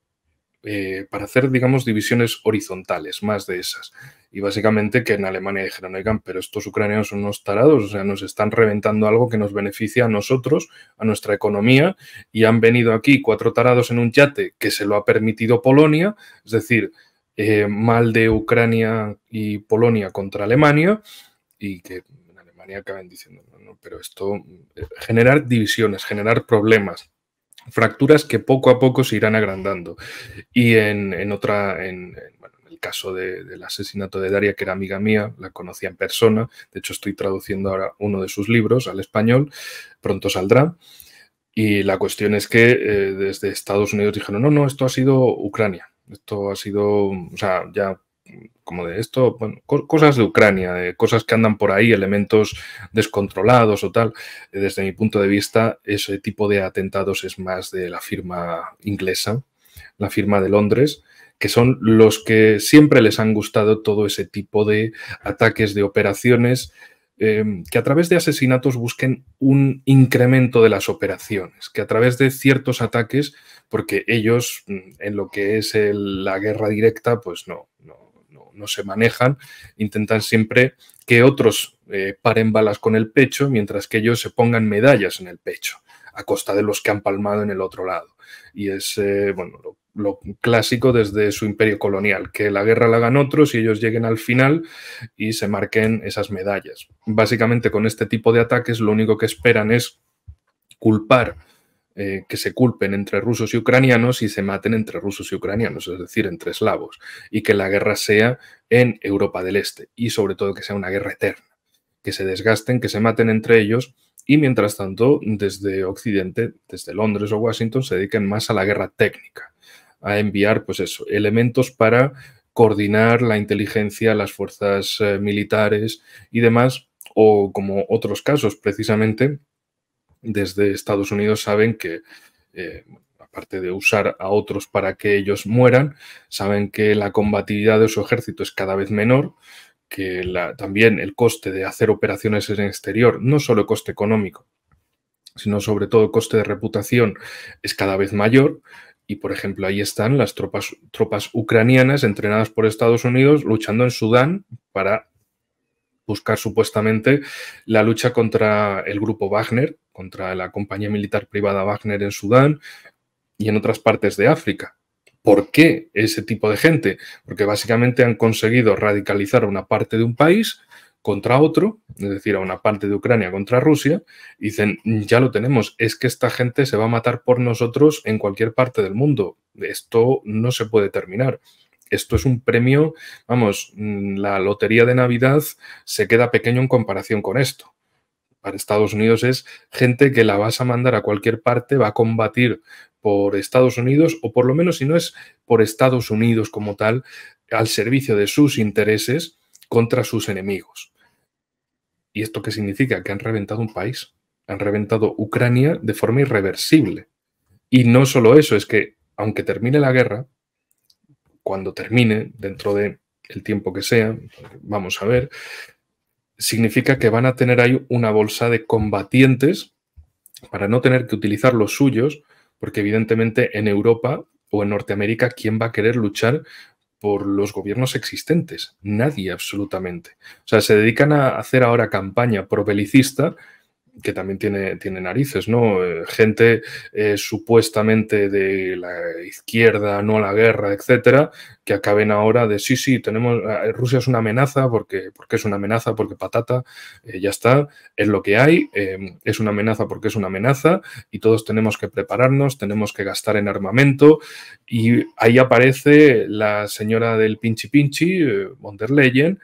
eh, para hacer, digamos, divisiones horizontales, más de esas. Y básicamente que en Alemania dijeron, oigan, pero estos ucranianos son unos tarados, o sea, nos están reventando algo que nos beneficia a nosotros, a nuestra economía, y han venido aquí cuatro tarados en un yate que se lo ha permitido Polonia, es decir, eh, mal de Ucrania y Polonia contra Alemania, y que en Alemania acaben diciendo, no, no, pero esto, eh, generar divisiones, generar problemas, fracturas que poco a poco se irán agrandando. Y en, otra, en, el caso del asesinato de Daria, que era amiga mía, la conocía en persona, de hecho estoy traduciendo ahora uno de sus libros al español, pronto saldrá. Y la cuestión es que eh, desde Estados Unidos dijeron, no, no, esto ha sido Ucrania, esto ha sido, o sea, ya como de esto, bueno, cosas de Ucrania, de cosas que andan por ahí, elementos descontrolados o tal. Eh, desde mi punto de vista, ese tipo de atentados es más de la firma inglesa, la firma de Londres que son los que siempre les han gustado todo ese tipo de ataques, de operaciones, em, que a través de asesinatos busquen un incremento de las operaciones, que a través de ciertos ataques, porque ellos mm, en lo que es la guerra directa, pues no, no, no se manejan, intentan siempre que otros eh, paren balas con el pecho, mientras que ellos se pongan medallas en el pecho, a costa de los que han palmado en el otro lado. Y es, eh, bueno, lo, lo, clásico desde su imperio colonial, que la guerra la hagan otros y ellos lleguen al final y se marquen esas medallas. Básicamente con este tipo de ataques lo único que esperan es culpar eh, que se culpen entre rusos y ucranianos y se maten entre rusos y ucranianos, es decir, entre eslavos, y que la guerra sea en Europa del Este y sobre todo que sea una guerra eterna, que se desgasten, que se maten entre ellos y mientras tanto desde Occidente, desde Londres o Washington, se dediquen más a la guerra técnica, a enviar, pues eso, elementos para coordinar la inteligencia, las fuerzas eh, militares y demás, o como otros casos precisamente, desde Estados Unidos saben que, eh, aparte de usar a otros para que ellos mueran, saben que la combatividad de su ejército es cada vez menor, que también el coste de hacer operaciones en el exterior, no solo coste económico, sino sobre todo coste de reputación, es cada vez mayor. Y, por ejemplo, ahí están las tropas, tropas ucranianas entrenadas por Estados Unidos luchando en Sudán para buscar supuestamente la lucha contra el grupo Wagner, contra la compañía militar privada Wagner en Sudán y en otras partes de África. ¿Por qué ese tipo de gente? Porque básicamente han conseguido radicalizar a una parte de un país contra otro, es decir, a una parte de Ucrania contra Rusia, y dicen, ya lo tenemos, es que esta gente se va a matar por nosotros en cualquier parte del mundo. Esto no se puede terminar. Esto es un premio, vamos, mm, la lotería de Navidad se queda pequeño en comparación con esto para Estados Unidos es gente que la vas a mandar a cualquier parte, va a combatir por Estados Unidos, o por lo menos si no es por Estados Unidos como tal, al servicio de sus intereses contra sus enemigos. ¿Y esto qué significa? Que han reventado un país, han reventado Ucrania de forma irreversible. Y no solo eso, es que aunque termine la guerra, cuando termine, dentro de el tiempo que sea, vamos a ver, significa que van a tener ahí una bolsa de combatientes para no tener que utilizar los suyos, porque evidentemente en Europa o en Norteamérica, ¿quién va a querer luchar por los gobiernos existentes? Nadie, absolutamente. O sea, se dedican a hacer ahora campaña pro que también tiene, tiene narices, ¿no? Eh, gente eh, supuestamente de la izquierda, no a la guerra, etcétera, que acaben ahora de sí, sí, tenemos eh, Rusia es una amenaza porque, porque es una amenaza, porque patata, ya está, es lo que hay, em, es una amenaza porque es una amenaza, y todos tenemos que prepararnos, tenemos que gastar en armamento, y ahí aparece la señora del pinchi pinchi, von der Leyen,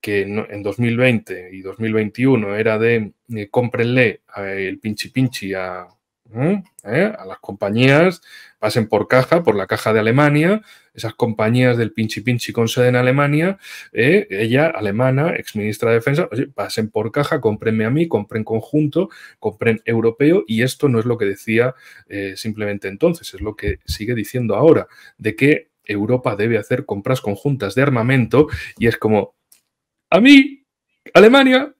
que en 2020 y 2021 era de eh, cómprenle el pinchi pinchi a, ¿eh? ¿Eh? a las compañías, pasen por caja, por la caja de Alemania, esas compañías del pinchi pinchi con sede en Alemania, ella, alemana, ex ministra de Defensa, pasen por caja, cómprenme a mí, compren conjunto, compren europeo, y esto no es lo que decía simplemente entonces, es lo que sigue diciendo ahora, de que Europa debe hacer compras conjuntas de armamento, y es como, a mí, Alemania.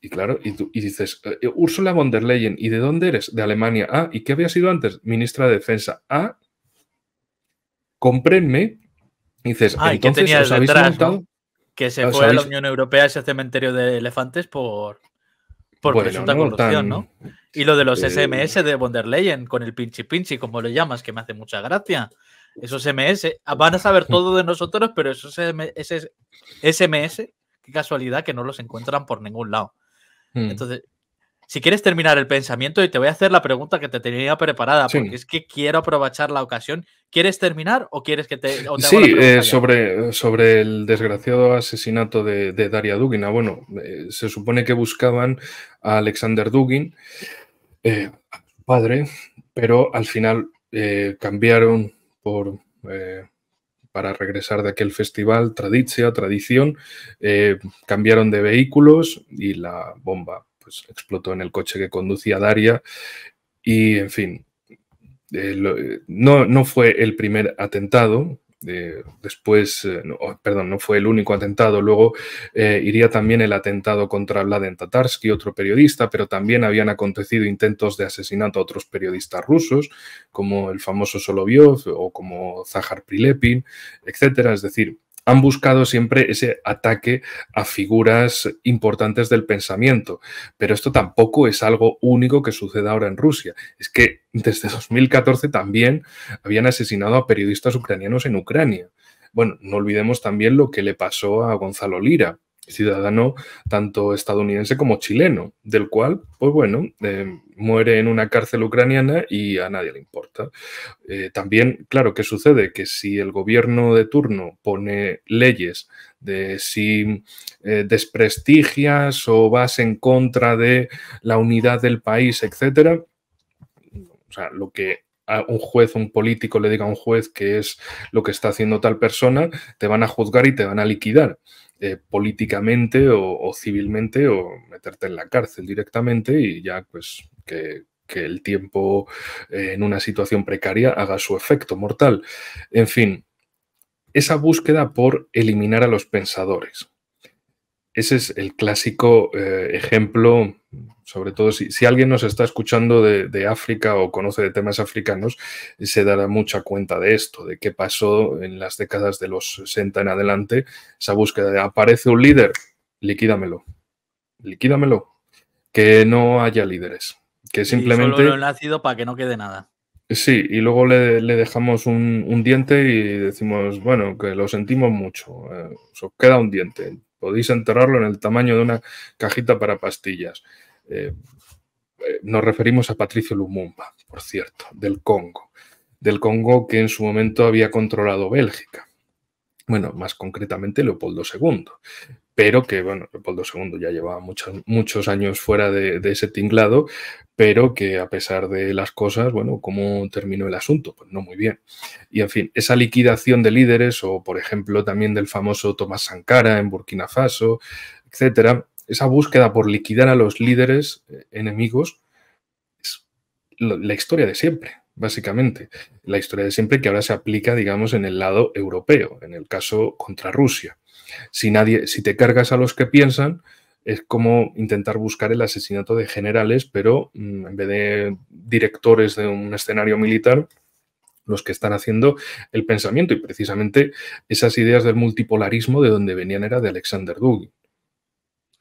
Y claro, y tú dices, eh, Ursula von der Leyen, ¿y de dónde eres? De Alemania. Ah, ¿y qué había sido antes? Ministra de Defensa. Ah, comprenme. dices, ah, entonces ¿qué Que se ah, fue a la Unión Europea ese cementerio de elefantes por, por presunta corrupción, ¿no? Y lo de los SMS eh, de von der Leyen con el pinchi pinchi, como lo llamas, que me hace mucha gracia esos SMS. Ah, van a saber todo de nosotros, pero esos SMS casualidad que no los encuentran por ningún lado. Hmm. Entonces, si quieres terminar el pensamiento y te voy a hacer la pregunta que te tenía preparada, porque es que quiero aprovechar la ocasión. ¿Quieres terminar o quieres que te... sí, eh, sobre, sobre el desgraciado asesinato de, Daria Dugina. Ah, bueno, eh, se supone que buscaban a Alexander Dugin, eh, padre, pero al final cambiaron por para regresar de aquel festival, Tradizia, Tradición, eh, cambiaron de vehículos y la bomba pues, explotó en el coche que conducía Daria y, en fin, eh, eh, no, no fue el primer atentado, después, eh, oh, perdón, no fue el único atentado, luego eh, iría también el atentado contra Vladen Tatarsky, otro periodista, pero también habían acontecido intentos de asesinato a otros periodistas rusos, como el famoso Solovyov o como Zahar Prilepin, etcétera, es decir, han buscado siempre ese ataque a figuras importantes del pensamiento. Pero esto tampoco es algo único que suceda ahora en Rusia. Es que desde 2014 también habían asesinado a periodistas ucranianos en Ucrania. Bueno, no olvidemos también lo que le pasó a Gonzalo Lira, ciudadano tanto estadounidense como chileno, del cual, pues bueno, eh, muere en una cárcel ucraniana y a nadie le importa. Eh, también, claro, ¿qué sucede? Que si el gobierno de turno pone leyes de si eh, desprestigias o vas en contra de la unidad del país, etcétera, o sea, lo que a un juez, un político le diga a un juez que es lo que está haciendo tal persona, te van a juzgar y te van a liquidar. Este, políticamente o, civilmente o meterte en la cárcel directamente y ya pues que, el tiempo eh, en una situación precaria haga su efecto mortal. En fin, esa búsqueda por eliminar a los pensadores, ese es el clásico eh, ejemplo, sobre todo si, alguien nos está escuchando de, África o conoce de temas africanos, se dará mucha cuenta de esto, de qué pasó en las décadas de los 60 en adelante, esa búsqueda de aparece un líder, liquídamelo, liquídamelo, que no haya líderes, que simplemente... Y solo lo ácido para que no quede nada. Sí, y luego le, dejamos un, diente y decimos, bueno, que lo sentimos mucho, eh, queda un diente, Podéis enterrarlo en el tamaño de una cajita para pastillas. Eh, eh, nos referimos a Patricio Lumumba, por cierto, del Congo. Del Congo que en su momento había controlado Bélgica bueno, más concretamente Leopoldo II, pero que, bueno, Leopoldo II ya llevaba muchos, muchos años fuera de, ese tinglado, pero que a pesar de las cosas, bueno, ¿cómo terminó el asunto? Pues no muy bien. Y en fin, esa liquidación de líderes o, por ejemplo, también del famoso Tomás Sankara en Burkina Faso, etcétera, esa búsqueda por liquidar a los líderes eh, enemigos es la historia de siempre básicamente. La historia de siempre que ahora se aplica, digamos, en el lado europeo, en el caso contra Rusia. Si, nadie, si te cargas a los que piensan, es como intentar buscar el asesinato de generales, pero mm, en vez de directores de un escenario militar, los que están haciendo el pensamiento. Y precisamente esas ideas del multipolarismo de donde venían era de Alexander Dugin.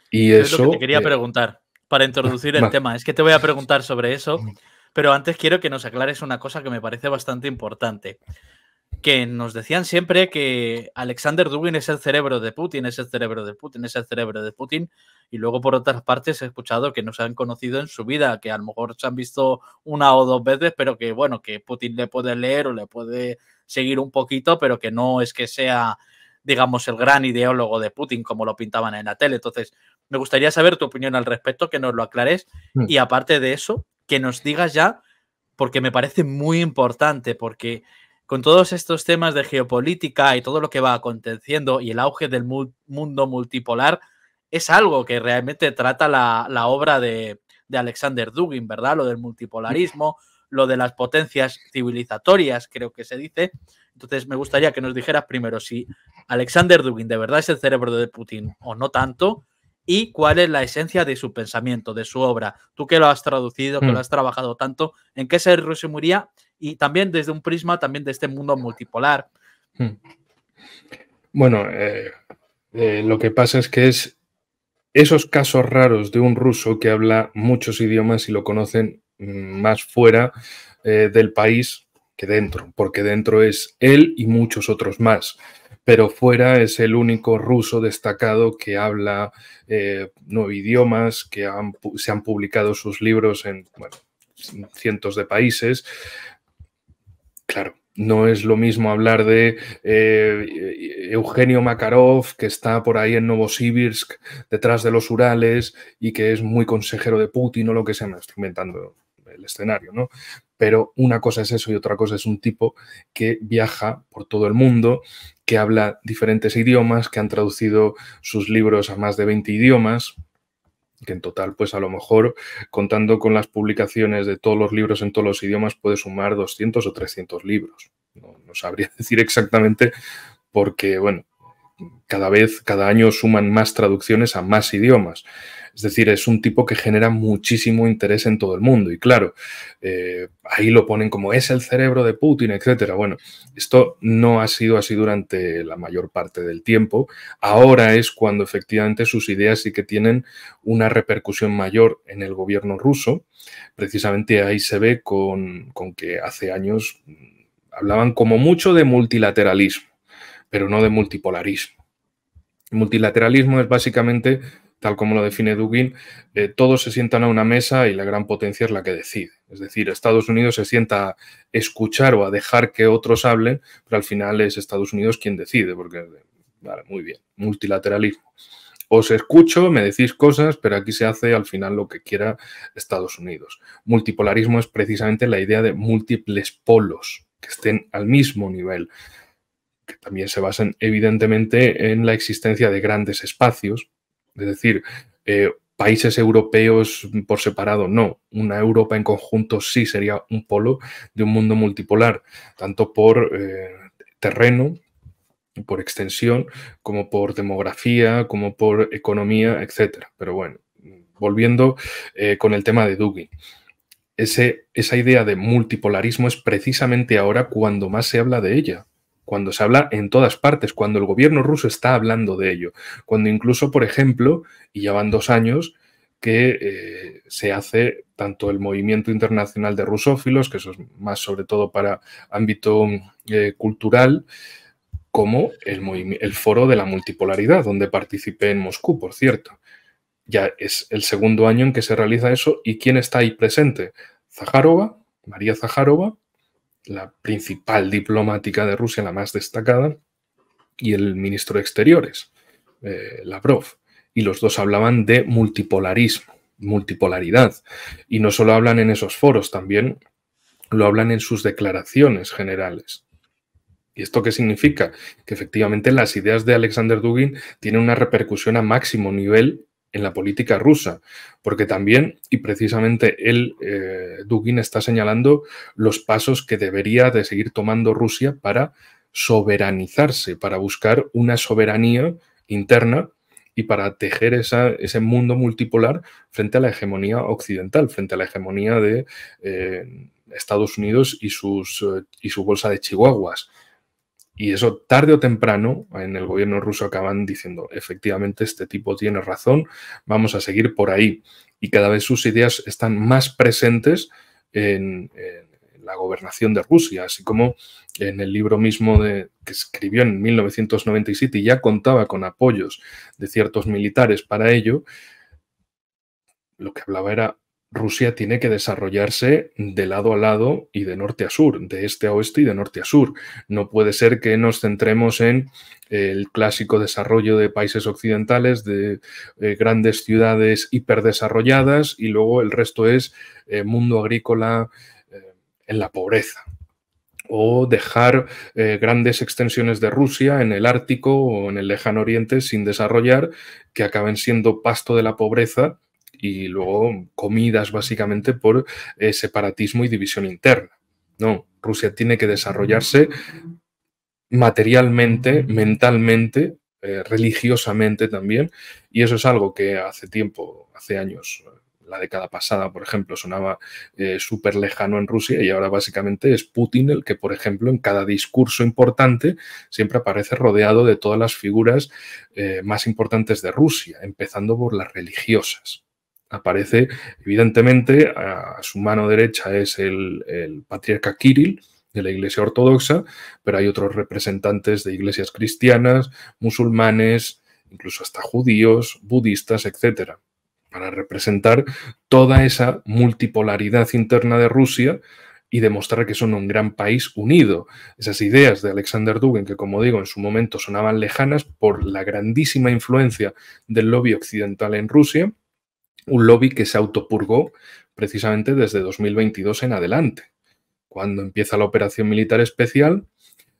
Y eso. es lo que te quería eh, preguntar para introducir el tema. Es que te voy a preguntar sobre eso. Pero antes quiero que nos aclares una cosa que me parece bastante importante. Que nos decían siempre que Alexander Dugin es el cerebro de Putin, es el cerebro de Putin, es el cerebro de Putin. Y luego por otras partes he escuchado que no se han conocido en su vida, que a lo mejor se han visto una o dos veces, pero que bueno, que Putin le puede leer o le puede seguir un poquito, pero que no es que sea digamos, el gran ideólogo de Putin, como lo pintaban en la tele. Entonces, me gustaría saber tu opinión al respecto, que nos lo aclares. Mm. Y aparte de eso, que nos digas ya, porque me parece muy importante, porque con todos estos temas de geopolítica y todo lo que va aconteciendo y el auge del mundo multipolar, es algo que realmente trata la, obra de, de, Alexander Dugin, ¿verdad? Lo del multipolarismo, lo de las potencias civilizatorias, creo que se dice. Entonces, me gustaría que nos dijeras primero si Alexander Dugin de verdad es el cerebro de Putin o no tanto, y cuál es la esencia de su pensamiento, de su obra. Tú que lo has traducido, que lo mm. has trabajado tanto, ¿en qué se resumiría? Y también desde un prisma también de este mundo multipolar. Mm. Bueno, eh, eh, lo que pasa es que es esos casos raros de un ruso que habla muchos idiomas y lo conocen mm, más fuera eh, del país que dentro, porque dentro es él y muchos otros más pero fuera es el único ruso destacado que habla eh, nueve idiomas, que se han publicado sus libros en cientos de países. Claro, no es lo mismo hablar de eh, Eugenio Makarov, que está por ahí en Novosibirsk, detrás de los Urales, y que es muy consejero de Putin o lo que sea, me estoy inventando el escenario, ¿no? pero una cosa es eso y otra cosa es un tipo que viaja por todo el mundo, que habla diferentes idiomas, que han traducido sus libros a más de 20 idiomas, que en total, pues a lo mejor, contando con las publicaciones de todos los libros en todos los idiomas, puede sumar 200 o 300 libros. No, no sabría decir exactamente porque, bueno, cada vez, cada año suman más traducciones a más idiomas. Es decir, es un tipo que genera muchísimo interés en todo el mundo. Y claro, eh, ahí lo ponen como es el cerebro de Putin, etcétera. Bueno, esto no ha sido así durante la mayor parte del tiempo. Ahora es cuando efectivamente sus ideas sí que tienen una repercusión mayor en el gobierno ruso. Precisamente ahí se ve con que hace años hablaban como mucho de multilateralismo pero no de multipolarismo. Multilateralismo es básicamente, tal como lo define Dugin, eh, todos se sientan a una mesa y la gran potencia es la que decide. Es decir, Estados Unidos se sienta a escuchar o a dejar que otros hablen, pero al final es Estados Unidos quien decide, porque, vale, muy bien, multilateralismo. Os escucho, me decís cosas, pero aquí se hace al final lo que quiera Estados Unidos. Multipolarismo es precisamente la idea de múltiples polos que estén al mismo nivel que también se basan evidentemente en la existencia de grandes espacios, es decir, eh, países europeos mm, por separado, no, una Europa en conjunto sí sería un polo de un mundo multipolar, tanto por eh, terreno, por extensión, como por demografía, como por economía, etc. Pero bueno, volviendo eh, con el tema de Dugin. Ese, esa idea de multipolarismo es precisamente ahora cuando más se habla de ella, cuando se habla en todas partes, cuando el gobierno ruso está hablando de ello, cuando incluso, por ejemplo, y ya van dos años que eh, se hace tanto el movimiento internacional de rusófilos, que eso es más sobre todo para ámbito eh, cultural, como el, el foro de la multipolaridad, donde participé en Moscú, por cierto. Ya es el segundo año en que se realiza eso y quién está ahí presente. Zaharova, María Zaharova, la principal diplomática de Rusia, la más destacada, y el ministro de Exteriores, eh, Lavrov. Y los dos hablaban de multipolarismo, multipolaridad. Y no solo hablan en esos foros, también lo hablan en sus declaraciones generales. ¿Y esto qué significa? Que efectivamente las ideas de Alexander Dugin tienen una repercusión a máximo nivel en la política rusa, porque también, y precisamente él, eh, Dugin, está señalando los pasos que debería de seguir tomando Rusia para soberanizarse, para buscar una soberanía interna y para tejer ese mundo multipolar frente a la hegemonía occidental, frente a la hegemonía de eh, Estados Unidos y, sus, eh, y su bolsa de chihuahuas. Y eso tarde o temprano en el gobierno ruso acaban diciendo, efectivamente, este tipo tiene razón, vamos a seguir por ahí. Y cada vez sus ideas están más presentes en, la gobernación de Rusia, así como en el libro mismo de, que escribió en 1997 y ya contaba con apoyos de ciertos militares para ello, lo que hablaba era Rusia tiene que desarrollarse de lado a lado y de norte a sur, de este a oeste y de norte a sur. No puede ser que nos centremos en eh, el clásico desarrollo de países occidentales, de eh, grandes ciudades hiperdesarrolladas y luego el resto es eh, mundo agrícola en la pobreza o dejar grandes extensiones de Rusia en el Ártico o en el Lejano Oriente sin desarrollar, que acaben siendo pasto de la pobreza y luego comidas básicamente por eh, separatismo y división interna. No, Rusia tiene que desarrollarse materialmente, mentalmente, eh, religiosamente también, y eso es algo que hace tiempo, hace años, la década pasada, por ejemplo, sonaba eh, súper lejano en Rusia y ahora básicamente es Putin el que, por ejemplo, en cada discurso importante siempre aparece rodeado de todas las figuras más importantes de Rusia, empezando por las religiosas aparece, evidentemente, a su mano derecha es el, patriarca Kirill, de la Iglesia Ortodoxa, pero hay otros representantes de iglesias cristianas, musulmanes, incluso hasta judíos, budistas, etc., para representar toda esa multipolaridad interna de Rusia y demostrar que son un gran país unido. Esas ideas de Alexander Dugin, que como digo, en su momento sonaban lejanas por la grandísima influencia del lobby occidental en Rusia, un lobby que se autopurgó precisamente desde 2022 en adelante. Cuando empieza la operación militar especial,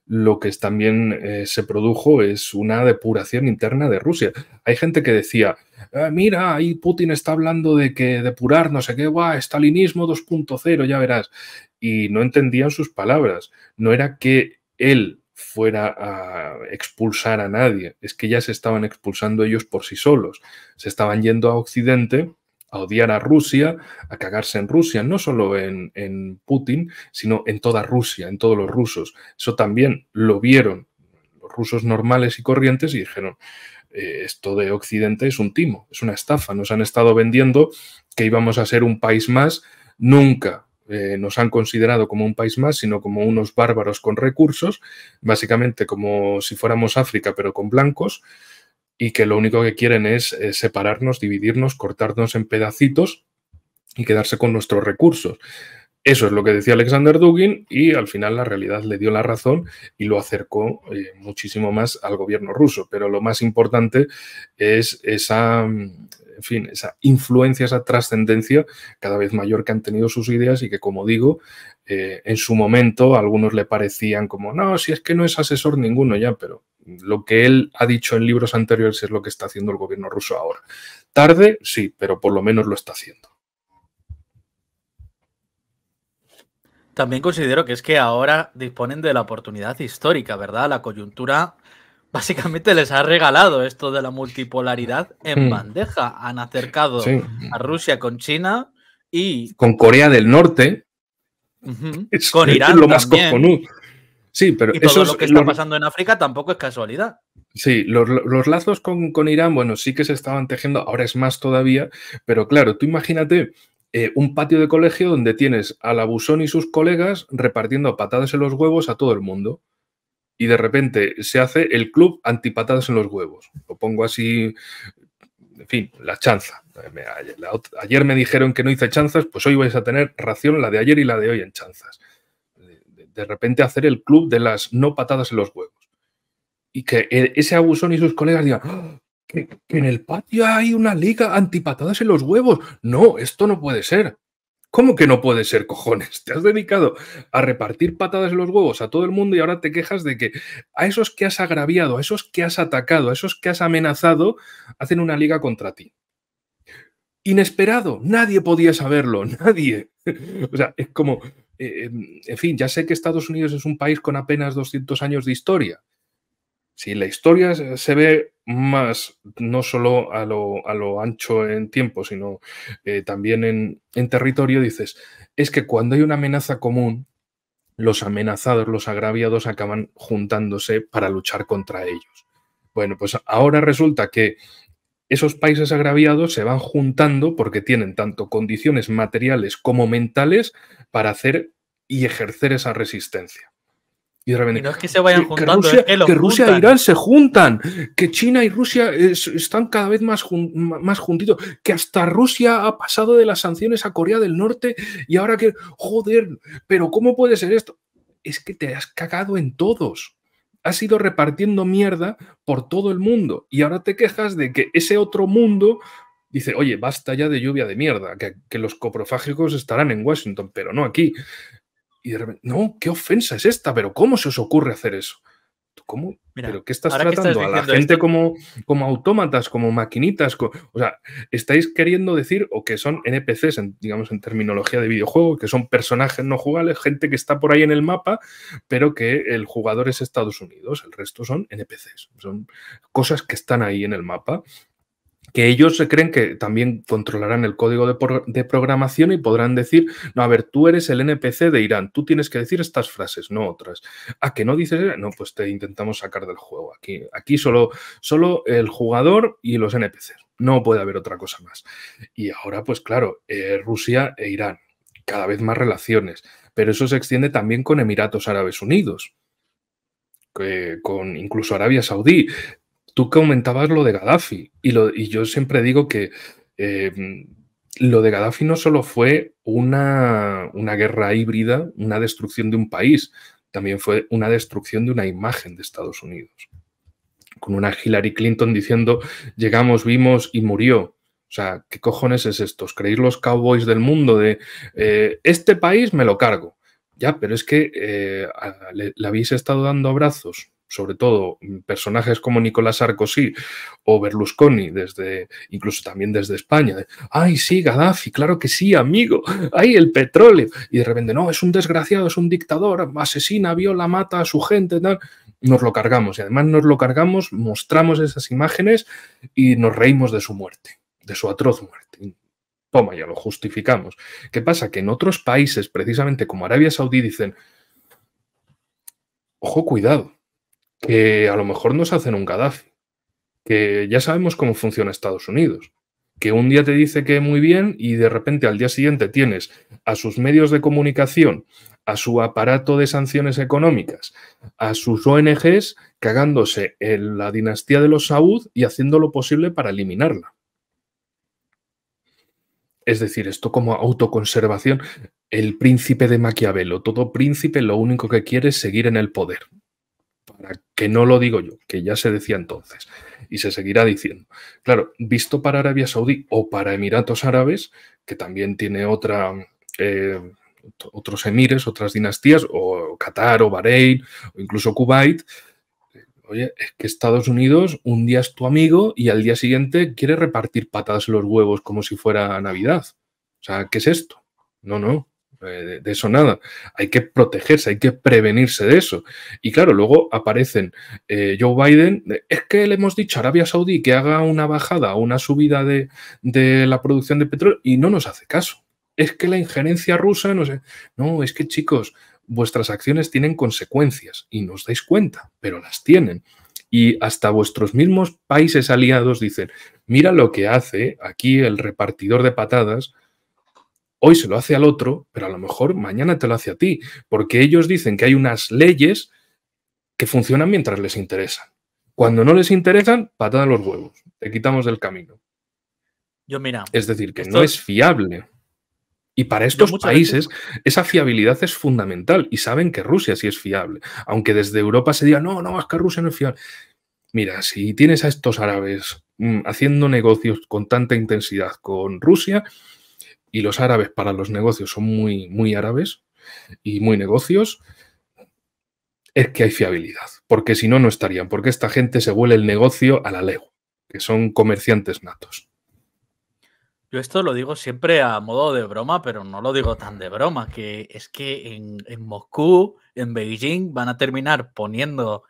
lo que también eh, se produjo es una depuración interna de Rusia. Hay gente que decía, ah, mira, ahí Putin está hablando de que depurar no sé qué, guau, estalinismo 2.0, ya verás. Y no entendían sus palabras. No era que él fuera a expulsar a nadie, es que ya se estaban expulsando ellos por sí solos, se estaban yendo a Occidente a odiar a Rusia, a cagarse en Rusia, no solo en, Putin, sino en toda Rusia, en todos los rusos. Eso también lo vieron los rusos normales y corrientes y dijeron, eh, esto de Occidente es un timo, es una estafa, nos han estado vendiendo que íbamos a ser un país más, nunca eh, nos han considerado como un país más, sino como unos bárbaros con recursos, básicamente como si fuéramos África, pero con blancos, y que lo único que quieren es eh, separarnos, dividirnos, cortarnos en pedacitos y quedarse con nuestros recursos. Eso es lo que decía Alexander Dugin y al final la realidad le dio la razón y lo acercó eh, muchísimo más al gobierno ruso. Pero lo más importante es esa, mm, en fin, esa influencia, esa trascendencia cada vez mayor que han tenido sus ideas y que, como digo, eh, en su momento algunos le parecían como, no, si es que no es asesor ninguno ya, pero lo que él ha dicho en libros anteriores es lo que está haciendo el gobierno ruso ahora. Tarde, sí, pero por lo menos lo está haciendo. También considero que es que ahora disponen de la oportunidad histórica, ¿verdad? La coyuntura básicamente les ha regalado esto de la multipolaridad en hmm. bandeja. Han acercado a Rusia con China y... Con Corea del Norte. con Irán. Es lo más Sí, pero eso lo que está pasando en África tampoco es casualidad. Sí, los, lazos con, Irán, bueno, sí que se estaban tejiendo, ahora es más todavía, pero claro, tú imagínate eh, un patio de colegio donde tienes a la Busón y sus colegas repartiendo patadas en los huevos a todo el mundo y de repente se hace el club antipatadas en los huevos. Lo pongo así, en fin, la chanza. Ayer me dijeron que no hice chanzas, pues hoy vais a tener ración la de ayer y la de hoy en chanzas. De repente hacer el club de las no patadas en los huevos. Y que e, ese abusón y sus colegas digan, ah, que, que en el patio hay una liga antipatadas en los huevos. No, esto no puede ser. ¿Cómo que no puede ser, cojones? Te has dedicado a repartir patadas en los huevos a todo el mundo y ahora te quejas de que a esos que has agraviado, a esos que has atacado, a esos que has amenazado, hacen una liga contra ti. Inesperado, nadie podía saberlo, nadie. o sea, es como, eh, en fin, ya sé que Estados Unidos es un país con apenas 200 años de historia, si la historia se ve más, no solo a lo, ancho en tiempo, sino eh, también en territorio, dices, es que cuando hay una amenaza común, los amenazados, los agraviados acaban juntándose para luchar contra ellos. Bueno, pues ahora resulta que esos países agraviados se van juntando porque tienen tanto condiciones materiales como mentales para hacer y ejercer esa resistencia. Y, no que se Rusia, e Irán se juntan, que China y Rusia están cada vez más, más juntitos, que hasta Rusia ha pasado de las sanciones a Corea del Norte y ahora que, joder, pero ¿cómo puede ser esto? Es que te has cagado en todos. Has ido repartiendo mierda por todo el mundo y ahora te quejas de que ese otro mundo dice, oye, basta ya de lluvia de mierda, que, que los coprofágicos estarán en Washington, pero no aquí. Y de repente, no, qué ofensa es esta, pero ¿cómo se os ocurre hacer eso? ¿Cómo? ¿Pero qué estás tratando? a la gente como, como autómatas, como maquinitas. o sea, estáis queriendo decir o que son NPCs, digamos, en terminología de videojuego, que son personajes no jugables, gente que está por ahí en el mapa, pero que el jugador es Estados Unidos, el resto son NPCs, son cosas que están ahí en el mapa que ellos se creen que también controlarán el código de, programación y podrán decir, no, a ver, tú eres el NPC de Irán, tú tienes que decir estas frases, no otras. ¿A ah, que no dices? No, pues te intentamos sacar del juego. Aquí, aquí solo, solo el jugador y los NPC. No puede haber otra cosa más. Y ahora, pues claro, eh, Rusia e Irán, cada vez más relaciones, pero eso se extiende también con Emiratos Árabes Unidos. con incluso Arabia Saudí, tú comentabas lo de Gaddafi y, lo, yo siempre digo que eh, lo de Gaddafi no solo fue una, guerra híbrida, una destrucción de un país, también fue una destrucción de una imagen de Estados Unidos. Con una Hillary Clinton diciendo, llegamos, vimos y murió. O sea, ¿qué cojones es esto? ¿Os creéis los cowboys del mundo de eh, este país me lo cargo? Ya, pero es que eh, le habéis estado dando abrazos sobre todo mm, personajes como Nicolás Sarkozy o Berlusconi, desde, incluso también desde España, de, ay, sí, Gaddafi, claro que sí, amigo, ay, el petróleo, y de repente, no, es un desgraciado, es un dictador, asesina, viola, mata a su gente, tal. Nos lo cargamos y además nos lo cargamos, mostramos esas imágenes y nos reímos de su muerte, de su atroz muerte toma, ya lo justificamos. ¿Qué pasa? Que en otros países, precisamente como Arabia Saudí, dicen, ojo, cuidado, que a lo mejor nos hacen un Gaddafi, que ya sabemos cómo funciona Estados Unidos, que un día te dice que muy bien y de repente al día siguiente tienes a sus medios de comunicación, a su aparato de sanciones económicas, a sus ONGs cagándose en la dinastía de los Saud y haciendo lo posible para eliminarla. Es decir, esto como autoconservación, el príncipe de Maquiavelo, todo príncipe lo único que quiere es seguir en el poder que no lo digo yo, que ya se decía entonces y se seguirá diciendo. Claro, visto para Arabia Saudí o para Emiratos Árabes, que también tiene otra, eh, otros emires, otras dinastías, o Qatar o Bahrein o incluso Kuwait, eh, oye, es que Estados Unidos un día es tu amigo y al día siguiente quiere repartir patadas en los huevos como si fuera Navidad. O sea, ¿qué es esto? No, no. Eh, de eso nada. Hay que protegerse, hay que prevenirse de eso. Y claro, luego aparecen eh, Joe Biden, es que le hemos dicho a Arabia Saudí que haga una bajada o una subida de, de la producción de petróleo y no nos hace caso. Es que la injerencia rusa, no sé, no, es que chicos, vuestras acciones tienen consecuencias y no os dais cuenta, pero las tienen. Y hasta vuestros mismos países aliados dicen, mira lo que hace aquí el repartidor de patadas hoy se lo hace al otro, pero a lo mejor mañana te lo hace a ti, porque ellos dicen que hay unas leyes que funcionan mientras les interesan. Cuando no les interesan, patada los huevos, te quitamos del camino. Yo mira. Es decir, que no es fiable. Y para estos países esa fiabilidad es fundamental y saben que Rusia sí es fiable, aunque desde Europa se diga, no, no, es que Rusia no es fiable. Mira, si tienes a estos árabes mm, haciendo negocios con tanta intensidad con Rusia, y los árabes para los negocios son muy, muy árabes y muy negocios, es que hay fiabilidad, porque si no, no estarían, porque esta gente se huele el negocio a la legua, que son comerciantes natos. Yo esto lo digo siempre a modo de broma, pero no lo digo tan de broma, que es que en, en Moscú, en Beijing, van a terminar poniendo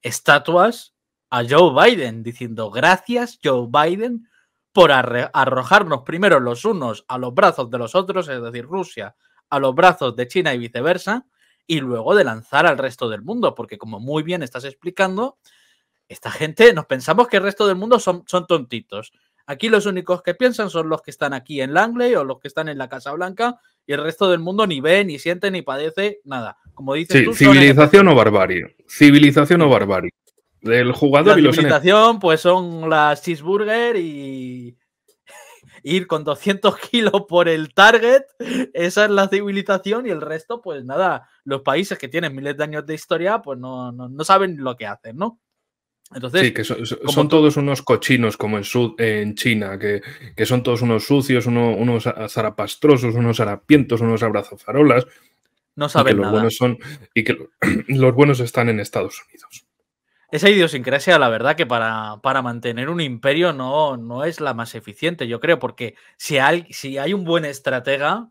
estatuas a Joe Biden diciendo gracias Joe Biden por arrojarnos primero los unos a los brazos de los otros, es decir, Rusia a los brazos de China y viceversa, y luego de lanzar al resto del mundo, porque como muy bien estás explicando, esta gente nos pensamos que el resto del mundo son, son tontitos. Aquí los únicos que piensan son los que están aquí en Langley o los que están en la Casa Blanca y el resto del mundo ni ve, ni siente, ni padece nada. Como dices civilización o barbarie. Civilización o barbarie. Del jugador la y pues son las cheeseburger y ir con 200 kilos por el target, esa es la civilización y el resto, pues nada, los países que tienen miles de años de historia, pues no, no, saben lo que hacen, ¿no? Entonces, sí, que son todos unos cochinos como en, en China, que, son todos unos sucios, unos zarapastrosos, unos harapientos, unos abrazofarolas. No saben nada. y que los buenos están en Estados Unidos esa idiosincrasia, la verdad, que para, para mantener un imperio no, no, es la más eficiente, yo creo, porque si hay, si hay un buen estratega,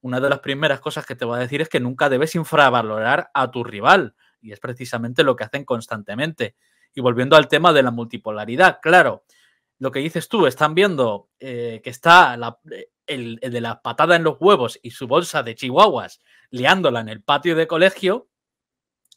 una de las primeras cosas que te va a decir es que nunca debes infravalorar a tu rival, y es precisamente lo que hacen constantemente. Y volviendo al tema de la multipolaridad, claro, lo que dices tú, están viendo eh, que está el, el de la patada en los huevos y su bolsa de chihuahuas liándola en el patio de colegio.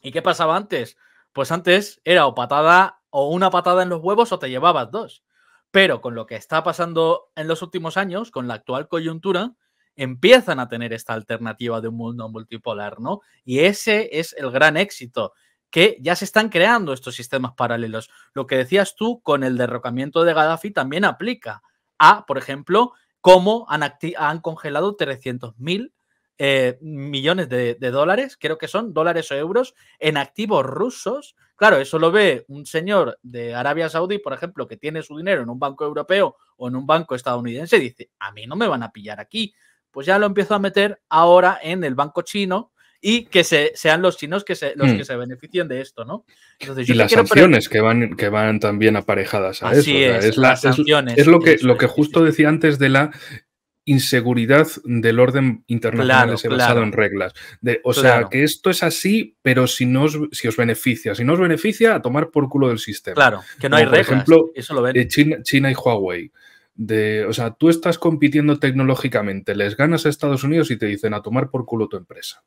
¿Y qué pasaba antes? Pues antes era o patada o una patada en los huevos o te llevabas dos. Pero con lo que está pasando en los últimos años, con la actual coyuntura, empiezan a tener esta alternativa de un mundo multipolar, ¿no? Y ese es el gran éxito, que ya se están creando estos sistemas paralelos. Lo que decías tú con el derrocamiento de Gaddafi también aplica a, por ejemplo, cómo han, han congelado 300.000 eh, millones de, dólares, creo que son dólares o euros, en activos rusos. Claro, eso lo ve un señor de Arabia Saudí, por ejemplo, que tiene su dinero en un banco europeo o en un banco estadounidense, y dice, a mí no me van a pillar aquí. Pues ya lo empiezo a meter ahora en el banco chino y que se, sean los chinos que los hmm. que se beneficien de esto, ¿no? y las sanciones que van, que van también aparejadas a eso. Es, es, las sanciones, es, lo que, lo que justo decía antes de la inseguridad del orden internacional basado en reglas. o sea, que esto es así, pero si, no os, si os beneficia. Si no os beneficia, a tomar por culo del sistema. Claro, que no hay reglas. Por ejemplo, eh, China, y Huawei. De, o sea, tú estás compitiendo tecnológicamente, les ganas a Estados Unidos y te dicen a tomar por culo tu empresa.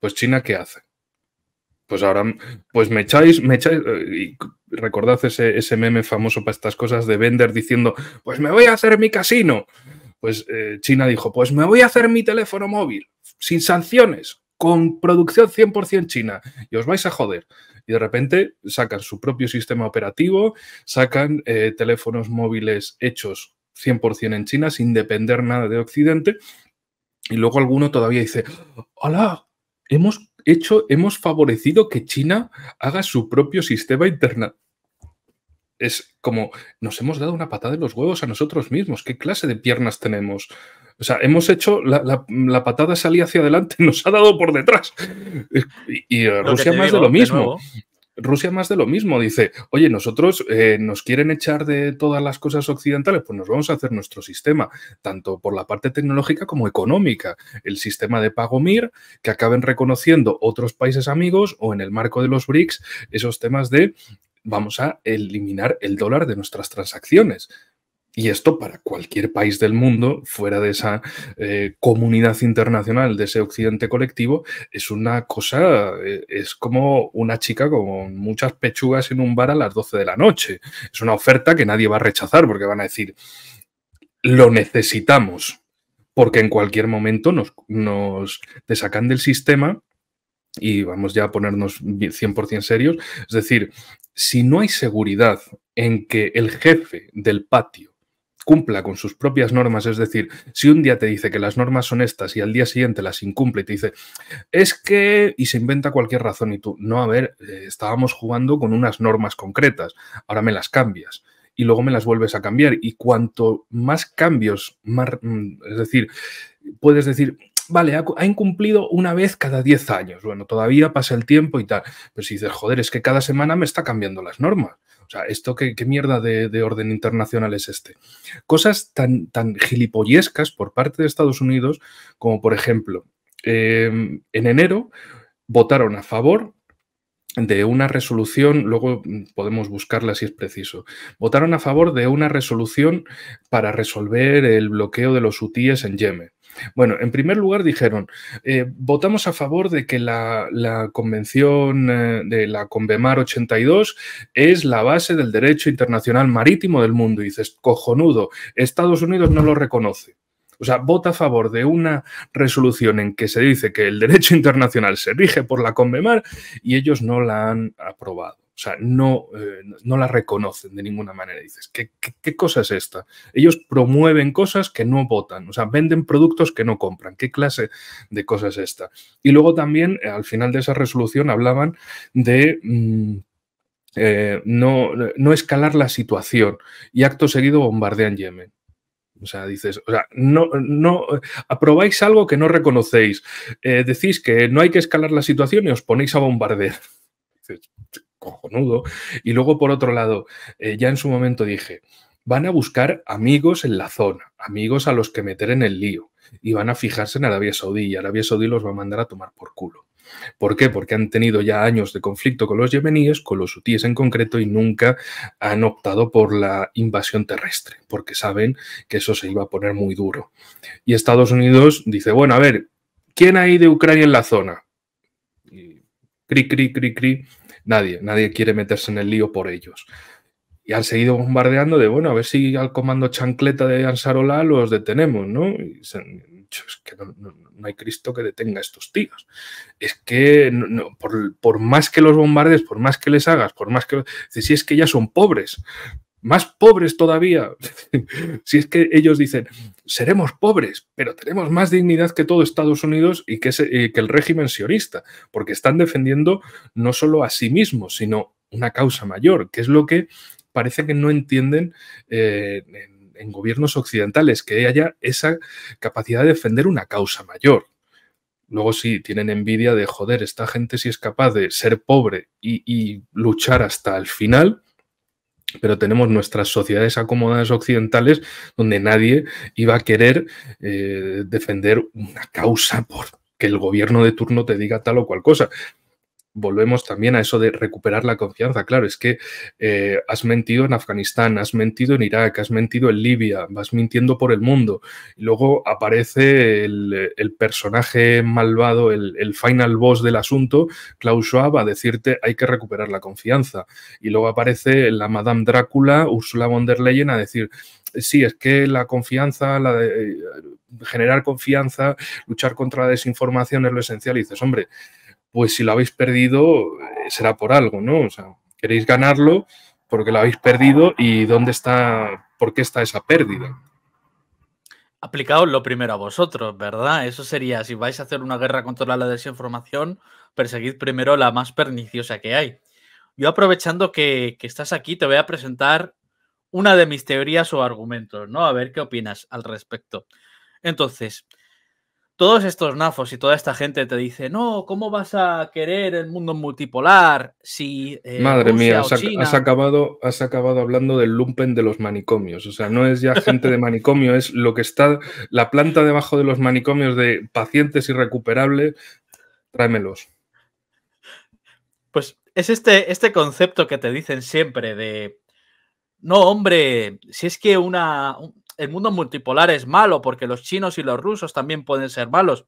Pues China, ¿qué hace? Pues ahora, pues me echáis, me echáis, eh, y recordad ese, ese meme famoso para estas cosas de vender diciendo, pues me voy a hacer mi casino. Pues eh, China dijo, pues me voy a hacer mi teléfono móvil sin sanciones, con producción 100% china y os vais a joder. Y de repente sacan su propio sistema operativo, sacan eh, teléfonos móviles hechos 100% en China sin depender nada de Occidente. Y luego alguno todavía dice, hola, hemos hecho, hemos favorecido que China haga su propio sistema interna es como nos hemos dado una patada en los huevos a nosotros mismos. ¿Qué clase de piernas tenemos? O sea, hemos hecho la, patada salía hacia adelante, nos ha dado por detrás. Y, eh, Rusia más de lo mismo. Rusia más de lo mismo, dice, oye, nosotros eh, nos quieren echar de todas las cosas occidentales, pues nos vamos a hacer nuestro sistema, tanto por la parte tecnológica como económica, el sistema de pago MIR, que acaben reconociendo otros países amigos o en el marco de los BRICS, esos temas de vamos a eliminar el dólar de nuestras transacciones. Y esto para cualquier país del mundo, fuera de esa eh, comunidad internacional, de ese occidente colectivo, es una cosa, eh, es como una chica con muchas pechugas en un bar a las 12 de la noche. Es una oferta que nadie va a rechazar porque van a decir, lo necesitamos, porque en cualquier momento nos, nos sacan del sistema y vamos ya a ponernos 100% serios, es decir, si no hay seguridad en que el jefe del patio cumpla con sus propias normas, es decir, si un día te dice que las normas son estas y al día siguiente las incumple y te dice, es que, y se inventa cualquier razón y tú, no, a ver, eh, estábamos jugando con unas normas concretas, ahora me las cambias y luego me las vuelves a cambiar y cuanto más cambios, más, mm, es decir, puedes decir, vale, ha, incumplido una vez cada 10 años. Bueno, todavía pasa el tiempo y tal. Pero si dices, joder, es que cada semana me está cambiando las normas. O sea, ¿esto qué, mierda de, orden internacional es este? Cosas tan, tan gilipollescas por parte de Estados Unidos, como por ejemplo, em, en enero votaron a favor de una resolución, luego podemos buscarla si es preciso, votaron a favor de una resolución para resolver el bloqueo de los hutíes en Yemen. Bueno, en primer lugar dijeron, eh, votamos a favor de que la, convención eh, de la Convemar 82 es la base del derecho internacional marítimo del mundo. Y dices, cojonudo, Estados Unidos no lo reconoce. O sea, vota a favor de una resolución en que se dice que el derecho internacional se rige por la Convemar y ellos no la han aprobado. O sea, eh, no, la reconocen de ninguna manera. Dices, ¿qué, cosa es esta? Ellos promueven cosas que no votan, o sea, venden productos que no compran. ¿Qué clase de cosa es esta? Y luego también, eh, al final de esa resolución, hablaban de... Mm, eh, no, escalar la situación y acto seguido bombardean Yemen. O sea, dices, o sea, no, no aprobáis algo que no reconocéis. decís que no hay que escalar la situación y os ponéis a bombardear. cojonudo. Y luego, por otro lado, eh, ya en su momento dije, van a buscar amigos en la zona, amigos a los que meter en el lío, y van a fijarse en Arabia Saudí, y Arabia Saudí los va a mandar a tomar por culo. ¿Por qué? Porque han tenido ya años de conflicto con los yemeníes, con los hutíes en concreto, y nunca han optado por la invasión terrestre, porque saben que eso se iba a poner muy duro. Y Estados Unidos dice, bueno, a ver, ¿quién hay de Ucrania en la zona? Y cri, cri, cri, cri, Nadie, nadie quiere meterse en el lío por ellos. Y han seguido bombardeando de, bueno, a ver si al comando chancleta de Ansarola los detenemos, ¿no? es que no, hay Cristo que detenga a estos tíos. Es que por, por, más que los bombardees, por más que les hagas, por más que... Si es que ya son pobres, más pobres todavía. si es que ellos dicen, seremos pobres, pero tenemos más dignidad que todo Estados Unidos y que, eh, el régimen sionista, porque están defendiendo no solo a sí mismos, sino una causa mayor, que es lo que parece que no entienden eh, en, gobiernos occidentales, que haya esa capacidad de defender una causa mayor. Luego si tienen envidia de, joder, esta gente si es capaz de ser pobre y, y luchar hasta el final, pero tenemos nuestras sociedades acomodadas occidentales donde nadie iba a querer eh, defender una causa porque el gobierno de turno te diga tal o cual cosa volvemos también a eso de recuperar la confianza. Claro, es que eh, has mentido en Afganistán, has mentido en Irak, has mentido en Libia, vas mintiendo por el mundo. Y luego aparece el, personaje malvado, el, final boss del asunto, Klaus Schwab, a decirte hay que recuperar la confianza. Y luego aparece la Madame Drácula, Ursula von der Leyen, a decir sí, es que la confianza, la eh, generar confianza, luchar contra la desinformación es lo esencial. Y dices, hombre, pues si lo habéis perdido eh, será por algo, ¿no? O sea, queréis ganarlo porque lo habéis perdido y dónde está, por qué está esa pérdida. Aplicaos lo primero a vosotros, ¿verdad? Eso sería, si vais a hacer una guerra contra la desinformación, perseguid primero la más perniciosa que hay. Yo aprovechando que, que estás aquí, te voy a presentar una de mis teorías o argumentos, ¿no? A ver qué opinas al respecto. Entonces, todos estos nafos y toda esta gente te dice, no, ¿cómo vas a querer el mundo multipolar si... Eh, Madre mía, has, has, acabado, has acabado hablando del lumpen de los manicomios. O sea, no es ya gente de manicomio, es lo que está, la planta debajo de los manicomios de pacientes irrecuperables, tráemelos. Pues es este, este concepto que te dicen siempre de... No, hombre, si es que una, el mundo multipolar es malo porque los chinos y los rusos también pueden ser malos.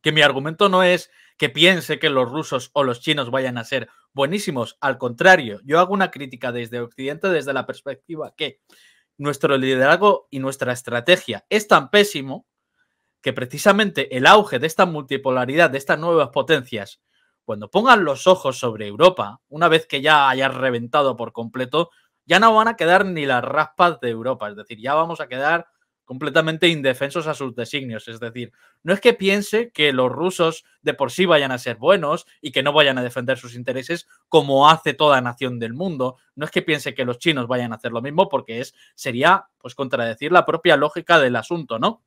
Que mi argumento no es que piense que los rusos o los chinos vayan a ser buenísimos. Al contrario, yo hago una crítica desde Occidente desde la perspectiva que nuestro liderazgo y nuestra estrategia es tan pésimo que precisamente el auge de esta multipolaridad, de estas nuevas potencias, cuando pongan los ojos sobre Europa, una vez que ya haya reventado por completo, ya no van a quedar ni las raspas de Europa, es decir, ya vamos a quedar completamente indefensos a sus designios. Es decir, no es que piense que los rusos de por sí vayan a ser buenos y que no vayan a defender sus intereses como hace toda nación del mundo. No es que piense que los chinos vayan a hacer lo mismo porque es, sería pues contradecir la propia lógica del asunto, ¿no?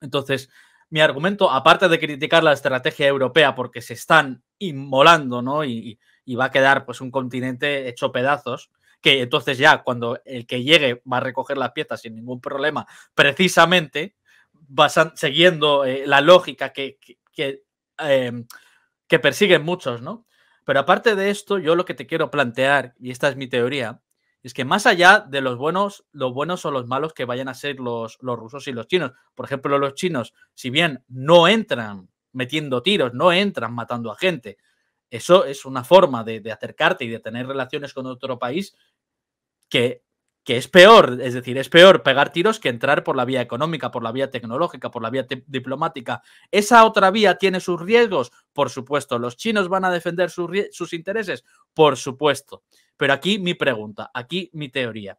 Entonces, mi argumento, aparte de criticar la estrategia europea porque se están inmolando, ¿no? Y, y va a quedar pues un continente hecho pedazos, que entonces ya cuando el que llegue va a recoger las piezas sin ningún problema, precisamente basan, siguiendo eh, la lógica que, em, que, persiguen muchos, ¿no? Pero aparte de esto, yo lo que te quiero plantear, y esta es mi teoría, es que más allá de los buenos, los buenos o los malos que vayan a ser los, los rusos y los chinos, por ejemplo, los chinos, si bien no entran metiendo tiros, no entran matando a gente, eso es una forma de, acercarte y de tener relaciones con otro país que, que, es peor, es decir, es peor pegar tiros que entrar por la vía económica, por la vía tecnológica, por la vía diplomática. Esa otra vía tiene sus riesgos, por supuesto. ¿Los chinos van a defender sus intereses? Por supuesto. Pero aquí mi pregunta, aquí mi teoría.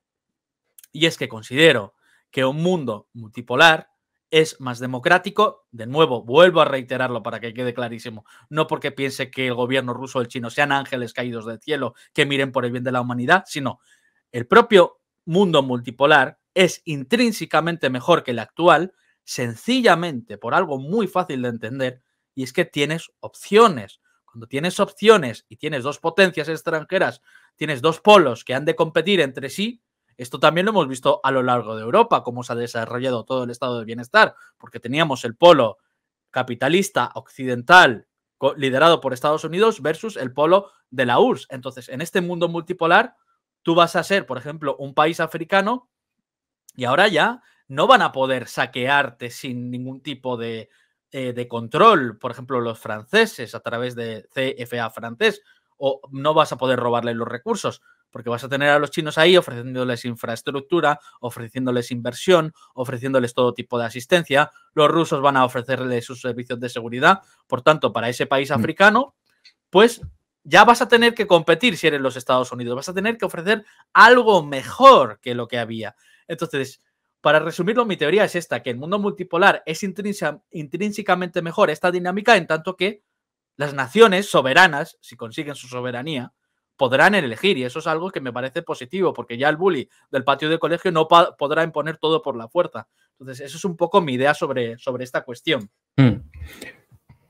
Y es que considero que un mundo multipolar es más democrático. De nuevo, vuelvo a reiterarlo para que quede clarísimo. No porque piense que el gobierno ruso o el chino sean ángeles caídos del cielo que miren por el bien de la humanidad, sino el propio mundo multipolar es intrínsecamente mejor que el actual, sencillamente por algo muy fácil de entender, y es que tienes opciones. Cuando tienes opciones y tienes dos potencias extranjeras, tienes dos polos que han de competir entre sí, esto también lo hemos visto a lo largo de Europa, cómo se ha desarrollado todo el estado de bienestar, porque teníamos el polo capitalista occidental liderado por Estados Unidos versus el polo de la URSS. Entonces, en este mundo multipolar, tú vas a ser, por ejemplo, un país africano y ahora ya no van a poder saquearte sin ningún tipo de, eh, de control, por ejemplo, los franceses a través de CFA francés, o no vas a poder robarle los recursos porque vas a tener a los chinos ahí ofreciéndoles infraestructura, ofreciéndoles inversión, ofreciéndoles todo tipo de asistencia. Los rusos van a ofrecerles sus servicios de seguridad. Por tanto, para ese país mm. africano, pues ya vas a tener que competir si eres los Estados Unidos, vas a tener que ofrecer algo mejor que lo que había. Entonces, para resumirlo, mi teoría es esta, que el mundo multipolar es intrínsecamente mejor esta dinámica en tanto que las naciones soberanas, si consiguen su soberanía, podrán elegir y eso es algo que me parece positivo porque ya el bully del patio de colegio no podrá imponer todo por la fuerza. Entonces, eso es un poco mi idea sobre, sobre esta cuestión. Hmm.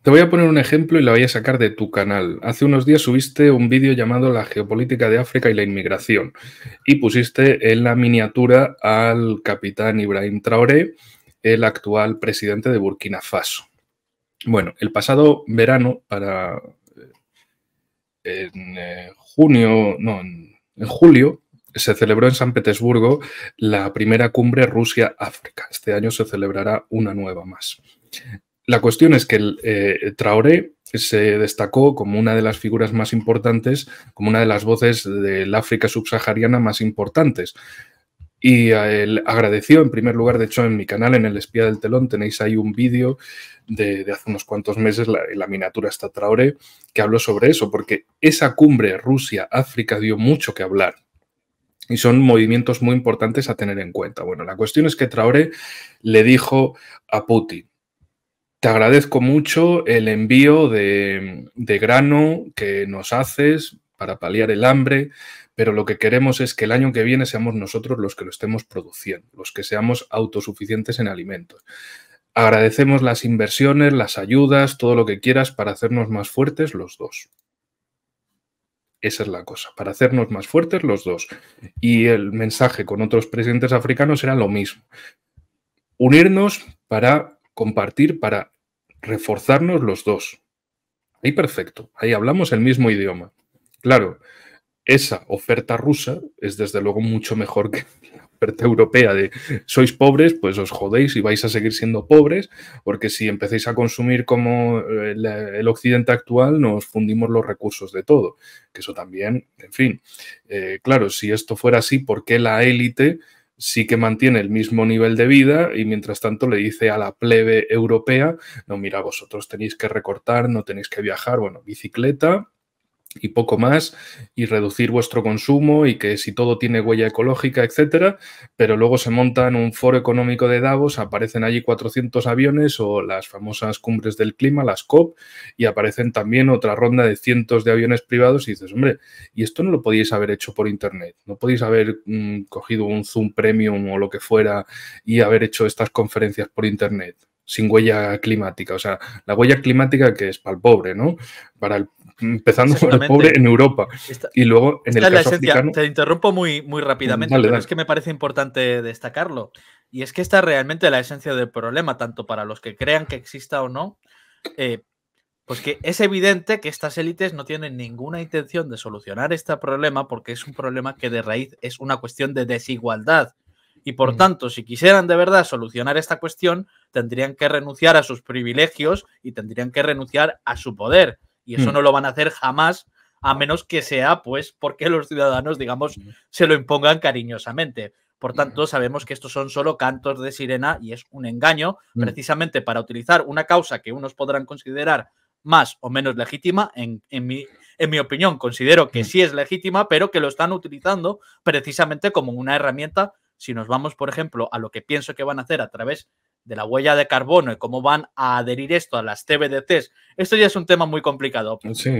Te voy a poner un ejemplo y la voy a sacar de tu canal. Hace unos días subiste un vídeo llamado La geopolítica de África y la inmigración y pusiste en la miniatura al capitán Ibrahim Traoré, el actual presidente de Burkina Faso. Bueno, el pasado verano, para eh, en eh, junio, no, en julio, se celebró en San Petersburgo la primera cumbre Rusia-África. Este año se celebrará una nueva más. La cuestión es que el, eh, Traoré se destacó como una de las figuras más importantes, como una de las voces del África subsahariana más importantes. Y él agradeció, en primer lugar, de hecho, en mi canal, en El Espía del Telón, tenéis ahí un vídeo de, hace unos cuantos meses, la, la miniatura está Traore que habló sobre eso, porque esa cumbre Rusia-África dio mucho que hablar. Y son movimientos muy importantes a tener en cuenta. Bueno, la cuestión es que Traore le dijo a Putin, te agradezco mucho el envío de, de grano que nos haces para paliar el hambre, pero lo que queremos es que el año que viene seamos nosotros los que lo estemos produciendo, los que seamos autosuficientes en alimentos. Agradecemos las inversiones, las ayudas, todo lo que quieras para hacernos más fuertes los dos. Esa es la cosa, para hacernos más fuertes los dos. Y el mensaje con otros presidentes africanos era lo mismo. Unirnos para compartir, para reforzarnos los dos. Ahí perfecto, ahí hablamos el mismo idioma. Claro, esa oferta rusa es desde luego mucho mejor que la oferta europea de sois pobres, pues os jodéis y vais a seguir siendo pobres, porque si empecéis a consumir como eh, el, occidente actual, nos fundimos los recursos de todo. Que eso también, en fin, eh, claro, si esto fuera así, ¿por qué la élite sí que mantiene el mismo nivel de vida y mientras tanto le dice a la plebe europea, no, mira, vosotros tenéis que recortar, no tenéis que viajar, bueno, bicicleta, y poco más, y reducir vuestro consumo y que si todo tiene huella ecológica, etcétera, pero luego se en un foro económico de Davos, aparecen allí 400 aviones o las famosas cumbres del clima, las COP, y aparecen también otra ronda de cientos de aviones privados y dices, hombre, y esto no lo podíais haber hecho por internet, no podéis haber mm, cogido un Zoom Premium o lo que fuera y haber hecho estas conferencias por internet sin huella climática. O sea, la huella climática que es para el pobre, ¿no? Para empezando por el pobre en Europa. y luego en el caso la esencia. Te interrumpo muy, muy rápidamente, pero es que me parece importante destacarlo. Y es que esta es realmente la esencia del problema, tanto para los que crean que exista o no, eh, pues que es evidente que estas élites no tienen ninguna intención de solucionar este problema porque es un problema que de raíz es una cuestión de desigualdad y por mm. tanto, si quisieran de verdad solucionar esta cuestión, tendrían que renunciar a sus privilegios y tendrían que renunciar a su poder. Y eso mm. no lo van a hacer jamás, a menos que sea, pues, porque los ciudadanos, digamos, mm. se lo impongan cariñosamente. Por tanto, sabemos que estos son solo cantos de sirena y es un engaño, precisamente para utilizar una causa que unos podrán considerar más o menos legítima, en, mi, en, mi, opinión considero que sí es legítima, pero que lo están utilizando precisamente como una herramienta si nos vamos, por ejemplo, a lo que pienso que van a hacer a través de la huella de carbono y cómo van a adherir esto a las TBDCs, esto ya es un tema muy complicado.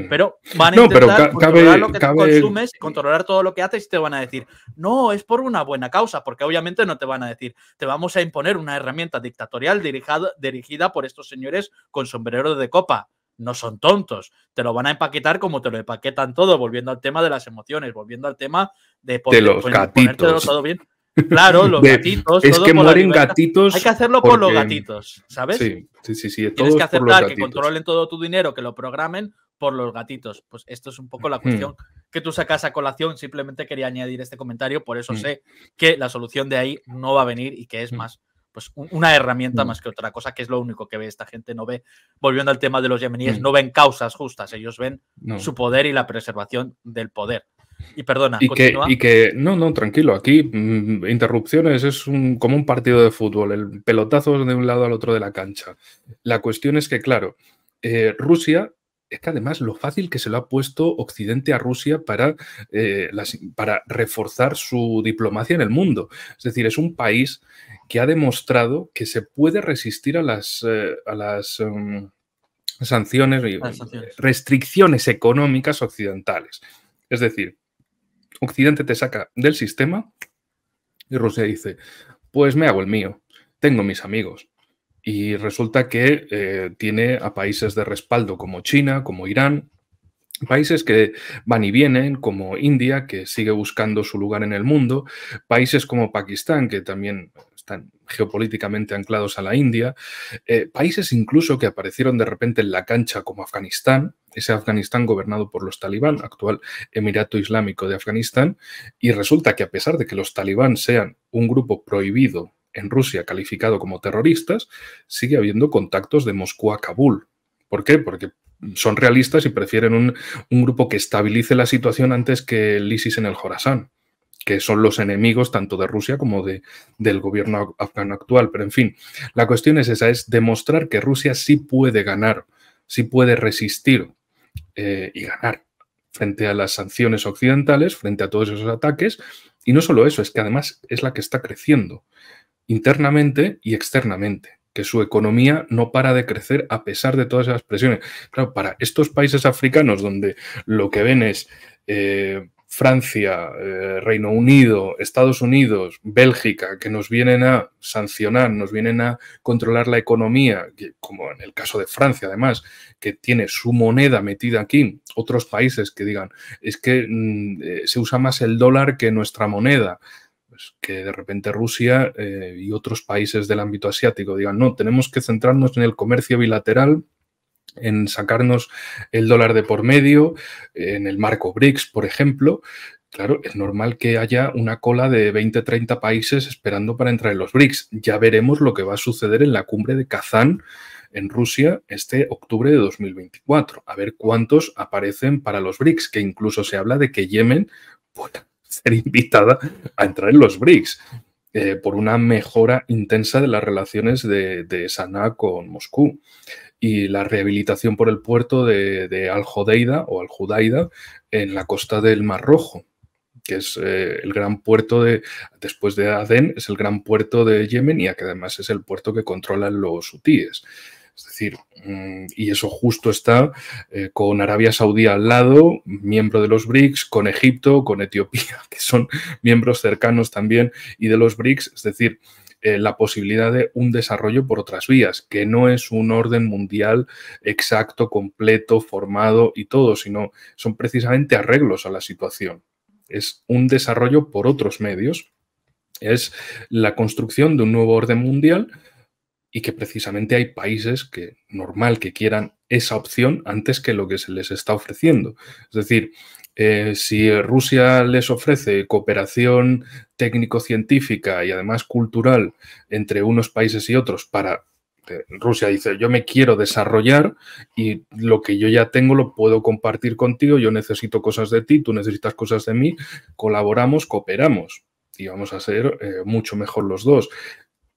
Pero van a intentar controlar lo que consumes, controlar todo lo que haces y te van a decir, no, es por una buena causa, porque obviamente no te van a decir, te vamos a imponer una herramienta dictatorial dirigida por estos señores con sombrero de copa no son tontos. Te lo van a empaquetar como te lo empaquetan todo, volviendo al tema de las emociones, volviendo al tema de, poner, los bien. Claro, los gatitos. Es todo que mueren gatitos. Hay que hacerlo por los gatitos, ¿sabes? Sí, sí, sí. Tienes que aceptar que controlen todo tu dinero, que lo programen por los gatitos. Pues esto es un poco la mm. cuestión que tú sacas a colación. Simplemente quería añadir este comentario, por eso mm. sé que la solución de ahí no va a venir y que es mm. más pues una herramienta más que otra cosa, que es lo único que ve esta gente. No ve, volviendo al tema de los yemeníes, no ven causas justas, ellos ven su poder y la preservación del poder. Y perdona, y que, y que, no, no, tranquilo, aquí mm, interrupciones es un, como un partido de fútbol, el pelotazo de un lado al otro de la cancha. La cuestión es que, claro, eh, Rusia es que además lo fácil que se lo ha puesto Occidente a Rusia para, eh, para, reforzar su diplomacia en el mundo. Es decir, es un país que ha demostrado que se puede resistir a las, eh, las em, sanciones, y, sanciones, restricciones económicas occidentales. Es decir, Occidente te saca del sistema y Rusia dice, pues me hago el mío, tengo mis amigos. Y resulta que eh, tiene a países de respaldo como China, como Irán, países que van y vienen, como India, que sigue buscando su lugar en el mundo, países como Pakistán, que también están geopolíticamente anclados a la India, eh, países incluso que aparecieron de repente en la cancha como Afganistán, ese Afganistán gobernado por los talibán, actual Emirato Islámico de Afganistán, y resulta que a pesar de que los talibán sean un grupo prohibido en Rusia calificado como terroristas, sigue habiendo contactos de Moscú a Kabul. ¿Por qué? Porque son realistas y prefieren un, grupo que estabilice la situación antes que el ISIS en el Jorasán que son los enemigos tanto de Rusia como de, del gobierno afgano actual. Pero en fin, la cuestión es esa, es demostrar que Rusia sí puede ganar, sí puede resistir eh, y ganar frente a las sanciones occidentales, frente a todos esos ataques. Y no solo eso, es que además es la que está creciendo internamente y externamente, que su economía no para de crecer a pesar de todas esas presiones. Claro, para estos países africanos donde lo que ven es eh, Francia, eh, Reino Unido, Estados Unidos, Bélgica, que nos vienen a sancionar, nos vienen a controlar la economía, como en el caso de Francia además, que tiene su moneda metida aquí, otros países que digan, es que mm, eh, se usa más el dólar que nuestra moneda pues que de repente Rusia eh, y otros países del ámbito asiático digan, no, tenemos que centrarnos en el comercio bilateral en sacarnos el dólar de por medio, en el marco BRICS, por ejemplo, claro, es normal que haya una cola de 20, 30 países esperando para entrar en los BRICS. Ya veremos lo que va a suceder en la cumbre de Kazán en Rusia este octubre de 2024. A ver cuántos aparecen para los BRICS, que incluso se habla de que Yemen pueda ser invitada a entrar en los BRICS. Eh, por una mejora intensa de las relaciones de, de Sanaa con Moscú y la rehabilitación por el puerto de, Al-Jodeida o Al-Judaida en la costa del Mar Rojo que es eh, el gran puerto de, después de Adén, es el gran puerto de Yemen y que además es el puerto que controlan los hutíes. Es decir, mm, y eso justo está eh, con Arabia Saudí al lado, miembro de los BRICS, con Egipto, con Etiopía, que son miembros cercanos también, y de los BRICS. Es decir, eh, la posibilidad de un desarrollo por otras vías, que no es un orden mundial exacto, completo, formado y todo, sino son precisamente arreglos a la situación. Es un desarrollo por otros medios, es la construcción de un nuevo orden mundial y que precisamente hay países que normal que quieran esa opción antes que lo que se les está ofreciendo. Es decir, eh, si Rusia les ofrece cooperación técnico-científica y además cultural entre unos países y otros para... Eh, Rusia dice, yo me quiero desarrollar y lo que yo ya tengo lo puedo compartir contigo, yo necesito cosas de ti, tú necesitas cosas de mí, colaboramos, cooperamos y vamos a ser eh, mucho mejor los dos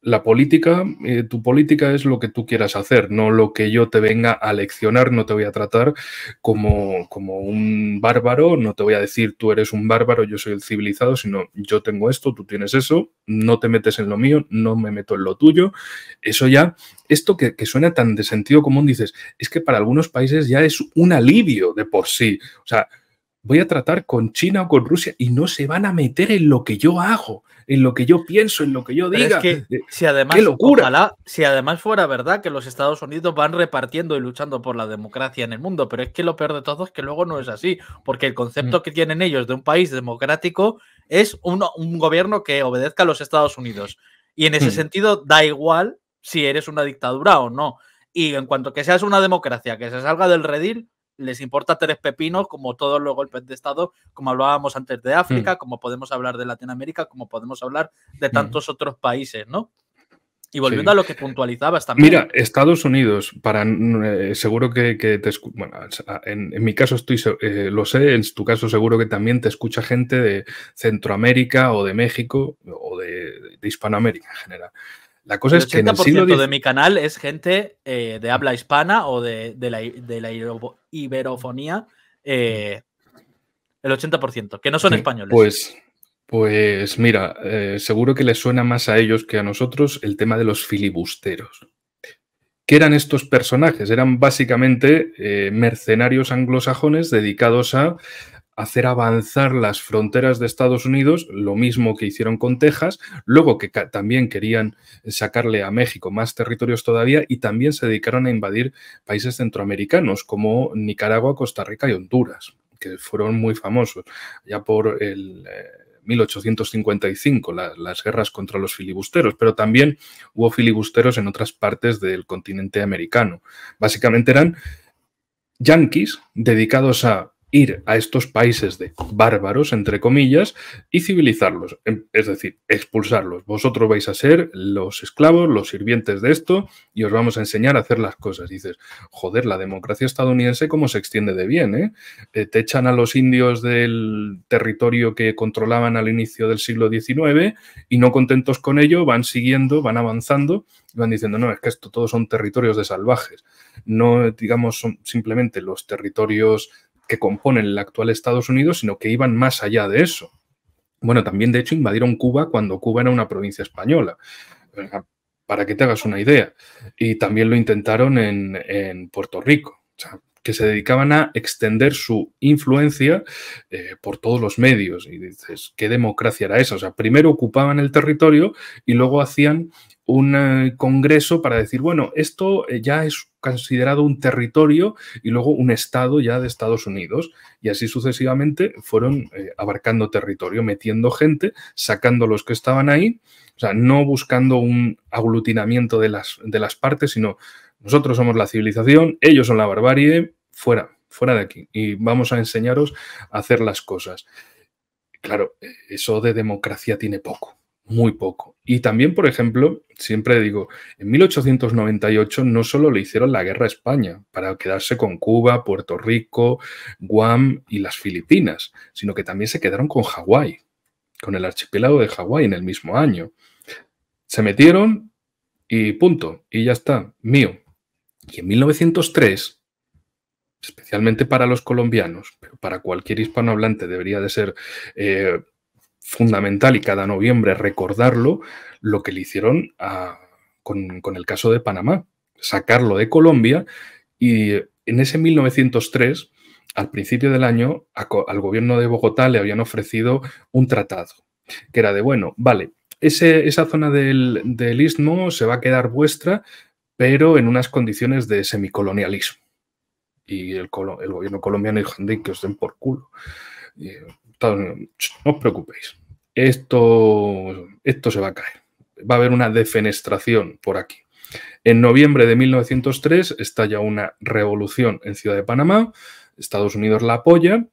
la política, eh, tu política es lo que tú quieras hacer, no lo que yo te venga a leccionar, no te voy a tratar como, un bárbaro, no te voy a decir tú eres un bárbaro, yo soy el civilizado, sino yo tengo esto, tú tienes eso, no te metes en lo mío, no me meto en lo tuyo. Eso ya, esto que, que suena tan de sentido común, dices, es que para algunos países ya es un alivio de por sí. O sea, voy a tratar con China o con Rusia y no se van a meter en lo que yo hago, en lo que yo pienso, en lo que yo diga. Eh, si además, ¡Qué locura! si además fuera verdad que los Estados Unidos van repartiendo y luchando por la democracia en el mundo, pero es que lo peor de todo es que luego no es así, porque el concepto mm. que tienen ellos de un país democrático es un, gobierno que obedezca a los Estados Unidos. Y en ese mm. sentido da igual si eres una dictadura o no. Y en cuanto que seas una democracia que se salga del redil, les importa tres pepinos, como todos los golpes de Estado, como hablábamos antes de África, mm. como podemos hablar de Latinoamérica, como podemos hablar de mm. tantos otros países, ¿no? Y volviendo a lo que puntualizabas también. Mira, Estados Unidos, para eh, seguro que, que te bueno, en, mi caso estoy eh, lo sé, en tu caso seguro que también te escucha gente de Centroamérica o de México o de, Hispanoamérica en general. La cosa es que el de mi canal es gente eh, de habla hispana o de, de la iberofonía eh, el 80%, que no son españoles. Pues, pues mira, eh, seguro que les suena más a ellos que a nosotros el tema de los filibusteros. ¿Qué eran estos personajes? Eran básicamente eh, mercenarios anglosajones dedicados a hacer avanzar las fronteras de Estados Unidos, lo mismo que hicieron con Texas, luego que también querían sacarle a México más territorios todavía y también se dedicaron a invadir países centroamericanos como Nicaragua, Costa Rica y Honduras, que fueron muy famosos ya por el... 1855, eh, las guerras contra los filibusteros, pero también hubo filibusteros en otras partes del continente americano. Básicamente eran yanquis dedicados a ir a estos países de bárbaros, entre comillas, y civilizarlos, em, es decir, expulsarlos. Vosotros vais a ser los esclavos, los sirvientes de esto, y os vamos a enseñar a hacer las cosas. dices, joder, la democracia estadounidense cómo se extiende de bien, ¿eh? eh te echan a los indios del territorio que controlaban al inicio del siglo XIX y no contentos con ello, van siguiendo, van avanzando y van diciendo, no, es que esto todos son territorios de salvajes, no, digamos, son simplemente los territorios que componen el actual Estados Unidos, sino que iban más allá de eso. Bueno, también de hecho invadieron Cuba cuando Cuba era una provincia española, para que te hagas una idea. Y también lo intentaron en, Puerto Rico. que se dedicaban a extender su influencia eh, por todos los medios. Y dices, ¿qué democracia era esa? O sea, primero ocupaban el territorio y luego hacían un eh, congreso para decir, bueno, esto eh, ya es considerado un territorio y luego un estado ya de Estados Unidos. Y así sucesivamente fueron eh, abarcando territorio, metiendo gente, sacando los que estaban ahí, o sea, no buscando un aglutinamiento de las, de las partes, sino nosotros somos la civilización, ellos son la barbarie, fuera, fuera de aquí. Y vamos a enseñaros a hacer las cosas. Claro, eso de democracia tiene poco muy poco. Y también, por ejemplo, siempre digo, en 1898 no solo le hicieron la guerra a España para quedarse con Cuba, Puerto Rico, Guam y las Filipinas, sino que también se quedaron con Hawái, con el archipiélago de Hawái en el mismo año. Se metieron y punto, y ya está, mío. Y en 1903, especialmente para los colombianos, pero para cualquier hispanohablante debería de ser... Eh, fundamental y cada noviembre recordarlo, lo que le hicieron con, el caso de Panamá, sacarlo de Colombia y en ese 1903, al principio del año, al gobierno de Bogotá le habían ofrecido un tratado, que era de, bueno, vale, ese, esa zona del, istmo se va a quedar vuestra, pero en unas condiciones de semicolonialismo y el, el, gobierno colombiano dijo, que os den por culo. Estados Unidos, no os preocupéis, esto, esto se va a caer. Va a haber una defenestración por aquí. En noviembre de 1903 estalla una revolución en Ciudad de Panamá, Estados Unidos la apoya,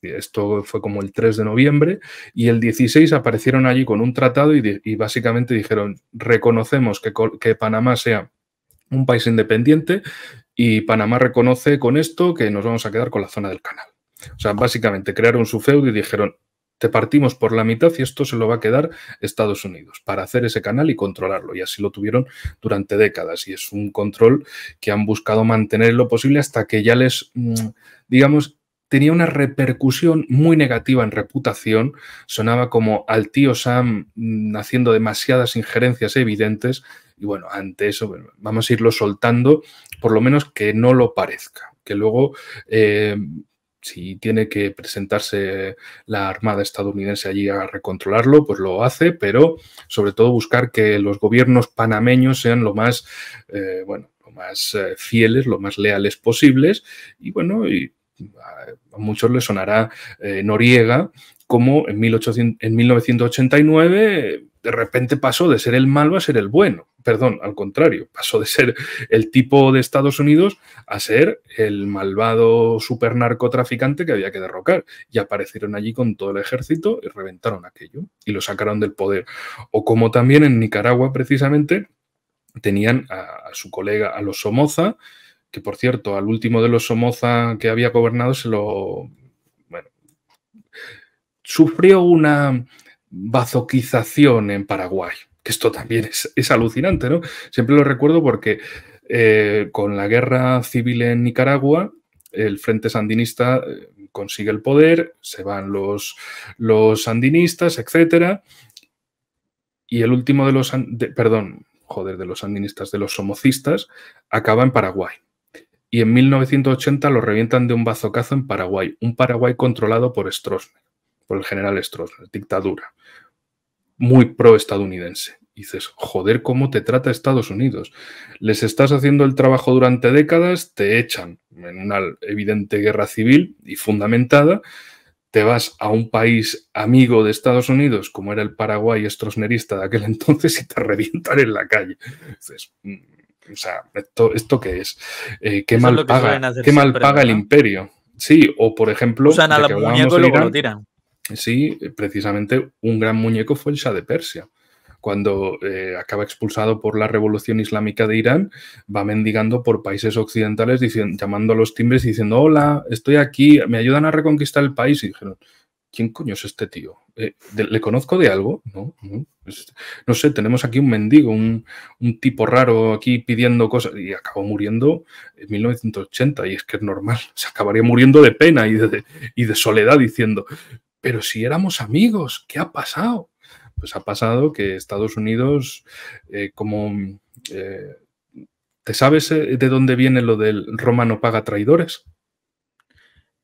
esto fue como el 3 de noviembre, y el 16 aparecieron allí con un tratado y, básicamente dijeron, reconocemos que Panamá sea un país independiente y Panamá reconoce con esto que nos vamos a quedar con la zona del canal. O sea, básicamente crearon su feudo y dijeron, te partimos por la mitad y esto se lo va a quedar Estados Unidos para hacer ese canal y controlarlo. Y así lo tuvieron durante décadas y es un control que han buscado mantener lo posible hasta que ya les, mm, digamos, tenía una repercusión muy negativa en reputación, sonaba como al tío Sam mm, haciendo demasiadas injerencias evidentes y bueno, ante eso vamos a irlo soltando, por lo menos que no lo parezca, que luego... Eh, si tiene que presentarse la Armada estadounidense allí a recontrolarlo, pues lo hace, pero sobre todo buscar que los gobiernos panameños sean lo más, eh, bueno, lo más eh, fieles, lo más leales posibles. Y bueno, a, muchos les sonará eh, Noriega, como en, en 1989 de repente pasó de ser el malo a ser el bueno perdón, al contrario, pasó de ser el tipo de Estados Unidos a ser el malvado supernarcotraficante que había que derrocar. Y aparecieron allí con todo el ejército y reventaron aquello y lo sacaron del poder. O como también en Nicaragua, precisamente, tenían a, su colega, a los Somoza, que por cierto, al último de los Somoza que había gobernado se lo... Bueno, sufrió una bazoquización en Paraguay, que esto también es, alucinante, ¿no? Siempre lo recuerdo porque eh, con la guerra civil en Nicaragua, el Frente Sandinista eh, consigue el poder, se van los, los sandinistas, etcétera, y el último de los, perdón, joder, de los sandinistas, de los somocistas, acaba en Paraguay. Y en 1980 lo revientan de un bazocazo en Paraguay, un Paraguay controlado por Stroessner, por el general Stroessner, dictadura muy pro-estadounidense. dices, joder, ¿cómo te trata Estados Unidos? Les estás haciendo el trabajo durante décadas, te echan en una evidente guerra civil y fundamentada, te vas a un país amigo de Estados Unidos, como era el Paraguay estrosnerista de aquel entonces, y te revientan en la calle. Mm, o sea, ¿esto, qué es? Eh, ¿Qué mal paga, mal el imperio? Sí, o por ejemplo... Usan a los y lo tiran. Sí, precisamente un gran muñeco fue el Shah de Persia. Cuando eh, acaba expulsado por la revolución islámica de Irán, va mendigando por países occidentales diciendo, llamando a los timbres y diciendo, hola, estoy aquí, me ayudan a reconquistar el país. Y dijeron, ¿quién coño es este tío? Eh, ¿Le conozco de algo? No, no, sé, tenemos aquí un mendigo, un, tipo raro aquí pidiendo cosas y acabó muriendo en 1980 y es que es normal, se acabaría muriendo de pena y de soledad diciendo, pero si éramos amigos, ¿qué ha pasado? Pues ha pasado que Estados Unidos, eh, como... Eh, ¿Te sabes eh, de dónde viene lo del Roma no paga traidores?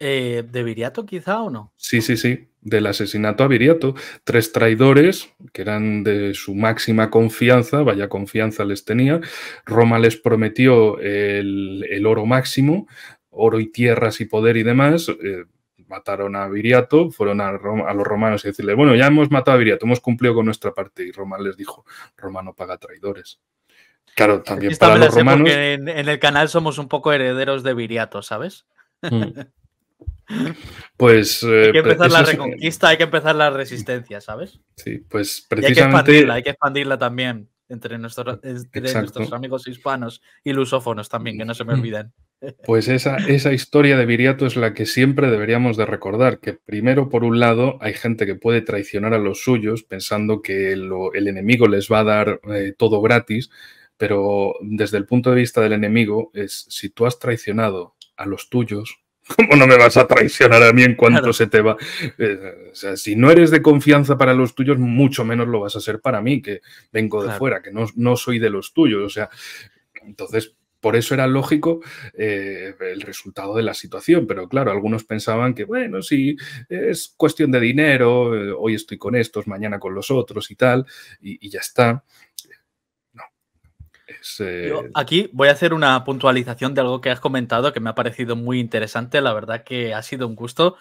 ¿De Viriato quizá o no? Sí, sí, sí, del asesinato a Viriato. Tres traidores que eran de su máxima confianza, vaya confianza les tenía. Roma les prometió el, oro máximo, oro y tierras y poder y demás mataron a Viriato, fueron a, los romanos y decirle, bueno, ya hemos matado a Viriato, hemos cumplido con nuestra parte. Y Roma les dijo, Roma no paga traidores. Claro, también para los romanos. en, el canal somos un poco herederos de Viriato, ¿sabes? Mm. Pues. Eh, hay que empezar la reconquista, hay que empezar la resistencia, ¿sabes? Sí, pues precisamente. hay que expandirla, también entre, entre nuestros amigos hispanos y lusófonos también, que no se me mm. olviden. Pues esa, esa historia de Viriato es la que siempre deberíamos de recordar, que primero, por un lado, hay gente que puede traicionar a los suyos pensando que el enemigo les va a dar eh, todo gratis, pero desde el punto de vista del enemigo es, si tú has traicionado a los tuyos, ¿Cómo no me vas a traicionar a mí en cuanto se te va? Eh, o sea, si no eres de confianza para los tuyos, mucho menos lo vas a ser para mí, que vengo de fuera, que no, no, soy de los tuyos. O sea, entonces, por eso era lógico eh, el resultado de la situación. Pero claro, algunos pensaban que, bueno, sí, es cuestión de dinero, eh, hoy estoy con estos, mañana con los otros y tal, y, ya está. No. Eh, aquí voy a hacer una puntualización de algo que has comentado que me ha parecido muy interesante. La verdad que ha sido un gusto.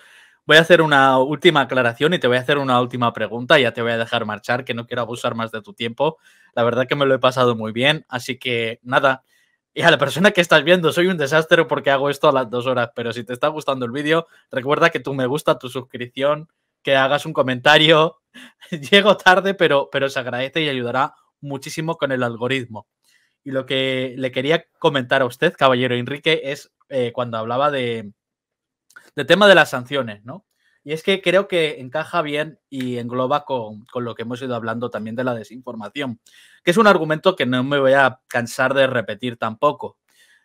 Voy a hacer una última aclaración y te voy a hacer una última pregunta. Ya te voy a dejar marchar, que no quiero abusar más de tu tiempo. La verdad que me lo he pasado muy bien. Así que nada, y a la persona que estás viendo, soy un desastre porque hago esto a las dos horas, pero si te está gustando el vídeo, recuerda que tú me gusta, tu suscripción, que hagas un comentario. Llego tarde, pero, pero se agradece y ayudará muchísimo con el algoritmo. Y lo que le quería comentar a usted, caballero Enrique, es eh, cuando hablaba de, de tema de las sanciones, ¿no? Y es que creo que encaja bien y engloba con, con, lo que hemos ido hablando también de la desinformación que es un argumento que no me voy a cansar de repetir tampoco,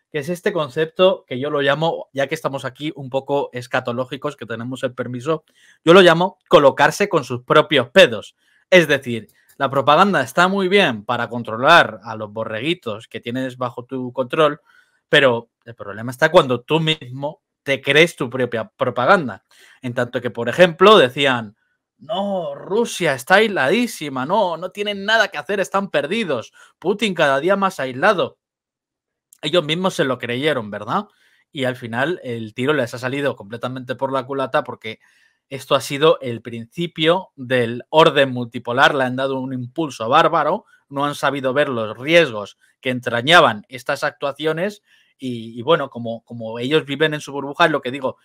que es este concepto que yo lo llamo, ya que estamos aquí un poco escatológicos, que tenemos el permiso, yo lo llamo colocarse con sus propios pedos. Es decir, la propaganda está muy bien para controlar a los borreguitos que tienes bajo tu control, pero el problema está cuando tú mismo te crees tu propia propaganda. En tanto que, por ejemplo, decían, no, Rusia está aisladísima, no, no tienen nada que hacer, están perdidos. Putin cada día más aislado. Ellos mismos se lo creyeron, ¿verdad? Y al final el tiro les ha salido completamente por la culata porque esto ha sido el principio del orden multipolar, le han dado un impulso bárbaro, no han sabido ver los riesgos que entrañaban estas actuaciones y, bueno, como, como ellos viven en su burbuja, es lo que digo,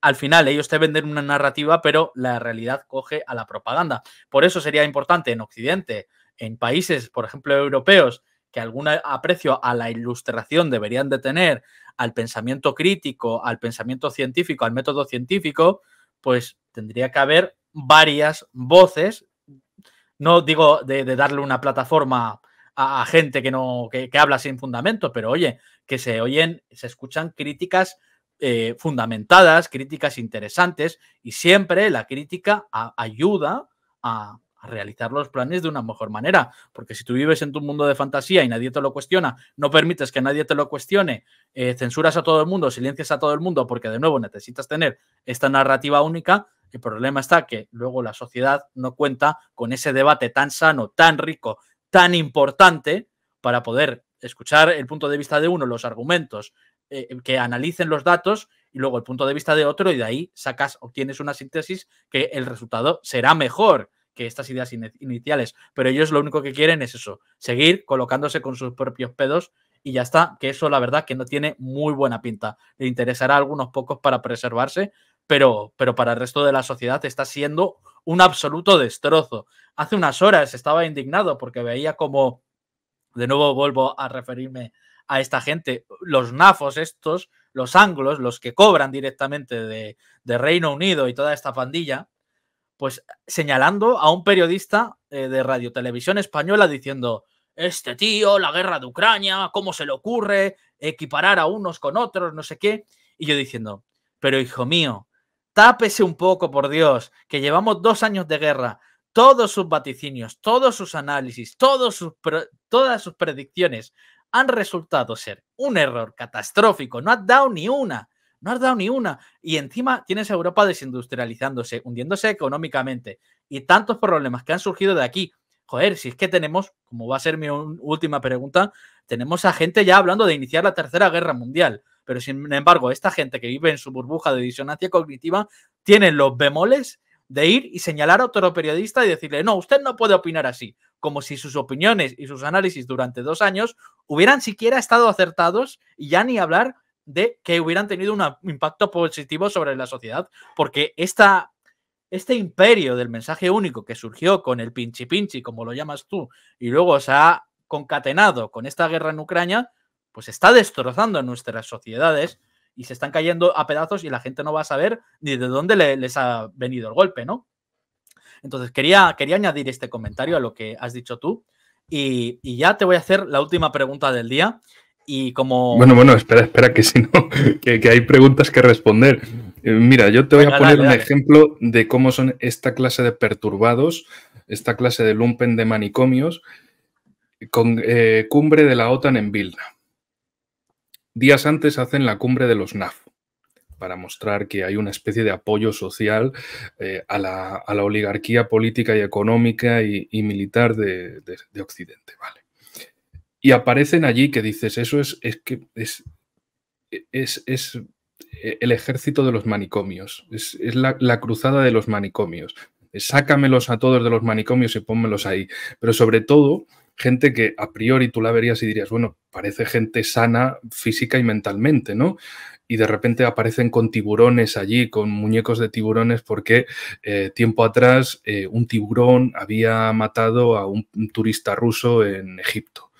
al final ellos te venden una narrativa, pero la realidad coge a la propaganda. Por eso sería importante en Occidente, en países, por ejemplo, europeos, que algún aprecio a la ilustración deberían de tener, al pensamiento crítico, al pensamiento científico, al método científico, pues tendría que haber varias voces, no digo de darle una plataforma a, gente que no que, habla sin fundamento, pero oye, que se oyen, se escuchan críticas eh, fundamentadas, críticas interesantes, y siempre la crítica ayuda a, realizar los planes de una mejor manera. Porque si tú vives en tu mundo de fantasía y nadie te lo cuestiona, no permites que nadie te lo cuestione, eh, censuras a todo el mundo, silencias a todo el mundo, porque de nuevo necesitas tener esta narrativa única. El problema está que luego la sociedad no cuenta con ese debate tan sano, tan rico tan importante para poder escuchar el punto de vista de uno, los argumentos, eh, eh, que analicen los datos y luego el punto de vista de otro y de ahí sacas, obtienes una síntesis que el resultado será mejor que estas ideas iniciales. Pero ellos lo único que quieren es eso, seguir colocándose con sus propios pedos y ya está, que eso la verdad que no tiene muy buena pinta. Le interesará a algunos pocos para preservarse, pero, pero para el resto de la sociedad está siendo un absoluto destrozo. Hace unas horas estaba indignado porque veía como, de nuevo vuelvo a referirme a esta gente, los nafos estos, los anglos, los que cobran directamente de, Reino Unido y toda esta pandilla, pues señalando a un periodista eh, de Radio Televisión Española diciendo, este tío, la guerra de Ucrania, cómo se le ocurre equiparar a unos con otros, no sé qué. Y yo diciendo, pero hijo mío, Tápese un poco, por Dios, que llevamos dos años de guerra. Todos sus vaticinios, todos sus análisis, todos sus todas sus predicciones han resultado ser un error catastrófico. No has dado ni una. No has dado ni una. Y encima tienes a Europa desindustrializándose, hundiéndose económicamente y tantos problemas que han surgido de aquí. Joder, si es que tenemos, como va a ser mi última pregunta, tenemos a gente ya hablando de iniciar la Tercera Guerra Mundial. Pero sin embargo, esta gente que vive en su burbuja de disonancia cognitiva tiene los bemoles de ir y señalar a otro periodista y decirle, no, usted no puede opinar así, como si sus opiniones y sus análisis durante dos años hubieran siquiera estado acertados y ya ni hablar de que hubieran tenido un impacto positivo sobre la sociedad, porque este imperio del mensaje único que surgió con el pinchi pinchi, como lo llamas tú, y luego se ha concatenado con esta guerra en Ucrania, pues está destrozando nuestras sociedades y se están cayendo a pedazos y la gente no va a saber ni de dónde les ha venido el golpe, ¿no? Entonces, quería, quería añadir este comentario a lo que has dicho tú y, ya te voy a hacer la última pregunta del día y como... Bueno, bueno, espera, espera, que si no, que, hay preguntas que responder. Eh, mira, yo te voy a poner un ejemplo de cómo son esta clase de perturbados, esta clase de lumpen de manicomios, con eh, cumbre de la OTAN en Vilna. Días antes hacen la cumbre de los NAF para mostrar que hay una especie de apoyo social eh, a, la, oligarquía política y económica y, militar de, Occidente. Vale. Y aparecen allí que dices, eso es, que es, es, el ejército de los manicomios, es, la, la, cruzada de los manicomios. Sácamelos a todos de los manicomios y pónmelos ahí. Pero sobre todo, gente que a priori tú la verías y dirías, bueno, parece gente sana física y mentalmente, ¿no? Y de repente aparecen con tiburones allí, con muñecos de tiburones, porque eh, tiempo atrás eh, un tiburón había matado a un turista ruso en Egipto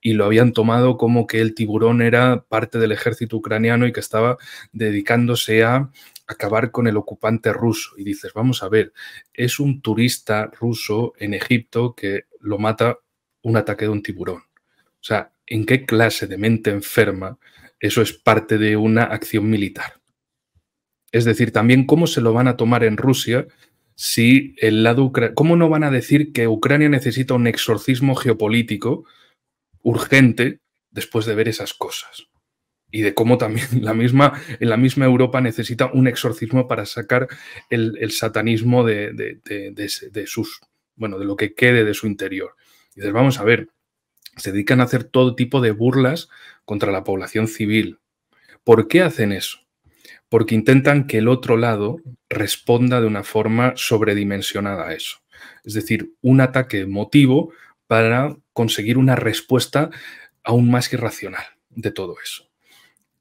y lo habían tomado como que el tiburón era parte del ejército ucraniano y que estaba dedicándose a acabar con el ocupante ruso. Y dices, vamos a ver, es un turista ruso en Egipto que lo mata un ataque de un tiburón. O sea, ¿en qué clase de mente enferma eso es parte de una acción militar? Es decir, también cómo se lo van a tomar en Rusia si el lado ucraniano... cómo no van a decir que Ucrania necesita un exorcismo geopolítico urgente después de ver esas cosas y de cómo también la misma, en la misma Europa necesita un exorcismo para sacar el, satanismo de, sus, bueno, de lo que quede de su interior. Dices, vamos a ver, se dedican a hacer todo tipo de burlas contra la población civil. ¿Por qué hacen eso? Porque intentan que el otro lado responda de una forma sobredimensionada a eso. Es decir, un ataque emotivo para conseguir una respuesta aún más irracional de todo eso.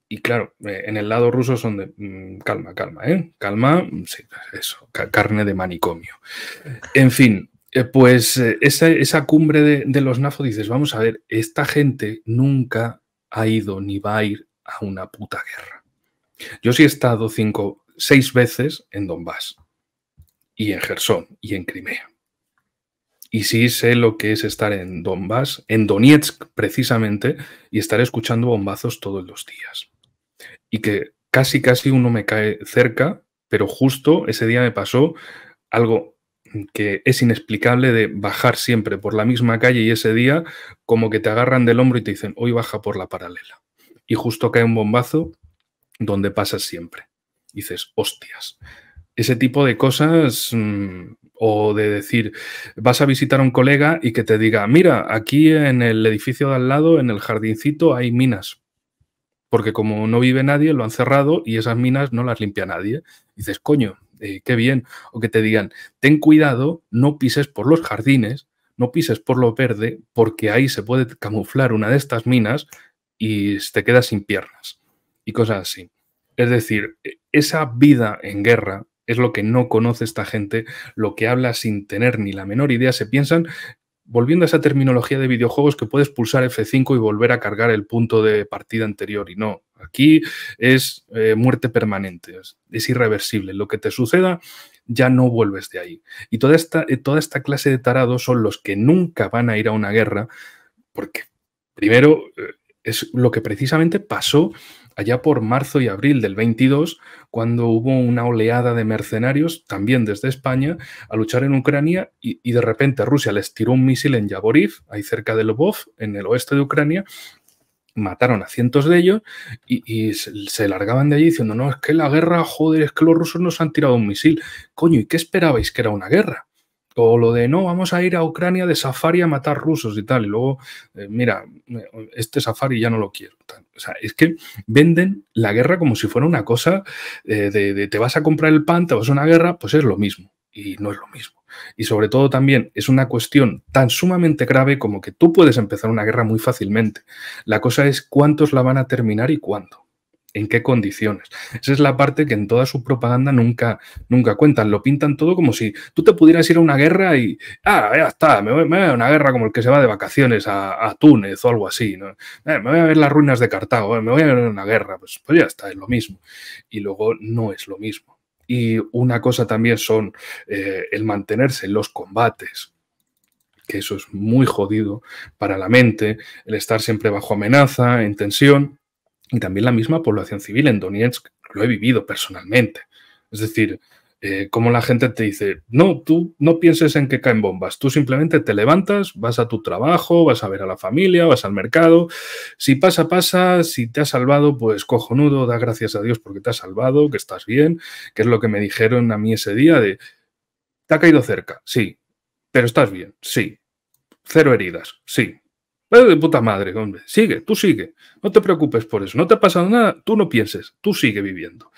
Y claro, eh, en el lado ruso son de mm, calma, calma, ¿eh? Calma, sí, eso, carne de manicomio. Eh. En fin, eh, pues eh, esa, cumbre de, de, los NAFO dices, vamos a ver, esta gente nunca ha ido ni va a ir a una puta guerra. Yo sí he estado cinco, seis veces en Donbass y en Gerson y en Crimea. Y sí sé lo que es estar en Donbass, en Donetsk precisamente, y estar escuchando bombazos todos los días. Y que casi, casi uno me cae cerca, pero justo ese día me pasó algo que es inexplicable de bajar siempre por la misma calle y ese día como que te agarran del hombro y te dicen, hoy baja por la paralela. Y justo cae un bombazo donde pasas siempre. dices, hostias. Ese tipo de cosas mm, o de decir, vas a visitar a un colega y que te diga, mira, aquí en el edificio de al lado, en el jardincito, hay minas. Porque como no vive nadie, lo han cerrado y esas minas no las limpia nadie. dices, coño, eh, qué bien, o que te digan, ten cuidado, no pises por los jardines, no pises por lo verde, porque ahí se puede camuflar una de estas minas y te quedas sin piernas y cosas así. Es decir, e, esa vida en guerra es lo que no conoce esta gente, lo que habla sin tener ni la menor idea, se piensan volviendo a esa terminología de videojuegos que puedes pulsar F5 y volver a cargar el punto de partida anterior y no. Aquí es eh, muerte permanente, es, irreversible. Lo que te suceda ya no vuelves de ahí. Y toda esta, eh, toda esta clase de tarados son los que nunca van a ir a una guerra, porque primero eh, es lo que precisamente pasó allá por marzo y abril del 22, cuando hubo una oleada de mercenarios, también desde España, a luchar en Ucrania y, de repente Rusia les tiró un misil en Yaboriv, ahí cerca de Lvov, en el oeste de Ucrania, mataron a cientos de ellos y, se largaban de allí diciendo, no, es que la guerra, joder, es que los rusos nos han tirado un misil. Coño, ¿y qué esperabais que era una guerra? O lo de, no, vamos a ir a Ucrania de safari a matar rusos y tal. Y luego, eh, mira, eh, este safari ya no lo quiero. O sea, es que venden la guerra como si fuera una cosa eh, de, de te vas a comprar el pan, te vas a una guerra, pues es lo mismo y no es lo mismo. Y sobre todo también es una cuestión tan sumamente grave como que tú puedes empezar una guerra muy fácilmente. La cosa es cuántos la van a terminar y cuándo. ¿En qué condiciones? Esa es la parte que en toda su propaganda nunca, nunca cuentan. Lo pintan todo como si tú te pudieras ir a una guerra y, ah, ya está, me voy, a una guerra como el que se va de vacaciones a, Túnez o algo así. ¿no? Eh, me voy a ver las ruinas de Cartago, eh, me voy a ver una guerra. Pues, pues ya está, es lo mismo. Y luego no es lo mismo. Y una cosa también son eh, el mantenerse en los combates, que eso es muy jodido para la mente, el estar siempre bajo amenaza, en tensión, y también la misma población civil en Donetsk, lo he vivido personalmente. Es decir, eh, como la gente te dice, no, tú no pienses en que caen bombas, tú simplemente te levantas, vas a tu trabajo, vas a ver a la familia, vas al mercado, si pasa, pasa, si te has salvado, pues cojonudo, da gracias a Dios porque te has salvado, que estás bien, que es lo que me dijeron a mí ese día de, te ha caído cerca, sí, pero estás bien, sí, cero heridas, sí. Pero de puta madre, hombre, sigue, tú sigue, no te preocupes por eso, no te ha pasado nada, tú no pienses, tú sigue viviendo.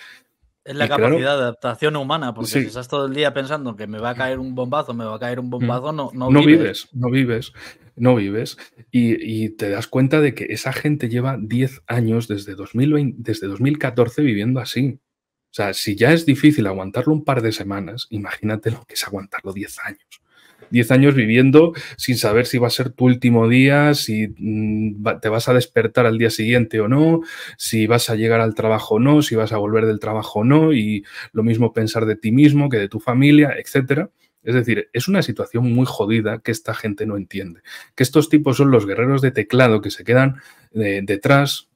Es la capacidad de adaptación humana, porque si estás todo el día pensando que me va a caer un bombazo, me va a caer un mm. bombazo, no, no, no vives. No vives, no vives. Y, te das cuenta de que esa gente lleva 10 años desde, 2020, desde 2014 viviendo así. O sea, si ya es difícil aguantarlo un par de semanas, imagínate lo que es aguantarlo 10 años. 10 años viviendo sin saber si va a ser tu último día, si mm, te vas a despertar al día siguiente o no, si vas a llegar al trabajo o no, si vas a volver del trabajo o no, y lo mismo pensar de ti mismo que de tu familia, etcétera. Es decir, es una situación muy jodida que esta gente no entiende. Que estos tipos son los guerreros de teclado que se quedan eh, detrás,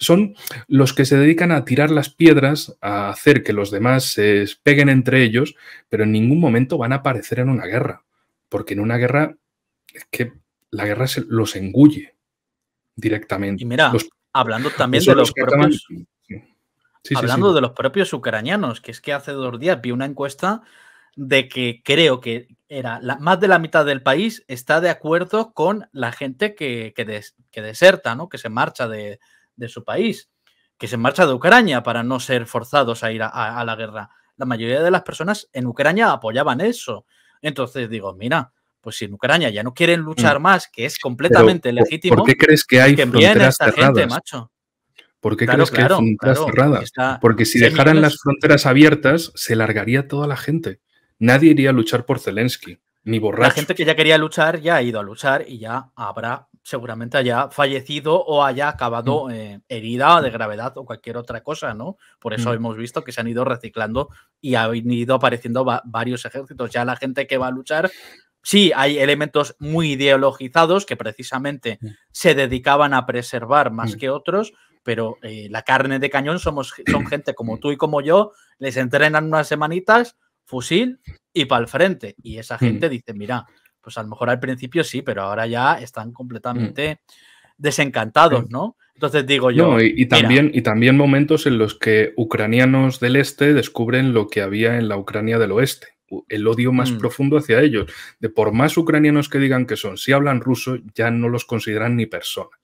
son los que se dedican a tirar las piedras, a hacer que los demás se peguen entre ellos, pero en ningún momento van a aparecer en una guerra. Porque en una guerra es que la guerra los engulle directamente. Y mira, hablando también de los, propios, hablando de los propios ucranianos, que es que hace dos días vi una encuesta de que creo que era más de la mitad del país está de acuerdo con la gente que, que, deserta, que se marcha de, su país, que se marcha de Ucrania para no ser forzados a ir a la guerra. La mayoría de las personas en Ucrania apoyaban eso. Entonces digo, mira, pues si en Ucrania ya no quieren mm. luchar más, que es completamente legítimo. ¿Por qué crees que hay fronteras esta cerradas? Gente, macho? ¿Por qué crees que hay fronteras cerradas? Porque, si dejaran las fronteras abiertas, se largaría toda la gente. Nadie iría a luchar por Zelensky. La gente que ya quería luchar ya ha ido a luchar y ya habrá, seguramente haya fallecido o haya acabado mm. eh, herida de gravedad o cualquier otra cosa, ¿no? Por eso mm. hemos visto que se han ido reciclando y han ido apareciendo varios ejércitos. Ya la gente que va a luchar Sí, hay elementos muy ideologizados que precisamente mm. se dedicaban a preservar más que otros, pero eh, la carne de cañón somos, son gente como tú y como yo, les entrenan unas semanitas, fusil y para el frente. Y esa mm. gente dice, mira, pues a lo mejor al principio sí, pero ahora ya están completamente mm. desencantados, ¿no? Entonces digo yo. y, también, y también momentos en los que ucranianos del este descubren lo que había en la Ucrania del oeste el odio más mm. profundo hacia ellos. De por más ucranianos que digan que son, si hablan ruso, ya no los consideran ni persona.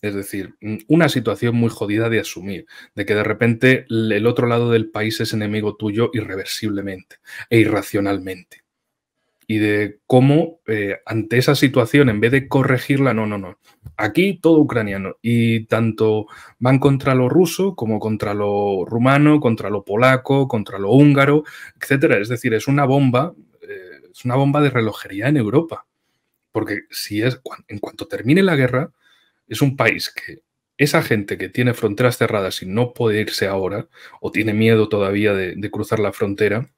Es decir, mm, una situación muy jodida de asumir, de que de repente el otro lado del país es enemigo tuyo irreversiblemente e irracionalmente. Y de cómo eh, ante esa situación, en vez de corregirla, no, no, no. Aquí todo ucraniano. Y tanto van contra lo ruso como contra lo rumano, contra lo polaco, contra lo húngaro, etcétera. Es decir, es una bomba, eh, es una bomba de relojería en Europa. Porque si es, en cuanto termine la guerra, es un país que esa gente que tiene fronteras cerradas y no puede irse ahora, o tiene miedo todavía de, cruzar la frontera,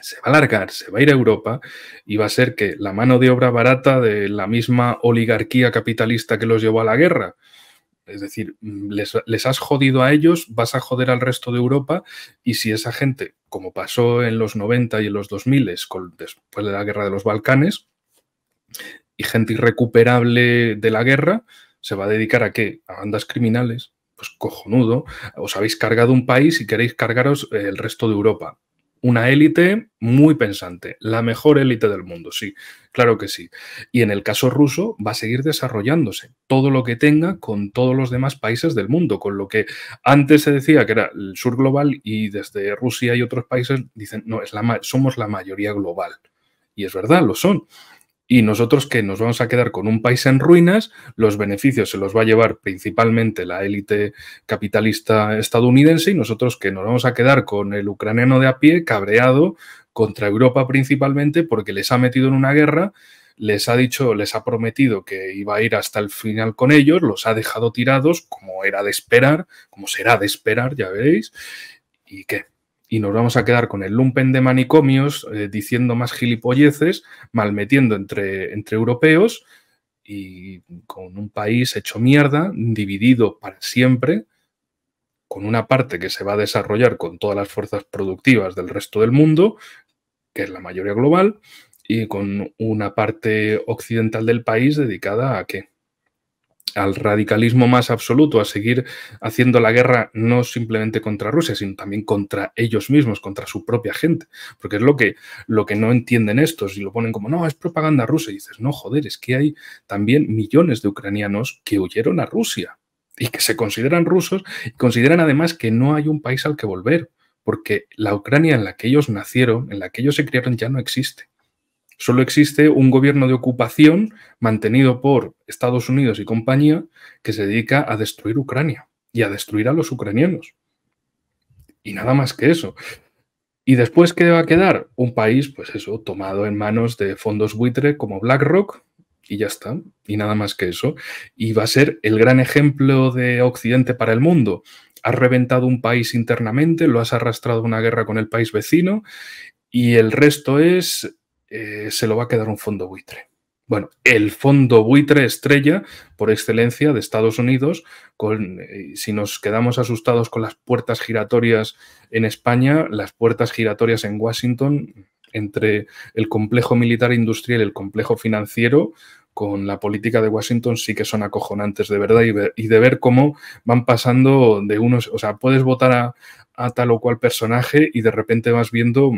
se va a largar, se va a ir a Europa y va a ser que la mano de obra barata de la misma oligarquía capitalista que los llevó a la guerra. Es decir, les, has jodido a ellos, vas a joder al resto de Europa y si esa gente, como pasó en los 90 y en los 2000 con, después de la guerra de los Balcanes, y gente irrecuperable de la guerra, se va a dedicar a qué? A bandas criminales. Pues cojonudo. Os habéis cargado un país y queréis cargaros eh, el resto de Europa. Una élite muy pensante, la mejor élite del mundo, sí, claro que sí. Y en el caso ruso va a seguir desarrollándose todo lo que tenga con todos los demás países del mundo, con lo que antes se decía que era el sur global y desde Rusia y otros países dicen, no, es la, somos la mayoría global. Y es verdad, lo son. Y nosotros que nos vamos a quedar con un país en ruinas, los beneficios se los va a llevar principalmente la élite capitalista estadounidense y nosotros que nos vamos a quedar con el ucraniano de a pie cabreado contra Europa principalmente porque les ha metido en una guerra, les ha dicho, les ha prometido que iba a ir hasta el final con ellos, los ha dejado tirados como era de esperar, como será de esperar, ya veréis. ¿Y que y nos vamos a quedar con el lumpen de manicomios eh, diciendo más gilipolleces, malmetiendo entre, entre europeos y con un país hecho mierda, dividido para siempre, con una parte que se va a desarrollar con todas las fuerzas productivas del resto del mundo, que es la mayoría global, y con una parte occidental del país dedicada a qué? al radicalismo más absoluto, a seguir haciendo la guerra no simplemente contra Rusia, sino también contra ellos mismos, contra su propia gente. Porque es lo que, lo que no entienden estos y lo ponen como, no, es propaganda rusa. Y dices, no, joder, es que hay también millones de ucranianos que huyeron a Rusia y que se consideran rusos y consideran además que no hay un país al que volver, porque la Ucrania en la que ellos nacieron, en la que ellos se criaron, ya no existe. Solo existe un gobierno de ocupación mantenido por Estados Unidos y compañía que se dedica a destruir Ucrania y a destruir a los ucranianos. Y nada más que eso. Y después, ¿qué va a quedar? Un país, pues eso, tomado en manos de fondos buitre como BlackRock, y ya está, y nada más que eso. Y va a ser el gran ejemplo de Occidente para el mundo. Has reventado un país internamente, lo has arrastrado a una guerra con el país vecino y el resto es eh, se lo va a quedar un fondo buitre. Bueno, el fondo buitre estrella por excelencia de Estados Unidos, con, eh, si nos quedamos asustados con las puertas giratorias en España, las puertas giratorias en Washington, entre el complejo militar industrial y el complejo financiero, con la política de Washington sí que son acojonantes de verdad y, de ver cómo van pasando de unos, o sea, puedes votar a tal o cual personaje y de repente vas viendo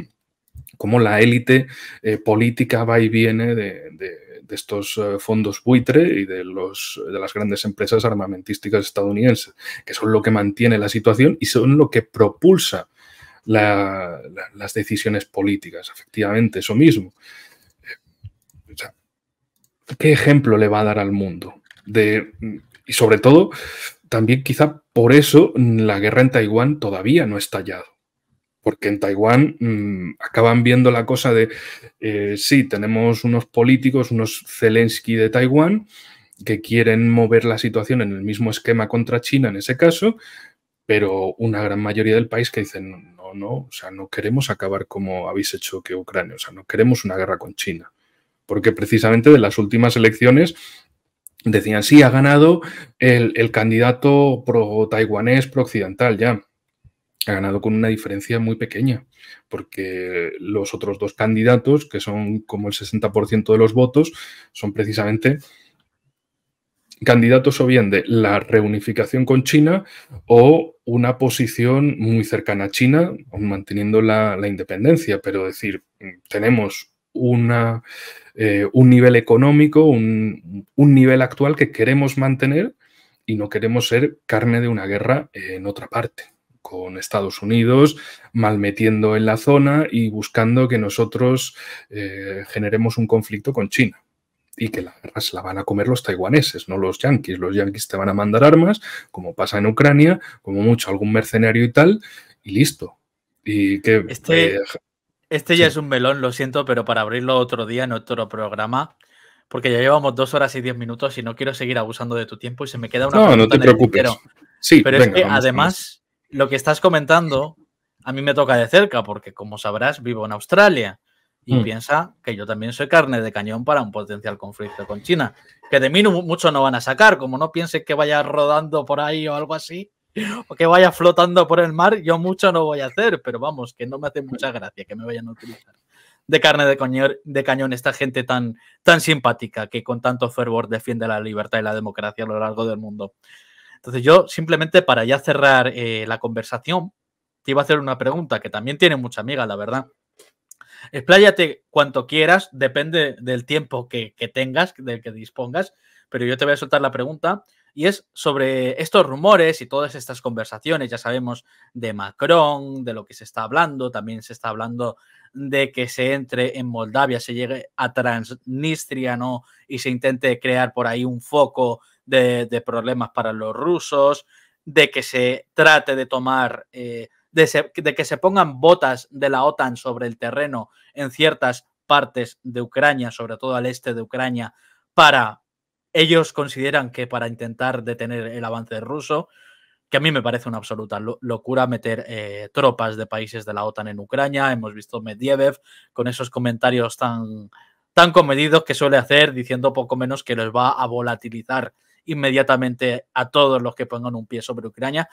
cómo la élite eh, política va y viene de, estos eh, fondos buitre y de, las grandes empresas armamentísticas estadounidenses, que son lo que mantiene la situación y son lo que propulsa las decisiones políticas, efectivamente, eso mismo. Eh, ¿Qué ejemplo le va a dar al mundo? y sobre todo, también quizá por eso la guerra en Taiwán todavía no ha estallado porque en Taiwán mm, acaban viendo la cosa de, eh, sí, tenemos unos políticos, unos Zelensky de Taiwán, que quieren mover la situación en el mismo esquema contra China en ese caso, pero una gran mayoría del país que dicen, no, no, o sea, no queremos acabar como habéis hecho que Ucrania, o sea, no queremos una guerra con China. Porque precisamente de las últimas elecciones decían, sí, ha ganado el, el candidato pro-taiwanés, pro-occidental, ya ha ganado con una diferencia muy pequeña, porque los otros dos candidatos, que son como el 60% de los votos, son precisamente candidatos o bien de la reunificación con China o una posición muy cercana a China, manteniendo la, independencia, pero decir, tenemos una, eh, un nivel económico, un, nivel actual que queremos mantener y no queremos ser carne de una guerra en otra parte con Estados Unidos, malmetiendo en la zona y buscando que nosotros eh, generemos un conflicto con China y que la guerra se la van a comer los taiwaneses, no los yanquis. Los yanquis te van a mandar armas, como pasa en Ucrania, como mucho algún mercenario y tal, y listo. Y que, este, eh, este ya es un melón, lo siento, pero para abrirlo otro día en otro programa, porque ya llevamos dos horas y diez minutos y no quiero seguir abusando de tu tiempo y se me queda una... No, no te preocupes. Sí, pero es que además lo que estás comentando a mí me toca de cerca, porque como sabrás, vivo en Australia y hmm. piensa que yo también soy carne de cañón para un potencial conflicto con China, que de mí mucho no van a sacar, como no piense que vaya rodando por ahí o algo así, o que vaya flotando por el mar, yo mucho no voy a hacer, pero vamos, que no me hace mucha gracia que me vayan a utilizar de carne de cañón, de cañón esta gente tan, tan simpática que con tanto fervor defiende la libertad y la democracia a lo largo del mundo. Entonces yo simplemente para ya cerrar eh, la conversación, te iba a hacer una pregunta que también tiene mucha amiga, la verdad. Expláyate cuanto quieras, depende del tiempo que, que tengas, del que dispongas, pero yo te voy a soltar la pregunta y es sobre estos rumores y todas estas conversaciones, ya sabemos, de Macron, de lo que se está hablando, también se está hablando de que se entre en Moldavia, se llegue a Transnistria, ¿no? Y se intente crear por ahí un foco de, problemas para los rusos, de que se trate de tomar, eh, de, de que se pongan botas de la OTAN sobre el terreno en ciertas partes de Ucrania, sobre todo al este de Ucrania, para ellos consideran que para intentar detener el avance ruso, que a mí me parece una absoluta locura meter eh, tropas de países de la OTAN en Ucrania. Hemos visto Medvedev con esos comentarios tan, tan comedidos que suele hacer, diciendo poco menos que los va a volatilizar inmediatamente a todos los que pongan un pie sobre Ucrania.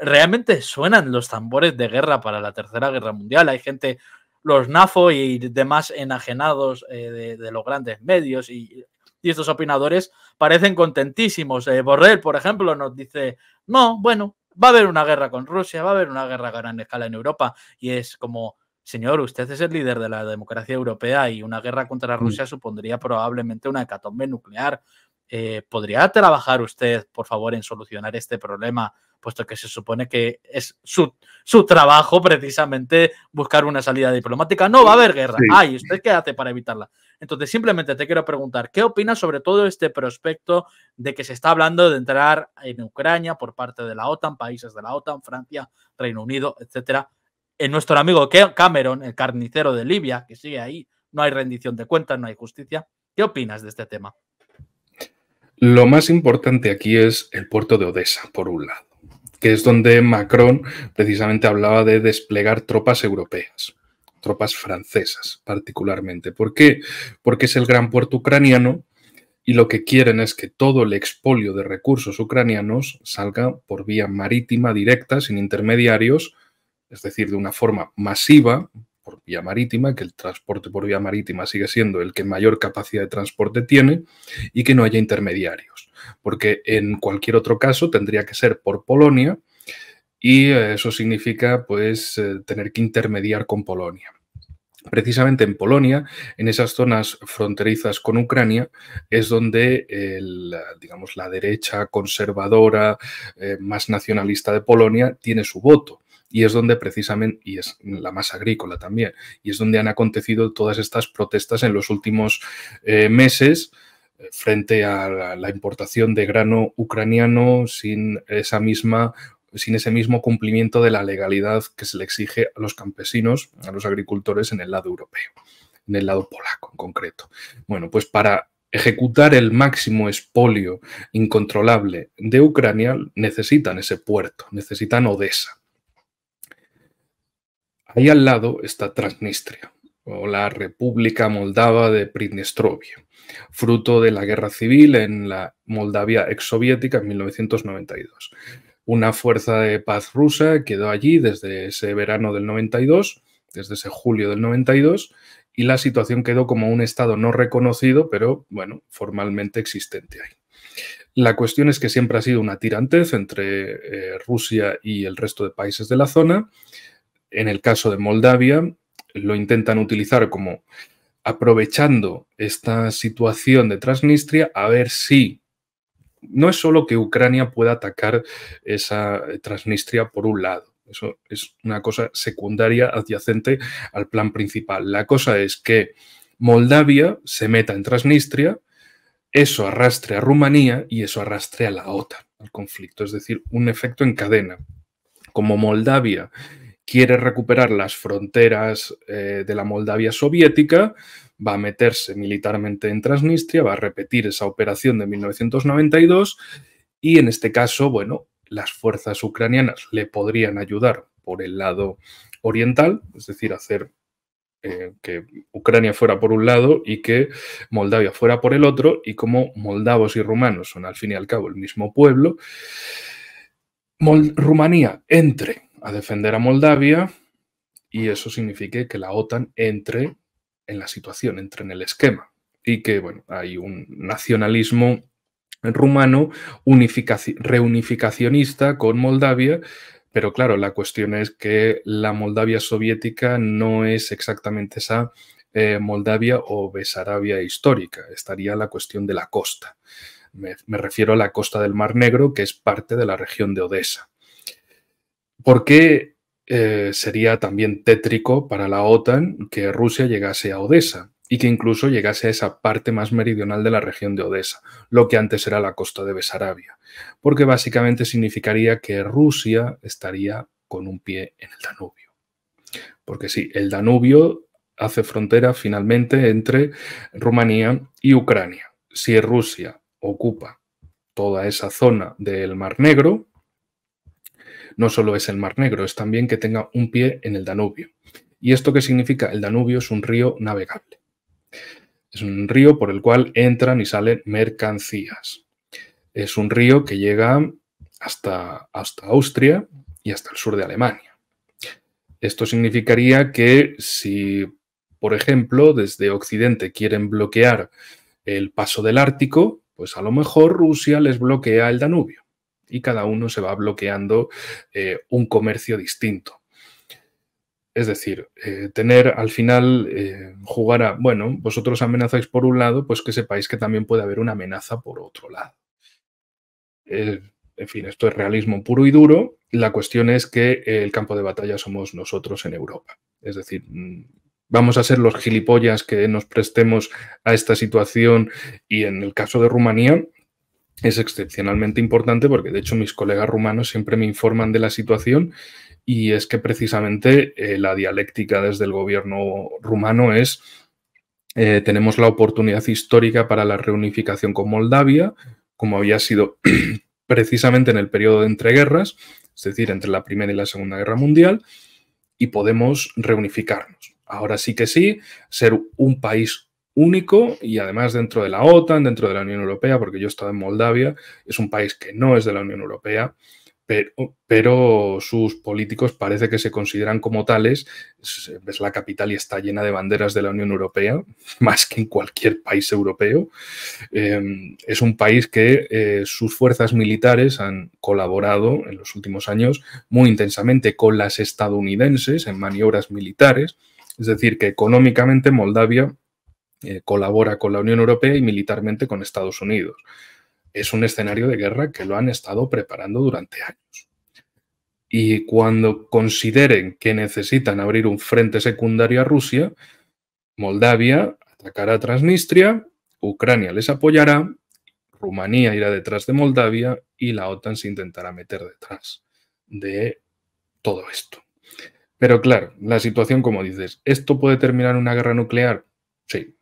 Realmente suenan los tambores de guerra para la Tercera Guerra Mundial. Hay gente, los NAFO y demás enajenados eh, de, de los grandes medios y y estos opinadores parecen contentísimos. Eh, Borrell, por ejemplo, nos dice, no, bueno, va a haber una guerra con Rusia, va a haber una guerra a gran escala en Europa. Y es como, señor, usted es el líder de la democracia europea y una guerra contra mm. Rusia supondría probablemente una hecatombe nuclear. Eh, ¿Podría trabajar usted, por favor, en solucionar este problema? Puesto que se supone que es su, trabajo precisamente buscar una salida diplomática. No va a haber guerra. Ay, ¿usted qué hace para evitarla? Entonces, simplemente te quiero preguntar, ¿qué opinas sobre todo este prospecto de que se está hablando de entrar en Ucrania por parte de la OTAN, países de la OTAN, Francia, Reino Unido, etcétera? En nuestro amigo Cameron, el carnicero de Libia, que sigue ahí, no hay rendición de cuentas, no hay justicia. ¿Qué opinas de este tema? Lo más importante aquí es el puerto de Odessa, por un lado, que es donde Macron precisamente hablaba de desplegar tropas europeas tropas francesas particularmente. ¿Por qué? Porque es el gran puerto ucraniano y lo que quieren es que todo el expolio de recursos ucranianos salga por vía marítima directa, sin intermediarios, es decir, de una forma masiva por vía marítima, que el transporte por vía marítima sigue siendo el que mayor capacidad de transporte tiene y que no haya intermediarios, porque en cualquier otro caso tendría que ser por Polonia y eh, eso significa pues eh, tener que intermediar con Polonia. Precisamente en Polonia, en esas zonas fronterizas con Ucrania, es donde digamos, la derecha conservadora eh, más nacionalista de Polonia tiene su voto y es donde precisamente, y es la más agrícola también, y es donde han acontecido todas estas protestas en los últimos meses frente a la importación de grano ucraniano sin esa misma sin ese mismo cumplimiento de la legalidad que se le exige a los campesinos, a los agricultores en el lado europeo, en el lado polaco en concreto. Bueno, pues para ejecutar el máximo espolio incontrolable de Ucrania necesitan ese puerto, necesitan Odessa. Ahí al lado está Transnistria o la República Moldava de Pridnestrovia, fruto de la guerra civil en la Moldavia exsoviética en 1992 una fuerza de paz rusa quedó allí desde ese verano del 92, desde ese julio del 92, y la situación quedó como un estado no reconocido, pero bueno, formalmente existente ahí. La cuestión es que siempre ha sido una tirantez entre eh, Rusia y el resto de países de la zona. En el caso de Moldavia, lo intentan utilizar como aprovechando esta situación de Transnistria a ver si no es solo que Ucrania pueda atacar esa eh, Transnistria por un lado. Eso es una cosa secundaria adyacente al plan principal. La cosa es que Moldavia se meta en Transnistria, eso arrastre a Rumanía y eso arrastre a la OTAN, al conflicto. Es decir, un efecto en cadena. Como Moldavia quiere recuperar las fronteras eh, de la Moldavia soviética, va a meterse militarmente en Transnistria, va a repetir esa operación de 1992 y en este caso, bueno, las fuerzas ucranianas le podrían ayudar por el lado oriental, es decir, hacer eh, que Ucrania fuera por un lado y que Moldavia fuera por el otro, y como moldavos y rumanos son al fin y al cabo el mismo pueblo, Rumanía entre a defender a Moldavia y eso signifique que la OTAN entre en la situación, entre en el esquema. Y que, bueno, hay un nacionalismo rumano reunificacionista con Moldavia, pero claro, la cuestión es que la Moldavia soviética no es exactamente esa eh, Moldavia o Besarabia histórica, estaría la cuestión de la costa. Me, me, refiero a la costa del Mar Negro, que es parte de la región de Odessa. ¿Por qué eh, sería también tétrico para la OTAN que Rusia llegase a Odessa y que incluso llegase a esa parte más meridional de la región de Odessa, lo que antes era la costa de Besarabia, porque básicamente significaría que Rusia estaría con un pie en el Danubio. Porque sí, el Danubio hace frontera finalmente entre Rumanía y Ucrania. Si Rusia ocupa toda esa zona del Mar Negro, no solo es el Mar Negro, es también que tenga un pie en el Danubio. ¿Y esto qué significa? El Danubio es un río navegable. Es un río por el cual entran y salen mercancías. Es un río que llega hasta, hasta Austria y hasta el sur de Alemania. Esto significaría que si, por ejemplo, desde Occidente quieren bloquear el paso del Ártico, pues a lo mejor Rusia les bloquea el Danubio y cada uno se va bloqueando eh, un comercio distinto. Es decir, eh, tener al final, eh, jugar a, bueno, vosotros amenazáis por un lado, pues que sepáis que también puede haber una amenaza por otro lado. en fin, esto es realismo puro y duro. La cuestión es que el campo de batalla somos nosotros en Europa. Es decir, mm, vamos a ser los gilipollas que nos prestemos a esta situación y en el caso de Rumanía, es excepcionalmente importante porque de hecho mis colegas rumanos siempre me informan de la situación y es que precisamente eh, la dialéctica desde el gobierno rumano es eh, tenemos la oportunidad histórica para la reunificación con Moldavia, como había sido precisamente en el periodo de entreguerras, es decir, entre la Primera y la Segunda Guerra Mundial, y podemos reunificarnos. Ahora sí que sí, ser un país único y además dentro de la OTAN, dentro de la Unión Europea, porque yo he estado en Moldavia, es un país que no es de la Unión Europea, pero, sus políticos parece que se consideran como tales. Es la capital y está llena de banderas de la Unión Europea, más que en cualquier país europeo. Em, es un país que eh, sus fuerzas militares han colaborado en los últimos años muy intensamente con las estadounidenses en maniobras militares. Es decir, que económicamente Moldavia eh, colabora con la Unión Europea y militarmente con Estados Unidos. Es un escenario de guerra que lo han estado preparando durante años. Y cuando consideren que necesitan abrir un frente secundario a Rusia, Moldavia atacará a Transnistria, Ucrania les apoyará, Rumanía irá detrás de Moldavia y la OTAN se intentará meter detrás de todo esto. Pero claro, la situación, como dices, ¿esto puede terminar una guerra nuclear? Sí,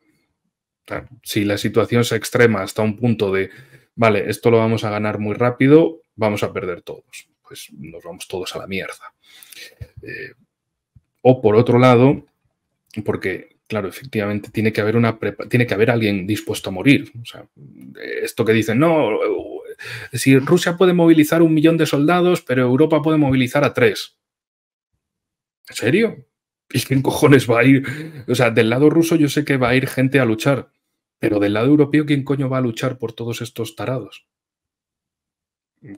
si la situación se extrema hasta un punto de, vale, esto lo vamos a ganar muy rápido, vamos a perder todos. Pues nos vamos todos a la mierda. Eh, o por otro lado, porque, claro, efectivamente tiene que haber una tiene que haber alguien dispuesto a morir. O sea, esto que dicen, no, eh, si Rusia puede movilizar un millón de soldados, pero Europa puede movilizar a tres. ¿En serio? ¿Y quién cojones va a ir? O sea, del lado ruso yo sé que va a ir gente a luchar, pero del lado europeo, ¿quién coño va a luchar por todos estos tarados?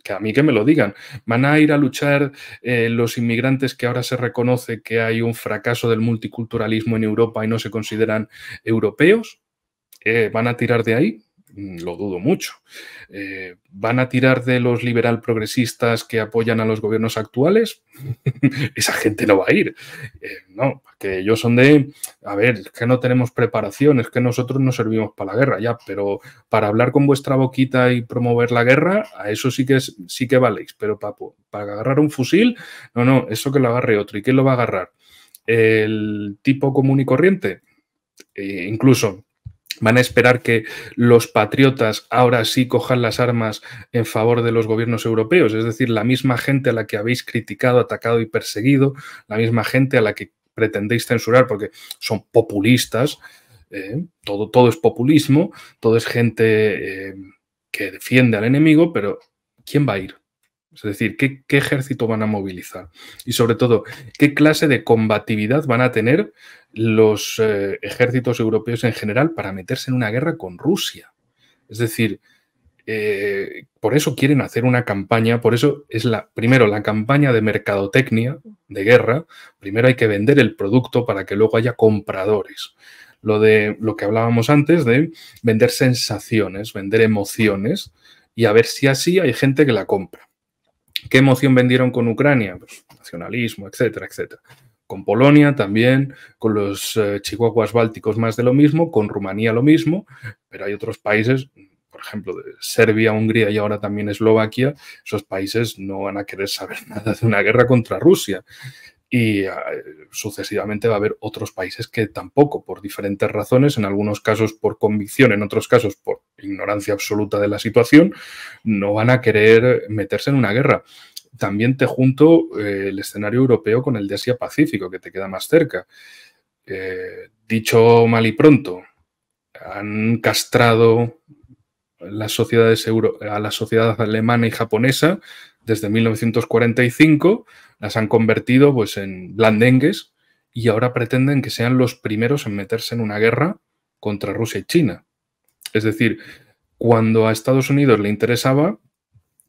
que a mí que me lo digan. ¿Van a ir a luchar eh, los inmigrantes que ahora se reconoce que hay un fracaso del multiculturalismo en Europa y no se consideran europeos? Eh, ¿Van a tirar de ahí? Mm, lo dudo mucho. Eh, ¿Van a tirar de los liberal progresistas que apoyan a los gobiernos actuales? Esa gente no va a ir. Eh, no, que ellos son de, a ver, es que no tenemos preparación, es que nosotros no servimos para la guerra, ya, pero para hablar con vuestra boquita y promover la guerra, a eso sí que, es, sí que valéis, pero para, para agarrar un fusil, no, no, eso que lo agarre otro. ¿Y quién lo va a agarrar? ¿El tipo común y corriente? Eh, incluso Van a esperar que los patriotas ahora sí cojan las armas en favor de los gobiernos europeos, es decir, la misma gente a la que habéis criticado, atacado y perseguido, la misma gente a la que pretendéis censurar porque son populistas, ¿eh? todo, todo, es populismo, todo es gente eh, que defiende al enemigo, pero ¿quién va a ir? Es decir, ¿qué, ejército van a movilizar? Y sobre todo, ¿qué clase de combatividad van a tener los eh, ejércitos europeos en general para meterse en una guerra con Rusia? Es decir, eh, por eso quieren hacer una campaña, por eso es la, primero la campaña de mercadotecnia de guerra, primero hay que vender el producto para que luego haya compradores. Lo de lo que hablábamos antes de vender sensaciones, vender emociones y a ver si así hay gente que la compra. ¿Qué emoción vendieron con Ucrania? Pues, nacionalismo, etcétera, etcétera. Con Polonia también, con los eh, chihuahuas bálticos más de lo mismo, con Rumanía lo mismo, pero hay otros países, por ejemplo, Serbia, Hungría y ahora también Eslovaquia, esos países no van a querer saber nada de una guerra contra Rusia y ah, sucesivamente va a haber otros países que tampoco, por diferentes razones, en algunos casos por convicción, en otros casos por ignorancia absoluta de la situación, no van a querer meterse en una guerra. También te junto eh, el escenario europeo con el de Asia-Pacífico, que te queda más cerca. Eh, dicho mal y pronto, han castrado las sociedades euro a la sociedad alemana y japonesa desde 1945, las han convertido pues, en blandengues y ahora pretenden que sean los primeros en meterse en una guerra contra Rusia y China. Es decir, cuando a Estados Unidos le interesaba,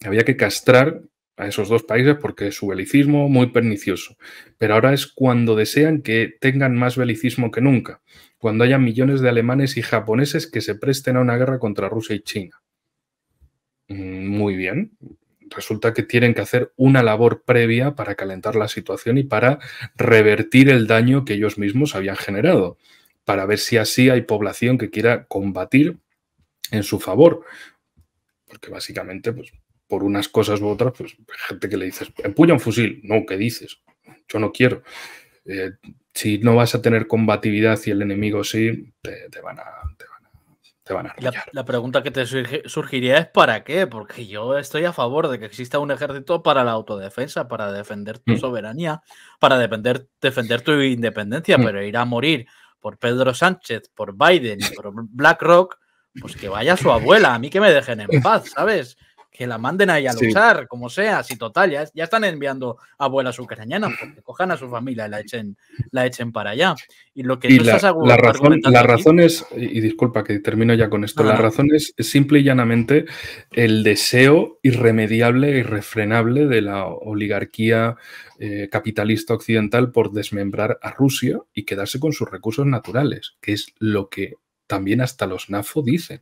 había que castrar a esos dos países porque su belicismo muy pernicioso. Pero ahora es cuando desean que tengan más belicismo que nunca, cuando haya millones de alemanes y japoneses que se presten a una guerra contra Rusia y China. Mm, muy bien, resulta que tienen que hacer una labor previa para calentar la situación y para revertir el daño que ellos mismos habían generado, para ver si así hay población que quiera combatir en su favor. Porque básicamente, pues, por unas cosas u otras, pues gente que le dices, empuja un fusil. No, ¿qué dices? Yo no quiero. Eh, si no vas a tener combatividad y el enemigo sí, te, van a, la, pregunta que te surgiría es ¿para qué? Porque yo estoy a favor de que exista un ejército para la autodefensa, para defender tu mm. soberanía, para defender, defender tu independencia, mm. pero ir a morir por Pedro Sánchez, por Biden, por BlackRock, pues que vaya su abuela, a mí que me dejen en paz, ¿sabes? que la manden ahí a luchar, como sea, si total, ya, están enviando abuelas ucranianas, porque cojan a su familia y la echen, la echen para allá. Y lo que y tú la, estás la es, y disculpa que termino ya con esto, las la razón es, simple y llanamente el deseo irremediable e irrefrenable de la oligarquía eh, capitalista occidental por desmembrar a Rusia y quedarse con sus recursos naturales, que es lo que también hasta los NAFO dicen.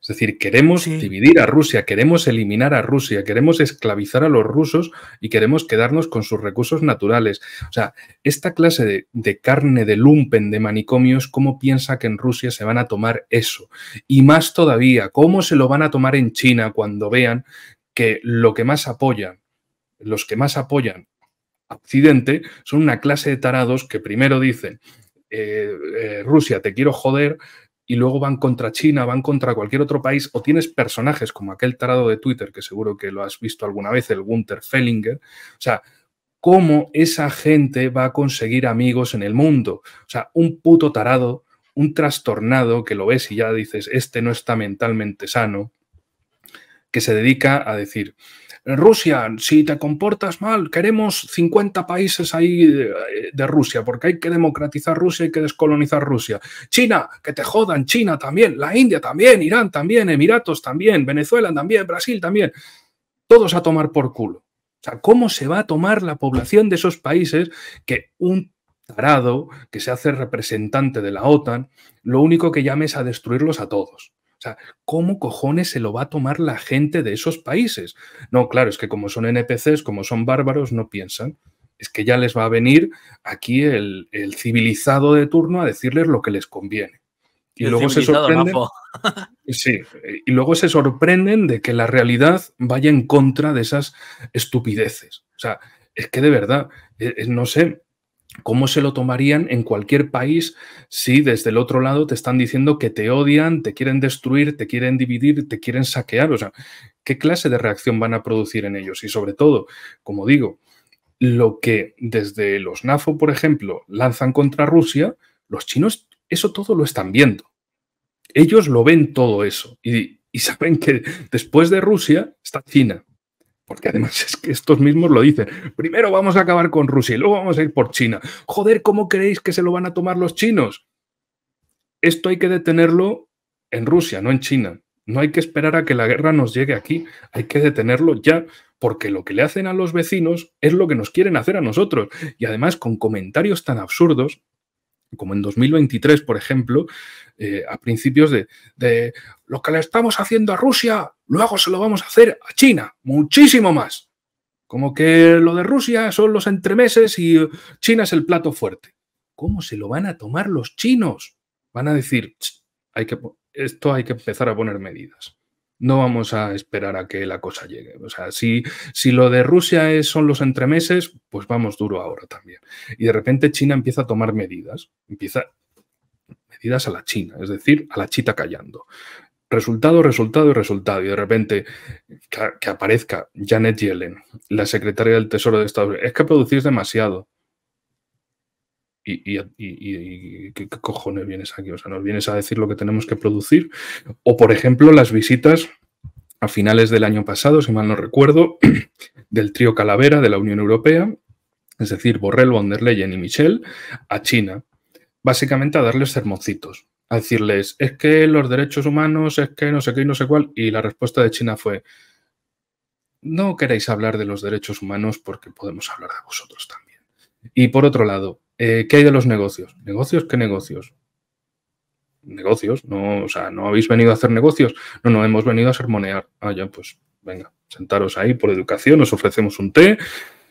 Es decir, queremos dividir a Rusia, queremos eliminar a Rusia, queremos esclavizar a los rusos y queremos quedarnos con sus recursos naturales. O sea, esta clase de, carne de lumpen, de manicomios, ¿cómo piensa que en Rusia se van a tomar eso? Y más todavía, ¿cómo se lo van a tomar en China cuando vean que lo que más apoyan, los que más apoyan a Occidente, son una clase de tarados que primero dicen, eh, eh, Rusia, te quiero joder, y luego van contra China, van contra cualquier otro país, o tienes personajes como aquel tarado de Twitter, que seguro que lo has visto alguna vez, el Gunther Fellinger. O sea, ¿cómo esa gente va a conseguir amigos en el mundo? O sea, un puto tarado, un trastornado que lo ves y ya dices, este no está mentalmente sano, que se dedica a decir, Rusia, si te comportas mal, queremos 50 países ahí de, Rusia, porque hay que democratizar Rusia, hay que descolonizar Rusia. China, que te jodan, China también, la India también, Irán también, Emiratos también, Venezuela también, Brasil también. Todos a tomar por culo. O sea, ¿cómo se va a tomar la población de esos países que un tarado que se hace representante de la OTAN, lo único que llame es a destruirlos a todos? O sea, ¿cómo cojones se lo va a tomar la gente de esos países? No, claro, es que como son NPCs, como son bárbaros, no piensan. Es que ya les va a venir aquí el, civilizado de turno a decirles lo que les conviene. Y luego se sorprenden. sí, y luego se sorprenden de que la realidad vaya en contra de esas estupideces. O sea, es que de verdad, eh, eh, no sé, ¿Cómo se lo tomarían en cualquier país si desde el otro lado te están diciendo que te odian, te quieren destruir, te quieren dividir, te quieren saquear? O sea, ¿qué clase de reacción van a producir en ellos? Y sobre todo, como digo, lo que desde los NAFO, por ejemplo, lanzan contra Rusia, los chinos eso todo lo están viendo. Ellos lo ven todo eso y, y saben que después de Rusia está China, porque además es que estos mismos lo dicen. Primero vamos a acabar con Rusia y luego vamos a ir por China. Joder, ¿cómo creéis que se lo van a tomar los chinos? Esto hay que detenerlo en Rusia, no en China. No hay que esperar a que la guerra nos llegue aquí. Hay que detenerlo ya, porque lo que le hacen a los vecinos es lo que nos quieren hacer a nosotros. Y además con comentarios tan absurdos como en 2023, por ejemplo, eh, a principios de, lo que le estamos haciendo a Rusia, luego se lo vamos a hacer a China, muchísimo más. Como que lo de Rusia son los entremeses y China es el plato fuerte. ¿Cómo se lo van a tomar los chinos? Van a decir, hay que, esto hay que empezar a poner medidas no vamos a esperar a que la cosa llegue. O sea, si, si lo de Rusia es, son los entremeses, pues vamos duro ahora también. Y de repente China empieza a tomar medidas, empieza medidas a la China, es decir, a la chita callando. Resultado, resultado y resultado. Y de repente que, que aparezca Janet Yellen, la secretaria del Tesoro de Estados Unidos. Es que producís demasiado y, ¿qué, cojones vienes aquí? O sea, nos vienes a decir lo que tenemos que producir. O, por ejemplo, las visitas a finales del año pasado, si mal no recuerdo, del trío Calavera de la Unión Europea, es decir, Borrell, von der Leyen y Michel, a China, básicamente a darles sermoncitos, a decirles, es que los derechos humanos, es que no sé qué y no sé cuál, y la respuesta de China fue, no queréis hablar de los derechos humanos porque podemos hablar de vosotros también. Y por otro lado, eh, ¿Qué hay de los negocios? ¿Negocios? ¿Qué negocios? Negocios, no, o sea, no habéis venido a hacer negocios. No, no, hemos venido a sermonear. Ah, ya, pues venga, sentaros ahí por educación, os ofrecemos un té,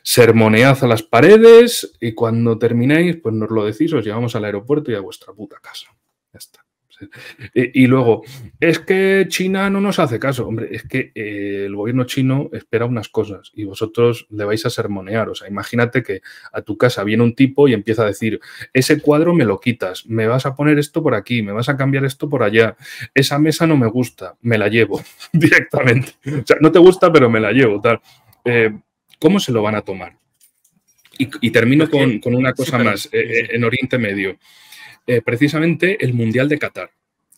sermonead a las paredes y cuando terminéis, pues nos lo decís, os llevamos al aeropuerto y a vuestra puta casa. Ya está. Y, luego, es que China no nos hace caso. Hombre, es que eh, el gobierno chino espera unas cosas y vosotros le vais a sermonear. O sea, imagínate que a tu casa viene un tipo y empieza a decir, ese cuadro me lo quitas, me vas a poner esto por aquí, me vas a cambiar esto por allá, esa mesa no me gusta, me la llevo directamente. O sea, no te gusta, pero me la llevo. Tal. Eh, ¿Cómo se lo van a tomar? Y, termino con, una cosa más, eh, en Oriente Medio. Eh, precisamente el Mundial de Qatar.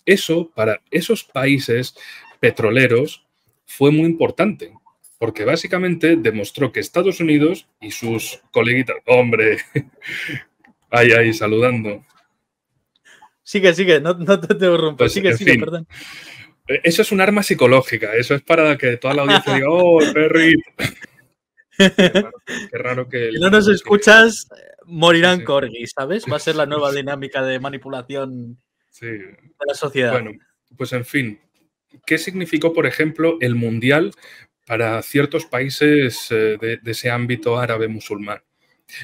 Eso para esos países petroleros fue muy importante, porque básicamente demostró que Estados Unidos y sus coleguitas, hombre, ahí, ahí, saludando. Sigue, sigue, no, no te interrumpo, pues, sigue, sigue, perdón. Eh, eso es un arma psicológica, eso es para que toda la audiencia diga, oh, perrito. Qué raro, que... Si no nos escuchas, morirán corgi, ¿sabes? Va a ser la nueva dinámica de manipulación de la sociedad. Bueno, pues en fin, ¿qué significó, por ejemplo, el Mundial para ciertos países eh, de ese ámbito árabe musulmán?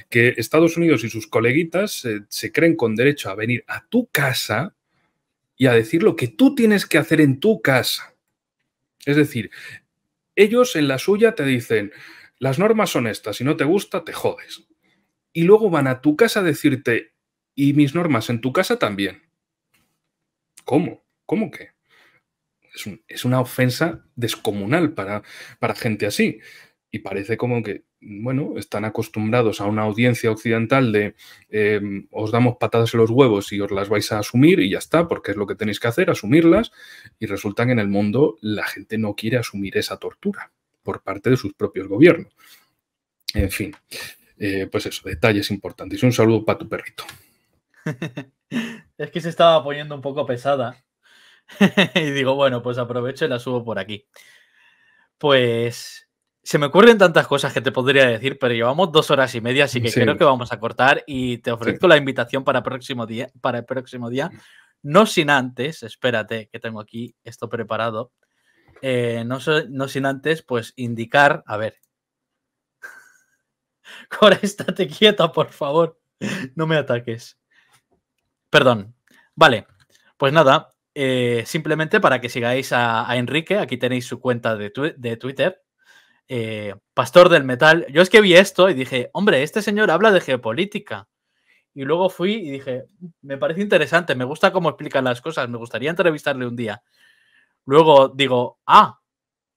Que Estados Unidos y sus coleguitas eh, se creen con derecho a venir a tu casa y a decir lo que tú tienes que hacer en tu casa. Es decir, ellos en la suya te dicen, las normas son estas, si no te gusta, te jodes. Y luego van a tu casa a decirte, y mis normas en tu casa también. ¿Cómo? ¿Cómo qué? Es, una ofensa descomunal para, para gente así. Y parece como que, bueno, están acostumbrados a una audiencia occidental de em, os damos patadas en los huevos y os las vais a asumir y ya está, porque es lo que tenéis que hacer, asumirlas. Y resulta que en el mundo la gente no quiere asumir esa tortura por parte de sus propios gobiernos. En fin, eh, pues eso, detalles importantes. Un saludo para tu perrito. es que se estaba poniendo un poco pesada. y digo, bueno, pues aprovecho y la subo por aquí. Pues se me ocurren tantas cosas que te podría decir, pero llevamos dos horas y media, así que creo que vamos a cortar y te ofrezco la invitación para, próximo día, para el próximo día. No sin antes, espérate, que tengo aquí esto preparado. Eh, no, sin antes, pues indicar, a ver. Cora, estate quieta, por favor. No me ataques. Perdón. Vale, pues nada, eh, simplemente para que sigáis a, Enrique, aquí tenéis su cuenta de, Twitter, eh, Pastor del Metal. Yo es que vi esto y dije, hombre, este señor habla de geopolítica. Y luego fui y dije, me parece interesante, me gusta cómo explican las cosas, me gustaría entrevistarle un día. Luego digo, ah,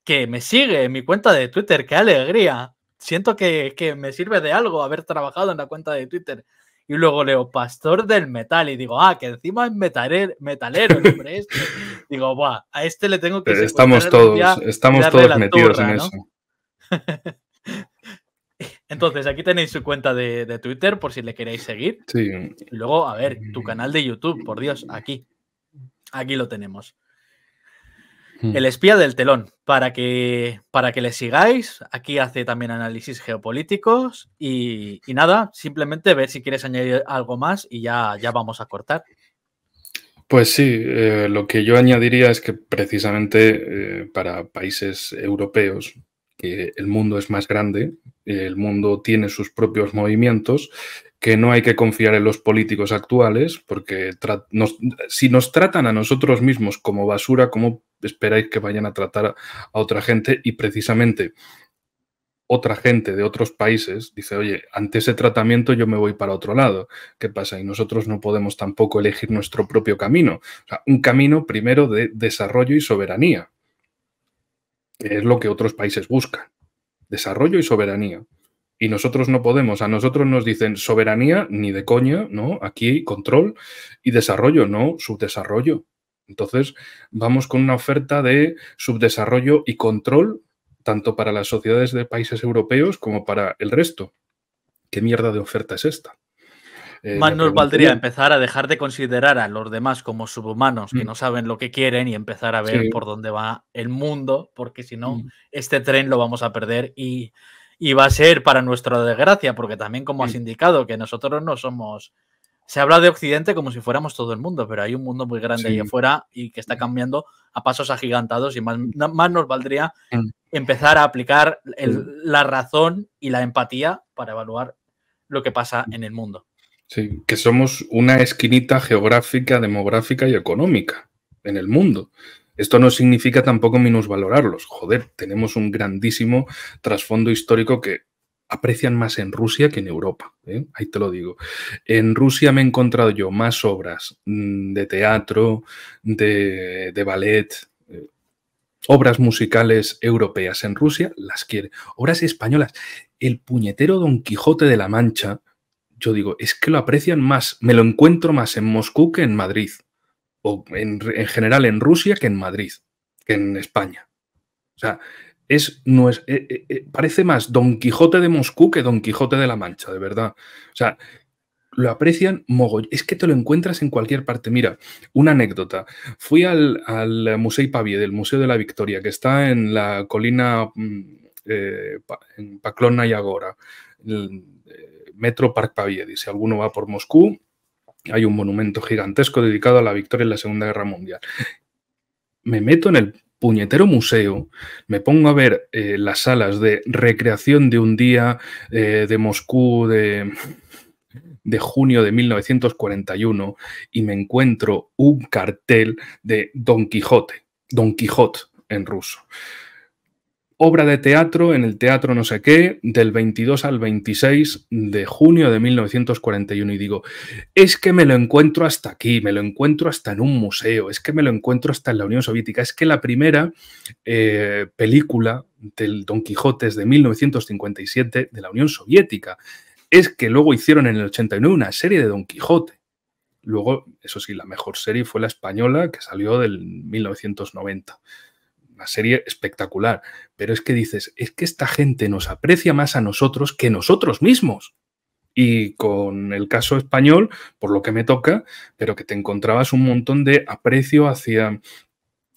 que me sigue en mi cuenta de Twitter, qué alegría. Siento que, me sirve de algo haber trabajado en la cuenta de Twitter. Y luego leo Pastor del Metal y digo, ah, que encima es metalero, metalero el hombre este". digo, buah, a este le tengo que... estamos todos, estamos todos metidos en eso. Entonces, aquí tenéis su cuenta de, Twitter por si le queréis seguir. Y luego, a ver, tu canal de YouTube, por Dios, aquí. Aquí lo tenemos. Hmm. El espía del telón, para que, para que le sigáis. Aquí hace también análisis geopolíticos y, nada, simplemente ver si quieres añadir algo más y ya, ya vamos a cortar. Pues sí, eh, lo que yo añadiría es que precisamente eh, para países europeos, que el mundo es más grande, el mundo tiene sus propios movimientos, que no hay que confiar en los políticos actuales, porque si nos tratan a nosotros mismos como basura, ¿cómo esperáis que vayan a tratar a, otra gente? Y precisamente otra gente de otros países dice, oye, ante ese tratamiento yo me voy para otro lado. ¿Qué pasa? Y nosotros no podemos tampoco elegir nuestro propio camino. un camino primero de desarrollo y soberanía. es lo que otros países buscan. Desarrollo y soberanía y nosotros no podemos. A nosotros nos dicen soberanía, ni de coña, ¿no? Aquí control y desarrollo, no subdesarrollo. Entonces, vamos con una oferta de subdesarrollo y control, tanto para las sociedades de países europeos como para el resto. ¿Qué mierda de oferta es esta? Eh, Más nos valdría empezar a dejar de considerar a los demás como subhumanos que mm. no saben lo que quieren y empezar a ver por dónde va el mundo, porque si no, mm. este tren lo vamos a perder y y va a ser para nuestra desgracia, porque también como has indicado, que nosotros no somos... Se habla de Occidente como si fuéramos todo el mundo, pero hay un mundo muy grande ahí afuera y que está mm. cambiando a pasos agigantados y más, nos valdría mm. empezar a aplicar la razón y la empatía para evaluar lo que pasa mm. en el mundo. Sí, que somos una esquinita geográfica, demográfica y económica en el mundo. Esto no significa tampoco minusvalorarlos. Joder, tenemos un grandísimo trasfondo histórico que aprecian más en Rusia que en Europa. ¿eh? Ahí te lo digo. En Rusia me he encontrado yo más obras mm, de teatro, de, ballet, eh, obras musicales europeas en Rusia, las quiere. Obras españolas. El puñetero Don Quijote de la Mancha, yo digo, es que lo aprecian más, me lo encuentro más en Moscú que en Madrid o en, general en Rusia que en Madrid, que en España. O sea, es, no es, eh, eh, eh, parece más Don Quijote de Moscú que Don Quijote de la Mancha, de verdad. O sea, lo aprecian mogollón. Es que te lo encuentras en cualquier parte. Mira, una anécdota. Fui al, Museo Pavie del Museo de la Victoria, que está en la colina mm, en Paclona y Agora, el, Metro Park Pavie. Si alguno va por Moscú, hay un monumento gigantesco dedicado a la victoria en la Segunda Guerra Mundial. Me meto en el puñetero museo, me pongo a ver eh, las salas de recreación de un día eh, de Moscú de, de junio de 1941 y me encuentro un cartel de Don Quijote, Don Quijote en ruso obra de teatro en el Teatro No sé qué, del 22 al 26 de junio de 1941. Y digo, es que me lo encuentro hasta aquí, me lo encuentro hasta en un museo, es que me lo encuentro hasta en la Unión Soviética. Es que la primera eh, película del Don Quijote es de 1957 de la Unión Soviética. Es que luego hicieron en el 89 una serie de Don Quijote. Luego, eso sí, la mejor serie fue la española que salió del 1990 una serie espectacular, pero es que dices, es que esta gente nos aprecia más a nosotros que nosotros mismos. Y con el caso español, por lo que me toca, pero que te encontrabas un montón de aprecio hacia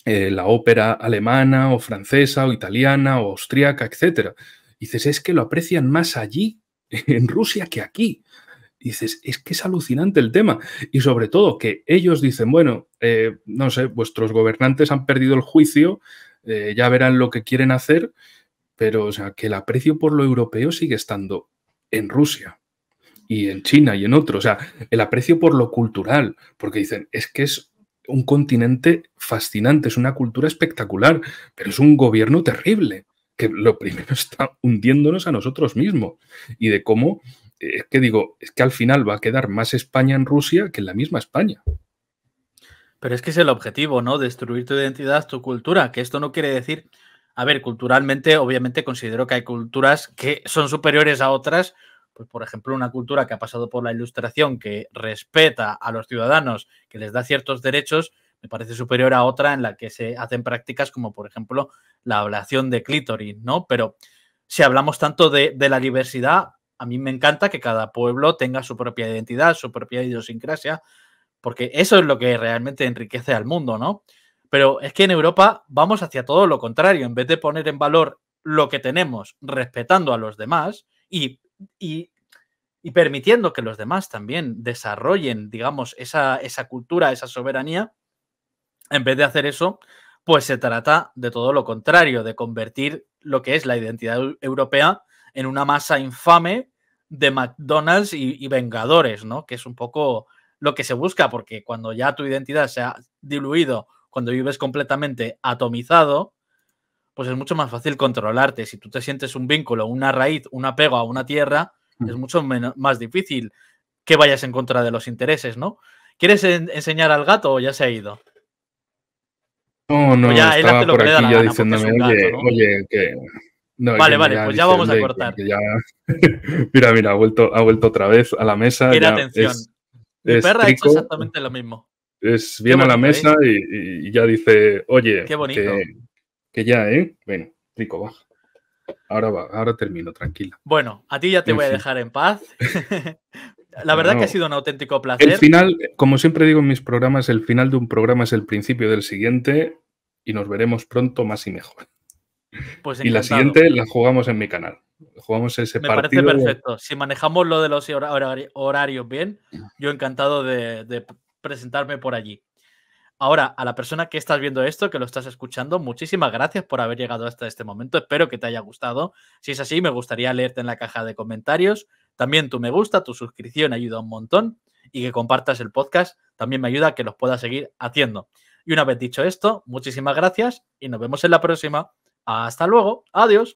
eh, la ópera alemana o francesa o italiana o austríaca, etc. Dices, es que lo aprecian más allí, en Rusia, que aquí dices, es que es alucinante el tema. Y sobre todo que ellos dicen, bueno, eh, no sé, vuestros gobernantes han perdido el juicio eh, ya verán lo que quieren hacer, pero o sea, que el aprecio por lo europeo sigue estando en Rusia y en China y en otros. O sea, el aprecio por lo cultural, porque dicen, es que es un continente fascinante, es una cultura espectacular, pero es un gobierno terrible, que lo primero está hundiéndonos a nosotros mismos. Y de cómo, eh, es que digo, es que al final va a quedar más España en Rusia que en la misma España. Pero es que es el objetivo, ¿no? Destruir tu identidad, tu cultura, que esto no quiere decir... A ver, culturalmente, obviamente, considero que hay culturas que son superiores a otras, pues por ejemplo, una cultura que ha pasado por la ilustración, que respeta a los ciudadanos, que les da ciertos derechos, me parece superior a otra en la que se hacen prácticas como, por ejemplo, la ablación de clítoris, ¿no? Pero si hablamos tanto de, de la diversidad, a mí me encanta que cada pueblo tenga su propia identidad, su propia idiosincrasia, porque eso es lo que realmente enriquece al mundo, ¿no? Pero es que en Europa vamos hacia todo lo contrario, en vez de poner en valor lo que tenemos, respetando a los demás y, permitiendo que los demás también desarrollen, digamos, esa, cultura, esa soberanía, en vez de hacer eso, pues se trata de todo lo contrario, de convertir lo que es la identidad europea en una masa infame de McDonald's y, y Vengadores, ¿no? Que es un poco lo que se busca, porque cuando ya tu identidad se ha diluido, cuando vives completamente atomizado, pues es mucho más fácil controlarte. Si tú te sientes un vínculo, una raíz, un apego a una tierra, mm. es mucho menos, más difícil que vayas en contra de los intereses, ¿no? ¿Quieres enseñar al gato o ya se ha ido? No, no, ya, por aquí ya diciéndome, oye, ¿no? oye, que... No, vale, vale, pues ya vamos a cortar. mira, mira, ha vuelto, ha vuelto otra vez a la mesa. Mira, atención. Mi es perra ha hecho exactamente lo mismo. Es, bien a la mesa ¿eh? y, ya dice, oye, Que, ya, ¿eh? Bueno, Rico baja. Ahora va, ahora termino, tranquila. Bueno, a ti ya te voy a dejar en paz. la verdad que ha sido un auténtico placer. El final, como siempre digo en mis programas, el final de un programa es el principio del siguiente y nos veremos pronto más y mejor. Pues y la siguiente la jugamos en mi canal jugamos ese partido. Me parece perfecto. Si manejamos lo de los horarios bien, yo encantado de, de presentarme por allí. Ahora, a la persona que estás viendo esto, que lo estás escuchando, muchísimas gracias por haber llegado hasta este momento. Espero que te haya gustado. Si es así, me gustaría leerte en la caja de comentarios. También tu me gusta, tu suscripción ayuda un montón y que compartas el podcast también me ayuda a que los pueda seguir haciendo. Y una vez dicho esto, muchísimas gracias y nos vemos en la próxima. Hasta luego. Adiós.